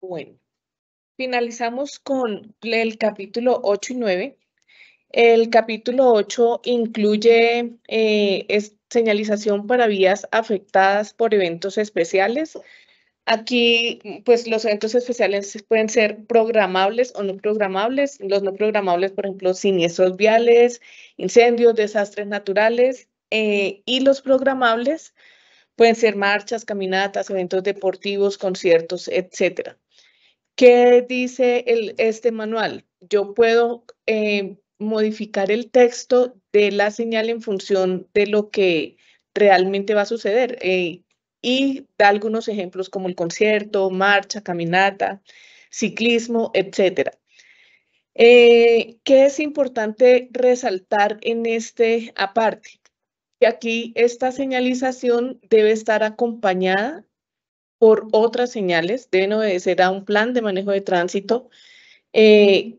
Bueno, finalizamos con el capítulo 8 y nueve. El capítulo 8 incluye eh, señalización para vías afectadas por eventos especiales. Aquí, pues los eventos especiales pueden ser programables o no programables. Los no programables, por ejemplo, siniestros viales, incendios, desastres naturales. Eh, y los programables pueden ser marchas, caminatas, eventos deportivos, conciertos, etc. ¿Qué dice el, este manual? Yo puedo eh, modificar el texto de la señal en función de lo que realmente va a suceder. Eh, y da algunos ejemplos como el concierto, marcha, caminata, ciclismo, etcétera. Eh, ¿Qué es importante resaltar en este aparte? Que aquí esta señalización debe estar acompañada por otras señales, debe obedecer a un plan de manejo de tránsito eh,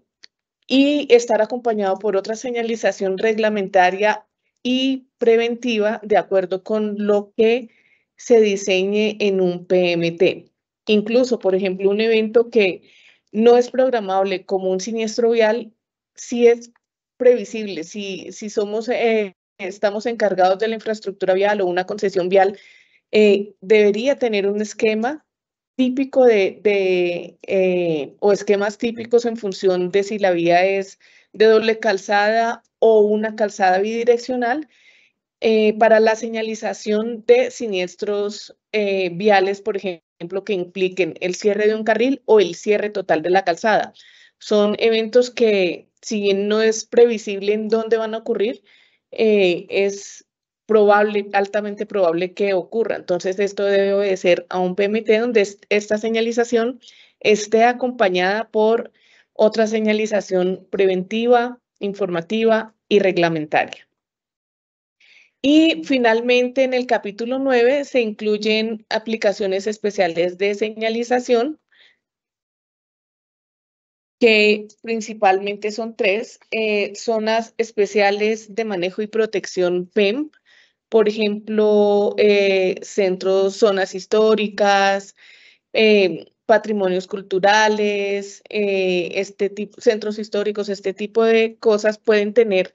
y estar acompañado por otra señalización reglamentaria y preventiva de acuerdo con lo que se diseñe en un PMT. Incluso, por ejemplo, un evento que no es programable como un siniestro vial, si es previsible, si, si somos, eh, estamos encargados de la infraestructura vial o una concesión vial, eh, debería tener un esquema típico de, de eh, o esquemas típicos en función de si la vía es de doble calzada o una calzada bidireccional eh, para la señalización de siniestros eh, viales, por ejemplo, que impliquen el cierre de un carril o el cierre total de la calzada. Son eventos que, si bien no es previsible en dónde van a ocurrir, es probable, altamente probable que ocurra. Entonces, esto debe obedecer a un PMT donde esta señalización esté acompañada por otra señalización preventiva, informativa y reglamentaria. Y finalmente, en el capítulo 9 se incluyen aplicaciones especiales de señalización, que principalmente son tres, zonas eh, especiales de manejo y protección PEM, por ejemplo, eh, centros, zonas históricas, eh, patrimonios culturales, eh, este tipo, centros históricos, este tipo de cosas pueden tener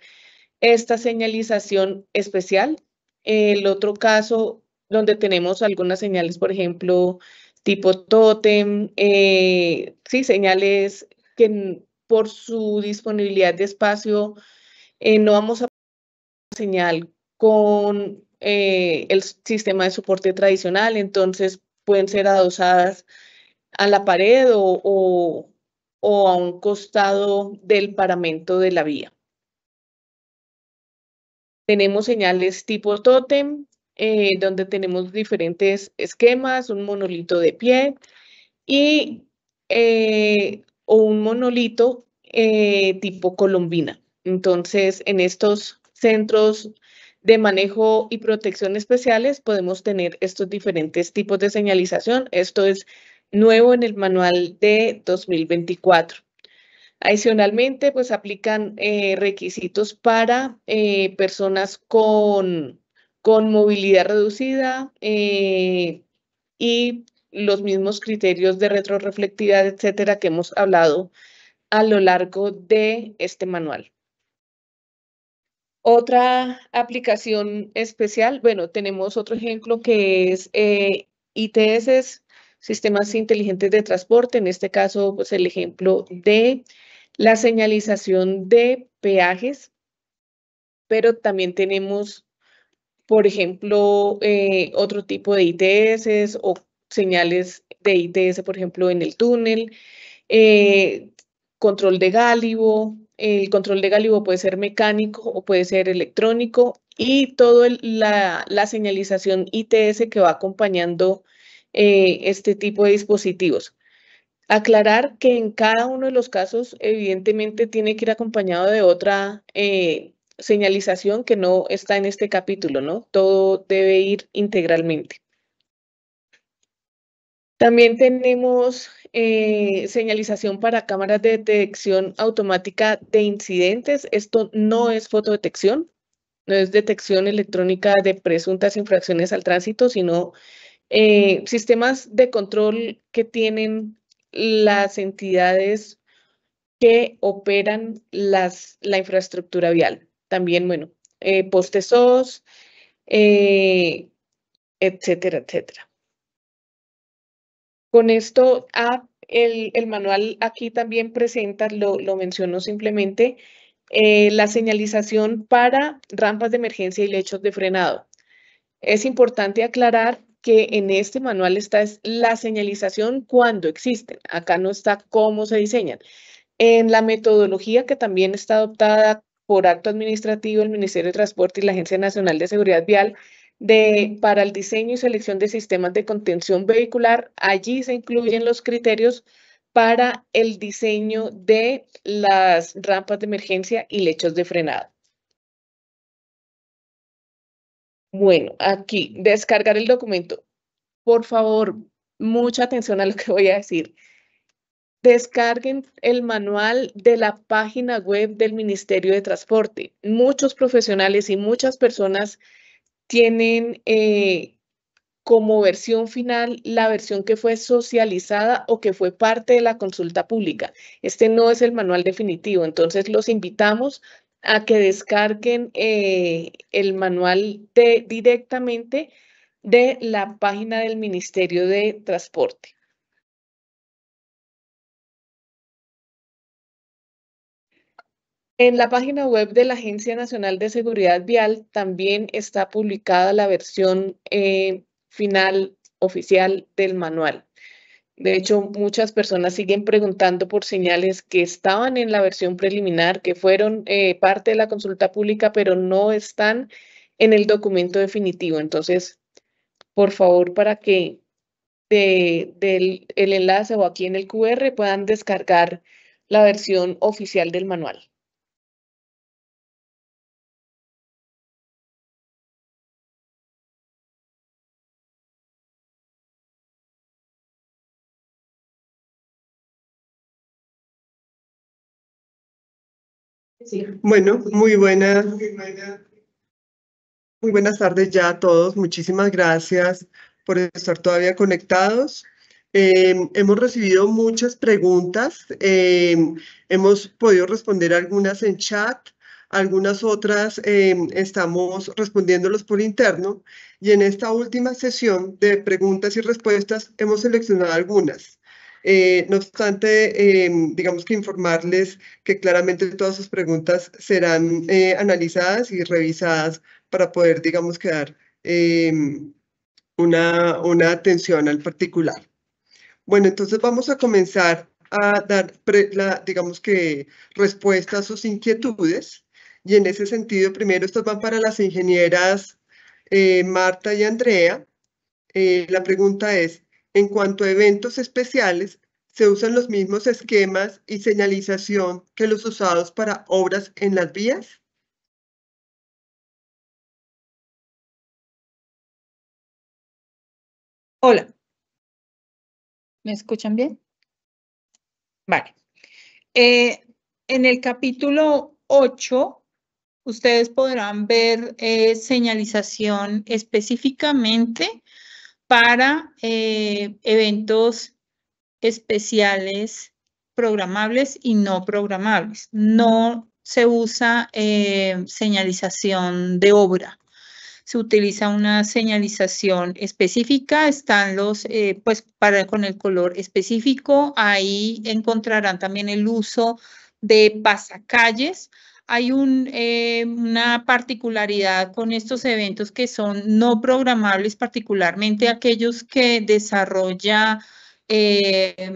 esta señalización especial. El otro caso donde tenemos algunas señales, por ejemplo, tipo tótem, sí, señales que por su disponibilidad de espacio no vamos a señal con eh, el sistema de soporte tradicional, entonces pueden ser adosadas a la pared o, a un costado del paramento de la vía. Tenemos señales tipo tótem, eh, donde tenemos diferentes esquemas, un monolito de pie y eh, o un monolito tipo colombina. Entonces, en estos centros de manejo y protección especiales, podemos tener estos diferentes tipos de señalización. Esto es nuevo en el manual de 2024. Adicionalmente, pues aplican eh, requisitos para eh, personas con, con, movilidad reducida eh, y los mismos criterios de retroreflectividad, etcétera, que hemos hablado a lo largo de este manual. Otra aplicación especial, bueno, tenemos otro ejemplo que es eh, ITS, Sistemas Inteligentes de Transporte, en este caso, pues el ejemplo de la señalización de peajes, pero también tenemos, por ejemplo, eh, otro tipo de ITS o señales de ITS, por ejemplo, en el túnel, eh, control de gálibo, el control de gálibo puede ser mecánico o puede ser electrónico y toda la, señalización ITS que va acompañando eh, este tipo de dispositivos. Aclarar que en cada uno de los casos, evidentemente, tiene que ir acompañado de otra eh, señalización que no está en este capítulo, ¿no? Todo debe ir integralmente. También tenemos eh, señalización para cámaras de detección automática de incidentes. Esto no es fotodetección, no es detección electrónica de presuntas infracciones al tránsito, sino eh, sistemas de control que tienen las entidades que operan las, la infraestructura vial. También, bueno, eh, postesos, etcétera, etcétera. Con esto, ah, el, manual aquí también presenta, lo, lo menciono simplemente, eh, la señalización para rampas de emergencia y lechos de frenado. Es importante aclarar que en este manual está la señalización cuando existen. Acá no está cómo se diseñan. En la metodología que también está adoptada por acto administrativo, el Ministerio de Transporte y la Agencia Nacional de Seguridad Vial, para el diseño y selección de sistemas de contención vehicular. Allí se incluyen los criterios para el diseño de las rampas de emergencia y lechos de frenado. Bueno, aquí, descargar el documento. Por favor, mucha atención a lo que voy a decir. Descarguen el manual de la página web del Ministerio de Transporte. Muchos profesionales y muchas personas tienen eh, como versión final la versión que fue socializada o que fue parte de la consulta pública. Este no es el manual definitivo, entonces los invitamos a que descarguen eh, el manual directamente de la página del Ministerio de Transporte. En la página web de la Agencia Nacional de Seguridad Vial también está publicada la versión eh, final oficial del manual. De hecho, muchas personas siguen preguntando por señales que estaban en la versión preliminar, que fueron eh, parte de la consulta pública, pero no están en el documento definitivo. Entonces, por favor, para que del el enlace o aquí en el QR puedan descargar la versión oficial del manual. Bueno, muy buenas, muy buenas tardes ya a todos. Muchísimas gracias por estar todavía conectados. Em, hemos recibido muchas preguntas, em, hemos podido responder algunas en chat, algunas otras em, estamos respondiéndolos por interno y en esta última sesión de preguntas y respuestas hemos seleccionado algunas. Eh, no obstante, em, digamos que informarles que claramente todas sus preguntas serán eh, analizadas y revisadas para poder, digamos, quedar em, una, una atención al particular. Bueno, entonces vamos a comenzar a dar, digamos que, respuesta a sus inquietudes. Y en ese sentido, primero, estos van para las ingenieras eh, Marta y Andrea. la pregunta es, en cuanto a eventos especiales, se usan los mismos esquemas y señalización que los usados para obras en las vías. Hola. ¿Me escuchan bien? Vale. Eh, en el capítulo 8, ustedes podrán ver eh, señalización específicamente para eh, eventos especiales programables y no programables. No se usa eh, señalización de obra. Se utiliza una señalización específica, están los, eh, pues para con el color específico, ahí encontrarán también el uso de pasacalles hay eh, una particularidad con estos eventos que son no programables, particularmente aquellos que desarrolla eh,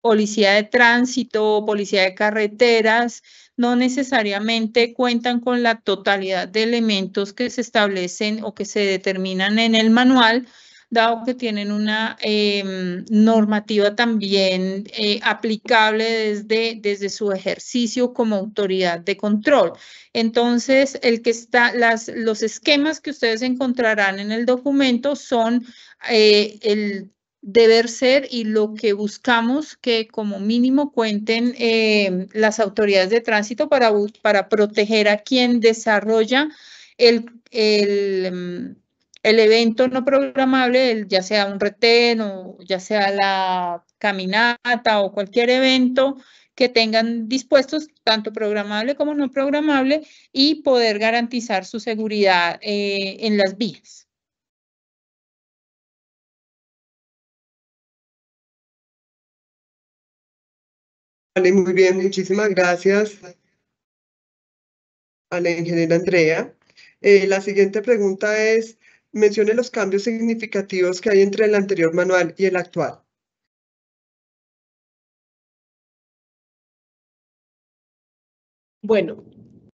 policía de tránsito, o policía de carreteras, no necesariamente cuentan con la totalidad de elementos que se establecen o que se determinan en el manual dado que tienen una em, normativa también eh, aplicable desde, desde su ejercicio como autoridad de control. Entonces, el que está, las, los esquemas que ustedes encontrarán en el documento son eh, el deber ser y lo que buscamos que como mínimo cuenten em, las autoridades de tránsito para, para proteger a quien desarrolla el, el em, el evento no programable, ya sea un retén o ya sea la caminata o cualquier evento que tengan dispuestos, tanto programable como no programable, y poder garantizar su seguridad eh, en las vías. Vale, muy bien, muchísimas gracias a la ingeniera Andrea. Eh, la siguiente pregunta es, mencione los cambios significativos que hay entre el anterior manual y el actual. Bueno,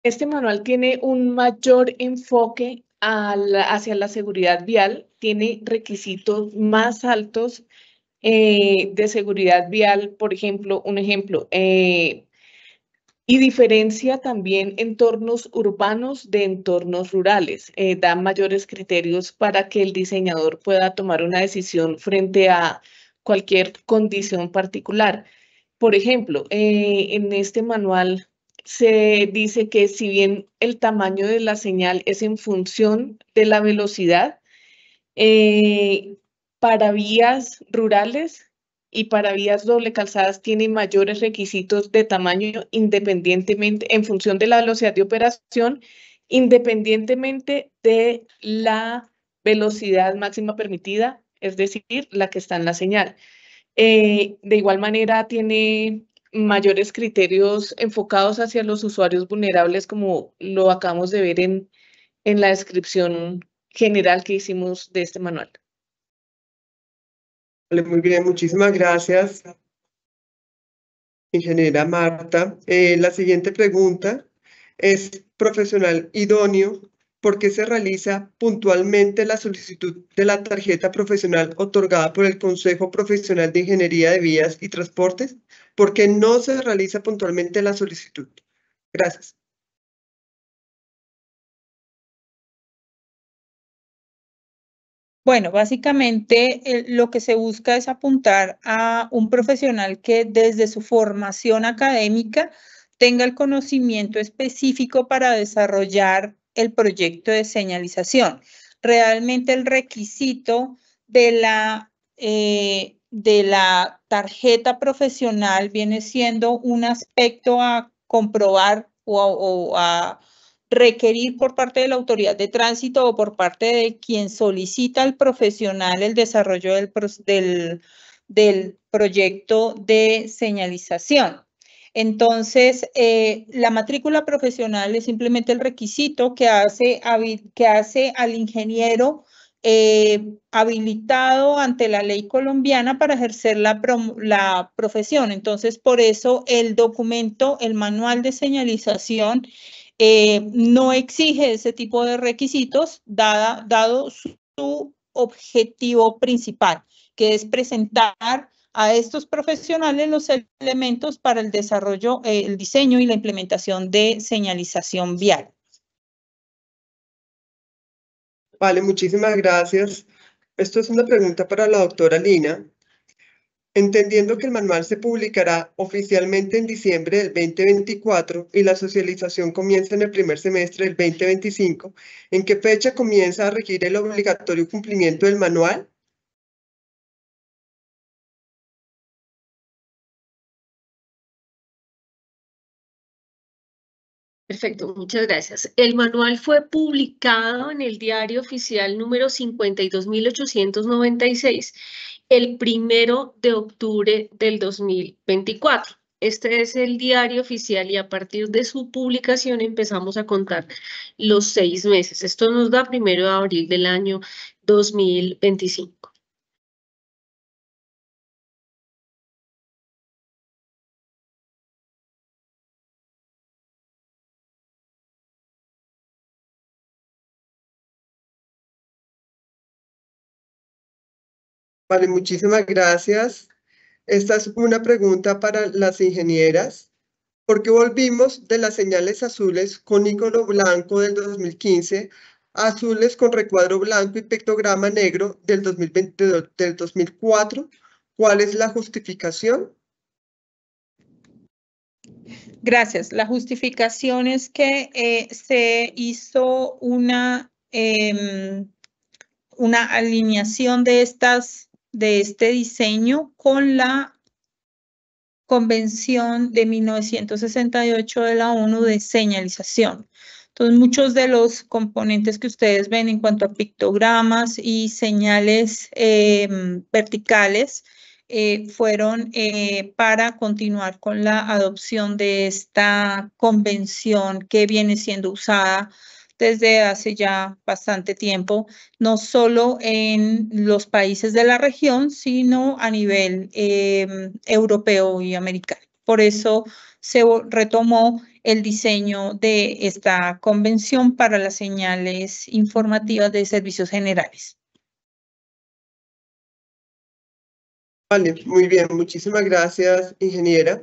este manual tiene un mayor enfoque hacia la seguridad vial, tiene requisitos más altos eh, de seguridad vial, por ejemplo, un ejemplo, eh, y diferencia también entornos urbanos de entornos rurales. Eh, da mayores criterios para que el diseñador pueda tomar una decisión frente a cualquier condición particular. Por ejemplo, eh, en este manual se dice que si bien el tamaño de la señal es en función de la velocidad, eh, para vías rurales y para vías doble calzadas tiene mayores requisitos de tamaño independientemente en función de la velocidad de operación, independientemente de la velocidad máxima permitida, es decir, la que está en la señal. Eh, de igual manera, tiene mayores criterios enfocados hacia los usuarios vulnerables, como lo acabamos de ver en, en la descripción general que hicimos de este manual muy bien, muchísimas gracias, ingeniera Marta. Eh, la siguiente pregunta es profesional idóneo. ¿Por qué se realiza puntualmente la solicitud de la tarjeta profesional otorgada por el Consejo Profesional de Ingeniería de Vías y Transportes? ¿Por qué no se realiza puntualmente la solicitud? Gracias. Bueno, básicamente eh, lo que se busca es apuntar a un profesional que desde su formación académica tenga el conocimiento específico para desarrollar el proyecto de señalización. Realmente el requisito de la, eh, de la tarjeta profesional viene siendo un aspecto a comprobar o a requerir por parte de la autoridad de tránsito o por parte de quien solicita al profesional el desarrollo del, del, proyecto de señalización. Entonces, eh, la matrícula profesional es simplemente el requisito que hace, que hace al ingeniero eh, habilitado ante la ley colombiana para ejercer la, la profesión. Entonces, por eso el documento, el manual de señalización eh, no exige ese tipo de requisitos dada, dado su, objetivo principal, que es presentar a estos profesionales los elementos para el desarrollo, eh, el diseño y la implementación de señalización vial. Vale, muchísimas gracias. Esto es una pregunta para la doctora Lina. Entendiendo que el manual se publicará oficialmente en diciembre del 2024 y la socialización comienza en el primer semestre del 2025, ¿en qué fecha comienza a regir el obligatorio cumplimiento del manual? Perfecto, muchas gracias. El manual fue publicado en el Diario Oficial número 52896 el primero de octubre del 2024. Este es el diario oficial y a partir de su publicación empezamos a contar los seis meses. Esto nos da primero de abril del año 2025. Vale, muchísimas gracias. Esta es una pregunta para las ingenieras. ¿Por qué volvimos de las señales azules con icono blanco del 2015 a azules con recuadro blanco y pictograma negro del, 2020, del 2004? ¿Cuál es la justificación? Gracias. La justificación es que eh, se hizo una, em, una alineación de estas de este diseño con la Convención de 1968 de la ONU de señalización. Entonces, muchos de los componentes que ustedes ven en cuanto a pictogramas y señales em, verticales eh, fueron eh, para continuar con la adopción de esta convención que viene siendo usada desde hace ya bastante tiempo, no solo en los países de la región, sino a nivel eh, europeo y americano. Por eso se retomó el diseño de esta convención para las señales informativas de servicios generales. Vale, muy bien, muchísimas gracias, ingeniera.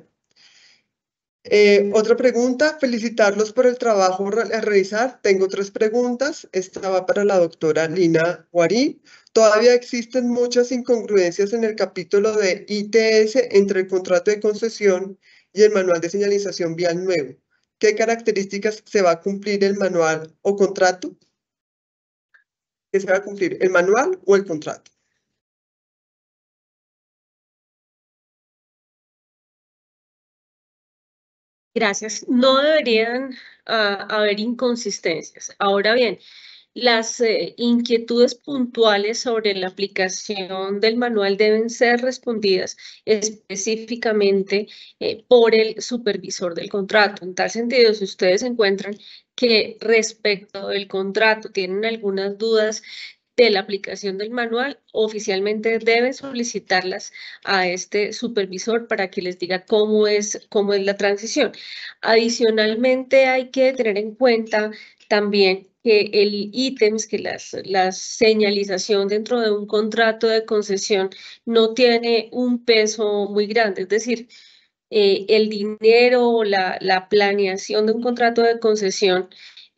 Eh, otra pregunta, felicitarlos por el trabajo a realizar. Tengo tres preguntas. Esta va para la doctora Lina Guarín. Todavía existen muchas incongruencias en el capítulo de ITS entre el contrato de concesión y el manual de señalización vial nuevo. ¿Qué características se va a cumplir el manual o contrato? ¿Qué se va a cumplir, el manual o el contrato? Gracias. No deberían ah, haber inconsistencias. Ahora bien, las eh, inquietudes puntuales sobre la aplicación del manual deben ser respondidas específicamente eh, por el supervisor del contrato. En tal sentido, si ustedes encuentran que respecto del contrato tienen algunas dudas de la aplicación del manual, oficialmente deben solicitarlas a este supervisor para que les diga cómo es, cómo es la transición. Adicionalmente, hay que tener en cuenta también que el ítems, que las, la señalización dentro de un contrato de concesión no tiene un peso muy grande, es decir, eh, el dinero o la, la planeación de un contrato de concesión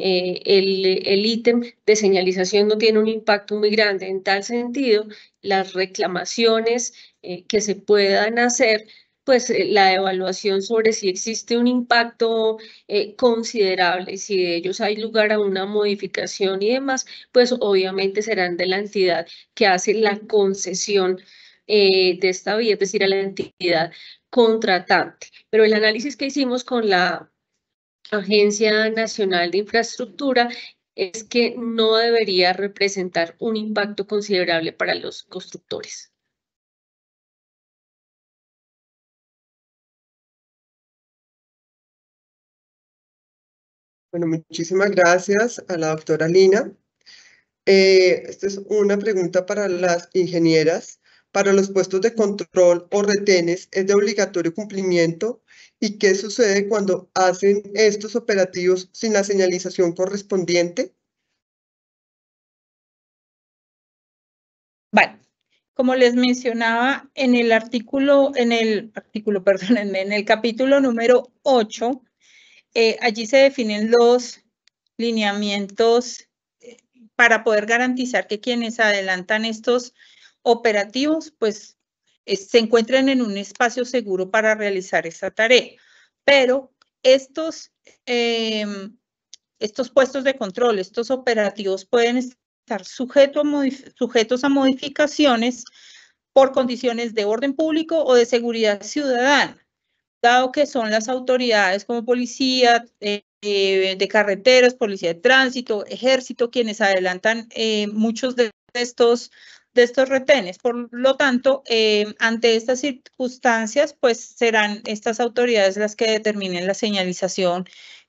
eh, el ítem de señalización no tiene un impacto muy grande. En tal sentido, las reclamaciones eh, que se puedan hacer, pues eh, la evaluación sobre si existe un impacto considerable si de ellos hay lugar a una modificación y demás, pues obviamente serán de la entidad que hace la concesión de esta vía, es decir, a la entidad contratante. Pero el análisis que hicimos con la Agencia Nacional de Infraestructura es que no debería representar un impacto considerable para los constructores. Bueno, muchísimas gracias a la doctora Lina. Eh, esta es una pregunta para las ingenieras para los puestos de control o retenes es de obligatorio cumplimiento y qué sucede cuando hacen estos operativos sin la señalización correspondiente. Vale, como les mencionaba en el artículo, en el artículo, <laughs> perdónenme, en el capítulo número 8, eh, allí se definen los lineamientos eh, para poder garantizar que quienes adelantan estos operativos, pues eh, se encuentran en un espacio seguro para realizar esa tarea. Pero estos, em, estos puestos de control, estos operativos pueden estar sujetos a modificaciones por condiciones de orden público o de seguridad ciudadana, dado que son las autoridades como policía eh, eh, de carreteras, policía de tránsito, ejército, quienes adelantan muchos de estos de estos retenes. Por lo tanto, eh, ante estas circunstancias, pues serán estas autoridades las que determinen la señalización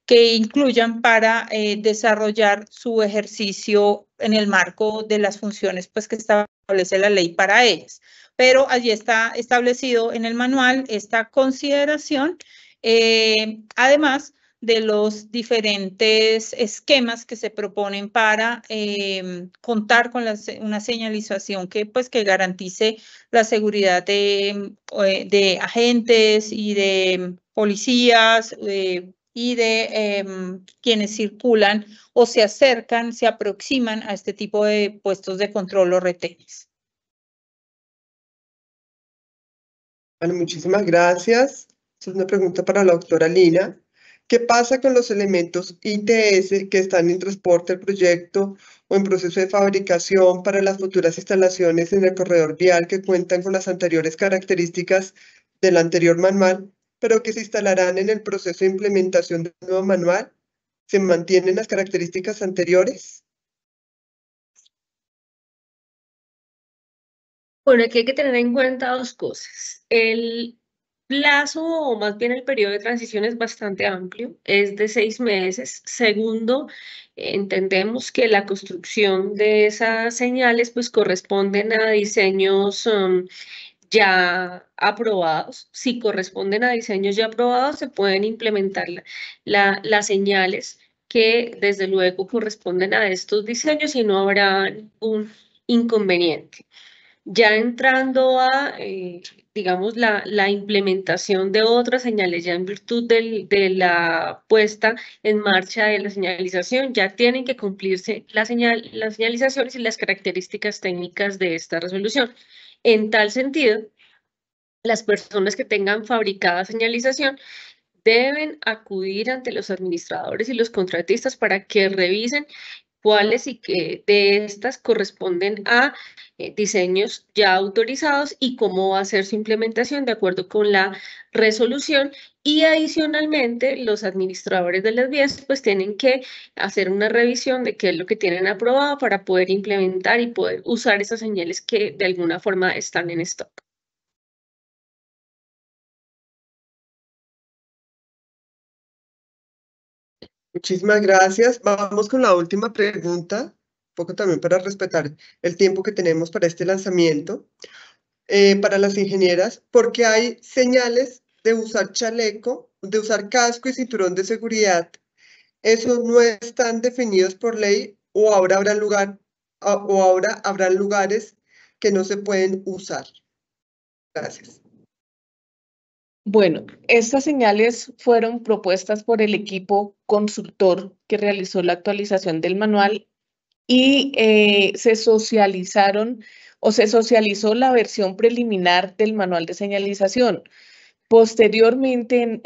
que incluyan para eh, desarrollar su ejercicio en el marco de las funciones pues, que establece la ley para ellas. Pero allí está establecido en el manual esta consideración. Eh, además, de los diferentes esquemas que se proponen para eh, contar con una señalización que, pues, que garantice la seguridad de, eh, agentes y de policías eh, y de em, quienes circulan o se acercan, se aproximan a este tipo de puestos de control o retenes. Bueno, muchísimas gracias. Es una pregunta para la doctora Lina. ¿Qué pasa con los elementos ITS que están en transporte del proyecto o en proceso de fabricación para las futuras instalaciones en el corredor vial que cuentan con las anteriores características del anterior manual, pero que se instalarán en el proceso de implementación del nuevo manual? ¿Se mantienen las características anteriores? Bueno, aquí hay que tener en cuenta dos cosas. El, plazo o más bien el periodo de transición es bastante amplio, es de seis meses. Segundo, entendemos que la construcción de esas señales pues corresponden a diseños em, ya aprobados. Si corresponden a diseños ya aprobados, se pueden implementar la, las señales que desde luego corresponden a estos diseños y no habrá ningún inconveniente. Ya entrando a eh, digamos, la, la, implementación de otras señales ya en virtud de la puesta en marcha de la señalización, ya tienen que cumplirse la señal, las señalizaciones y las características técnicas de esta resolución. En tal sentido, las personas que tengan fabricada señalización deben acudir ante los administradores y los contratistas para que revisen cuáles y qué de estas corresponden a eh, diseños ya autorizados y cómo va a ser su implementación de acuerdo con la resolución. Y adicionalmente, los administradores de las vías pues tienen que hacer una revisión de qué es lo que tienen aprobado para poder implementar y poder usar esas señales que de alguna forma están en stock. Muchísimas gracias. Vamos con la última pregunta, un poco también para respetar el tiempo que tenemos para este lanzamiento. Eh, para las ingenieras, ¿por qué hay señales de usar chaleco, de usar casco y cinturón de seguridad. eso no están definidos por ley o ahora habrá lugar o ahora lugares que no se pueden usar? Gracias. Bueno, estas señales fueron propuestas por el equipo consultor que realizó la actualización del manual y eh, se socializaron o se socializó la versión preliminar del manual de señalización. Posteriormente,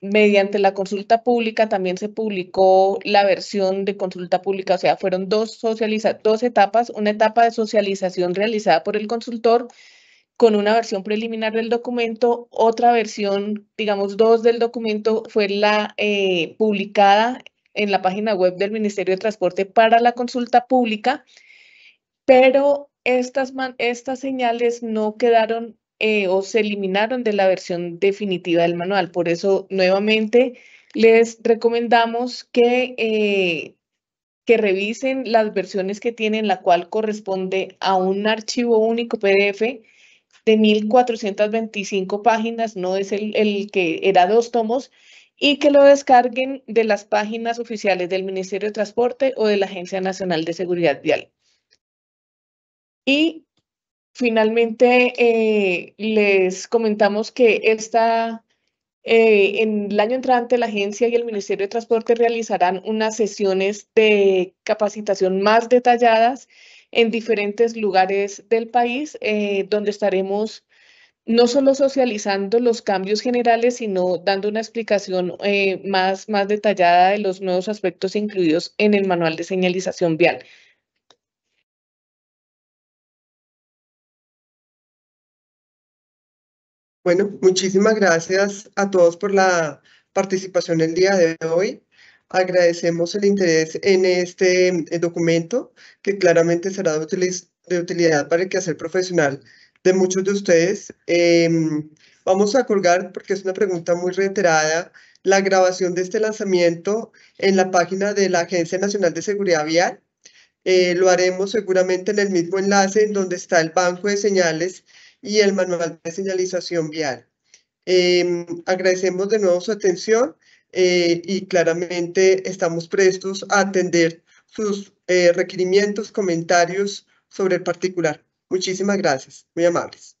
mediante la consulta pública, también se publicó la versión de consulta pública, o sea, fueron dos, dos etapas, una etapa de socialización realizada por el consultor con una versión preliminar del documento. Otra versión, digamos, dos del documento fue la eh, publicada en la página web del Ministerio de Transporte para la consulta pública, pero estas, estas señales no quedaron eh, o se eliminaron de la versión definitiva del manual. Por eso, nuevamente, les recomendamos que, eh, que revisen las versiones que tienen, la cual corresponde a un archivo único PDF de 1425 páginas, no es el, que era dos tomos, y que lo descarguen de las páginas oficiales del Ministerio de Transporte o de la Agencia Nacional de Seguridad Vial. Y finalmente eh, les comentamos que esta, eh, en el año entrante la agencia y el Ministerio de Transporte realizarán unas sesiones de capacitación más detalladas en diferentes lugares del país, eh, donde estaremos no solo socializando los cambios generales, sino dando una explicación eh, más, más detallada de los nuevos aspectos incluidos en el manual de señalización vial. Bueno, muchísimas gracias a todos por la participación el día de hoy. Agradecemos el interés en este eh, documento que claramente será de, utilidad para el quehacer profesional de muchos de ustedes. Em, vamos a colgar, porque es una pregunta muy reiterada, la grabación de este lanzamiento en la página de la Agencia Nacional de Seguridad Vial. Eh, lo haremos seguramente en el mismo enlace en donde está el banco de señales y el manual de señalización vial. Em, agradecemos de nuevo su atención eh, y claramente estamos prestos a atender sus eh, requerimientos, comentarios sobre el particular. Muchísimas gracias, muy amables.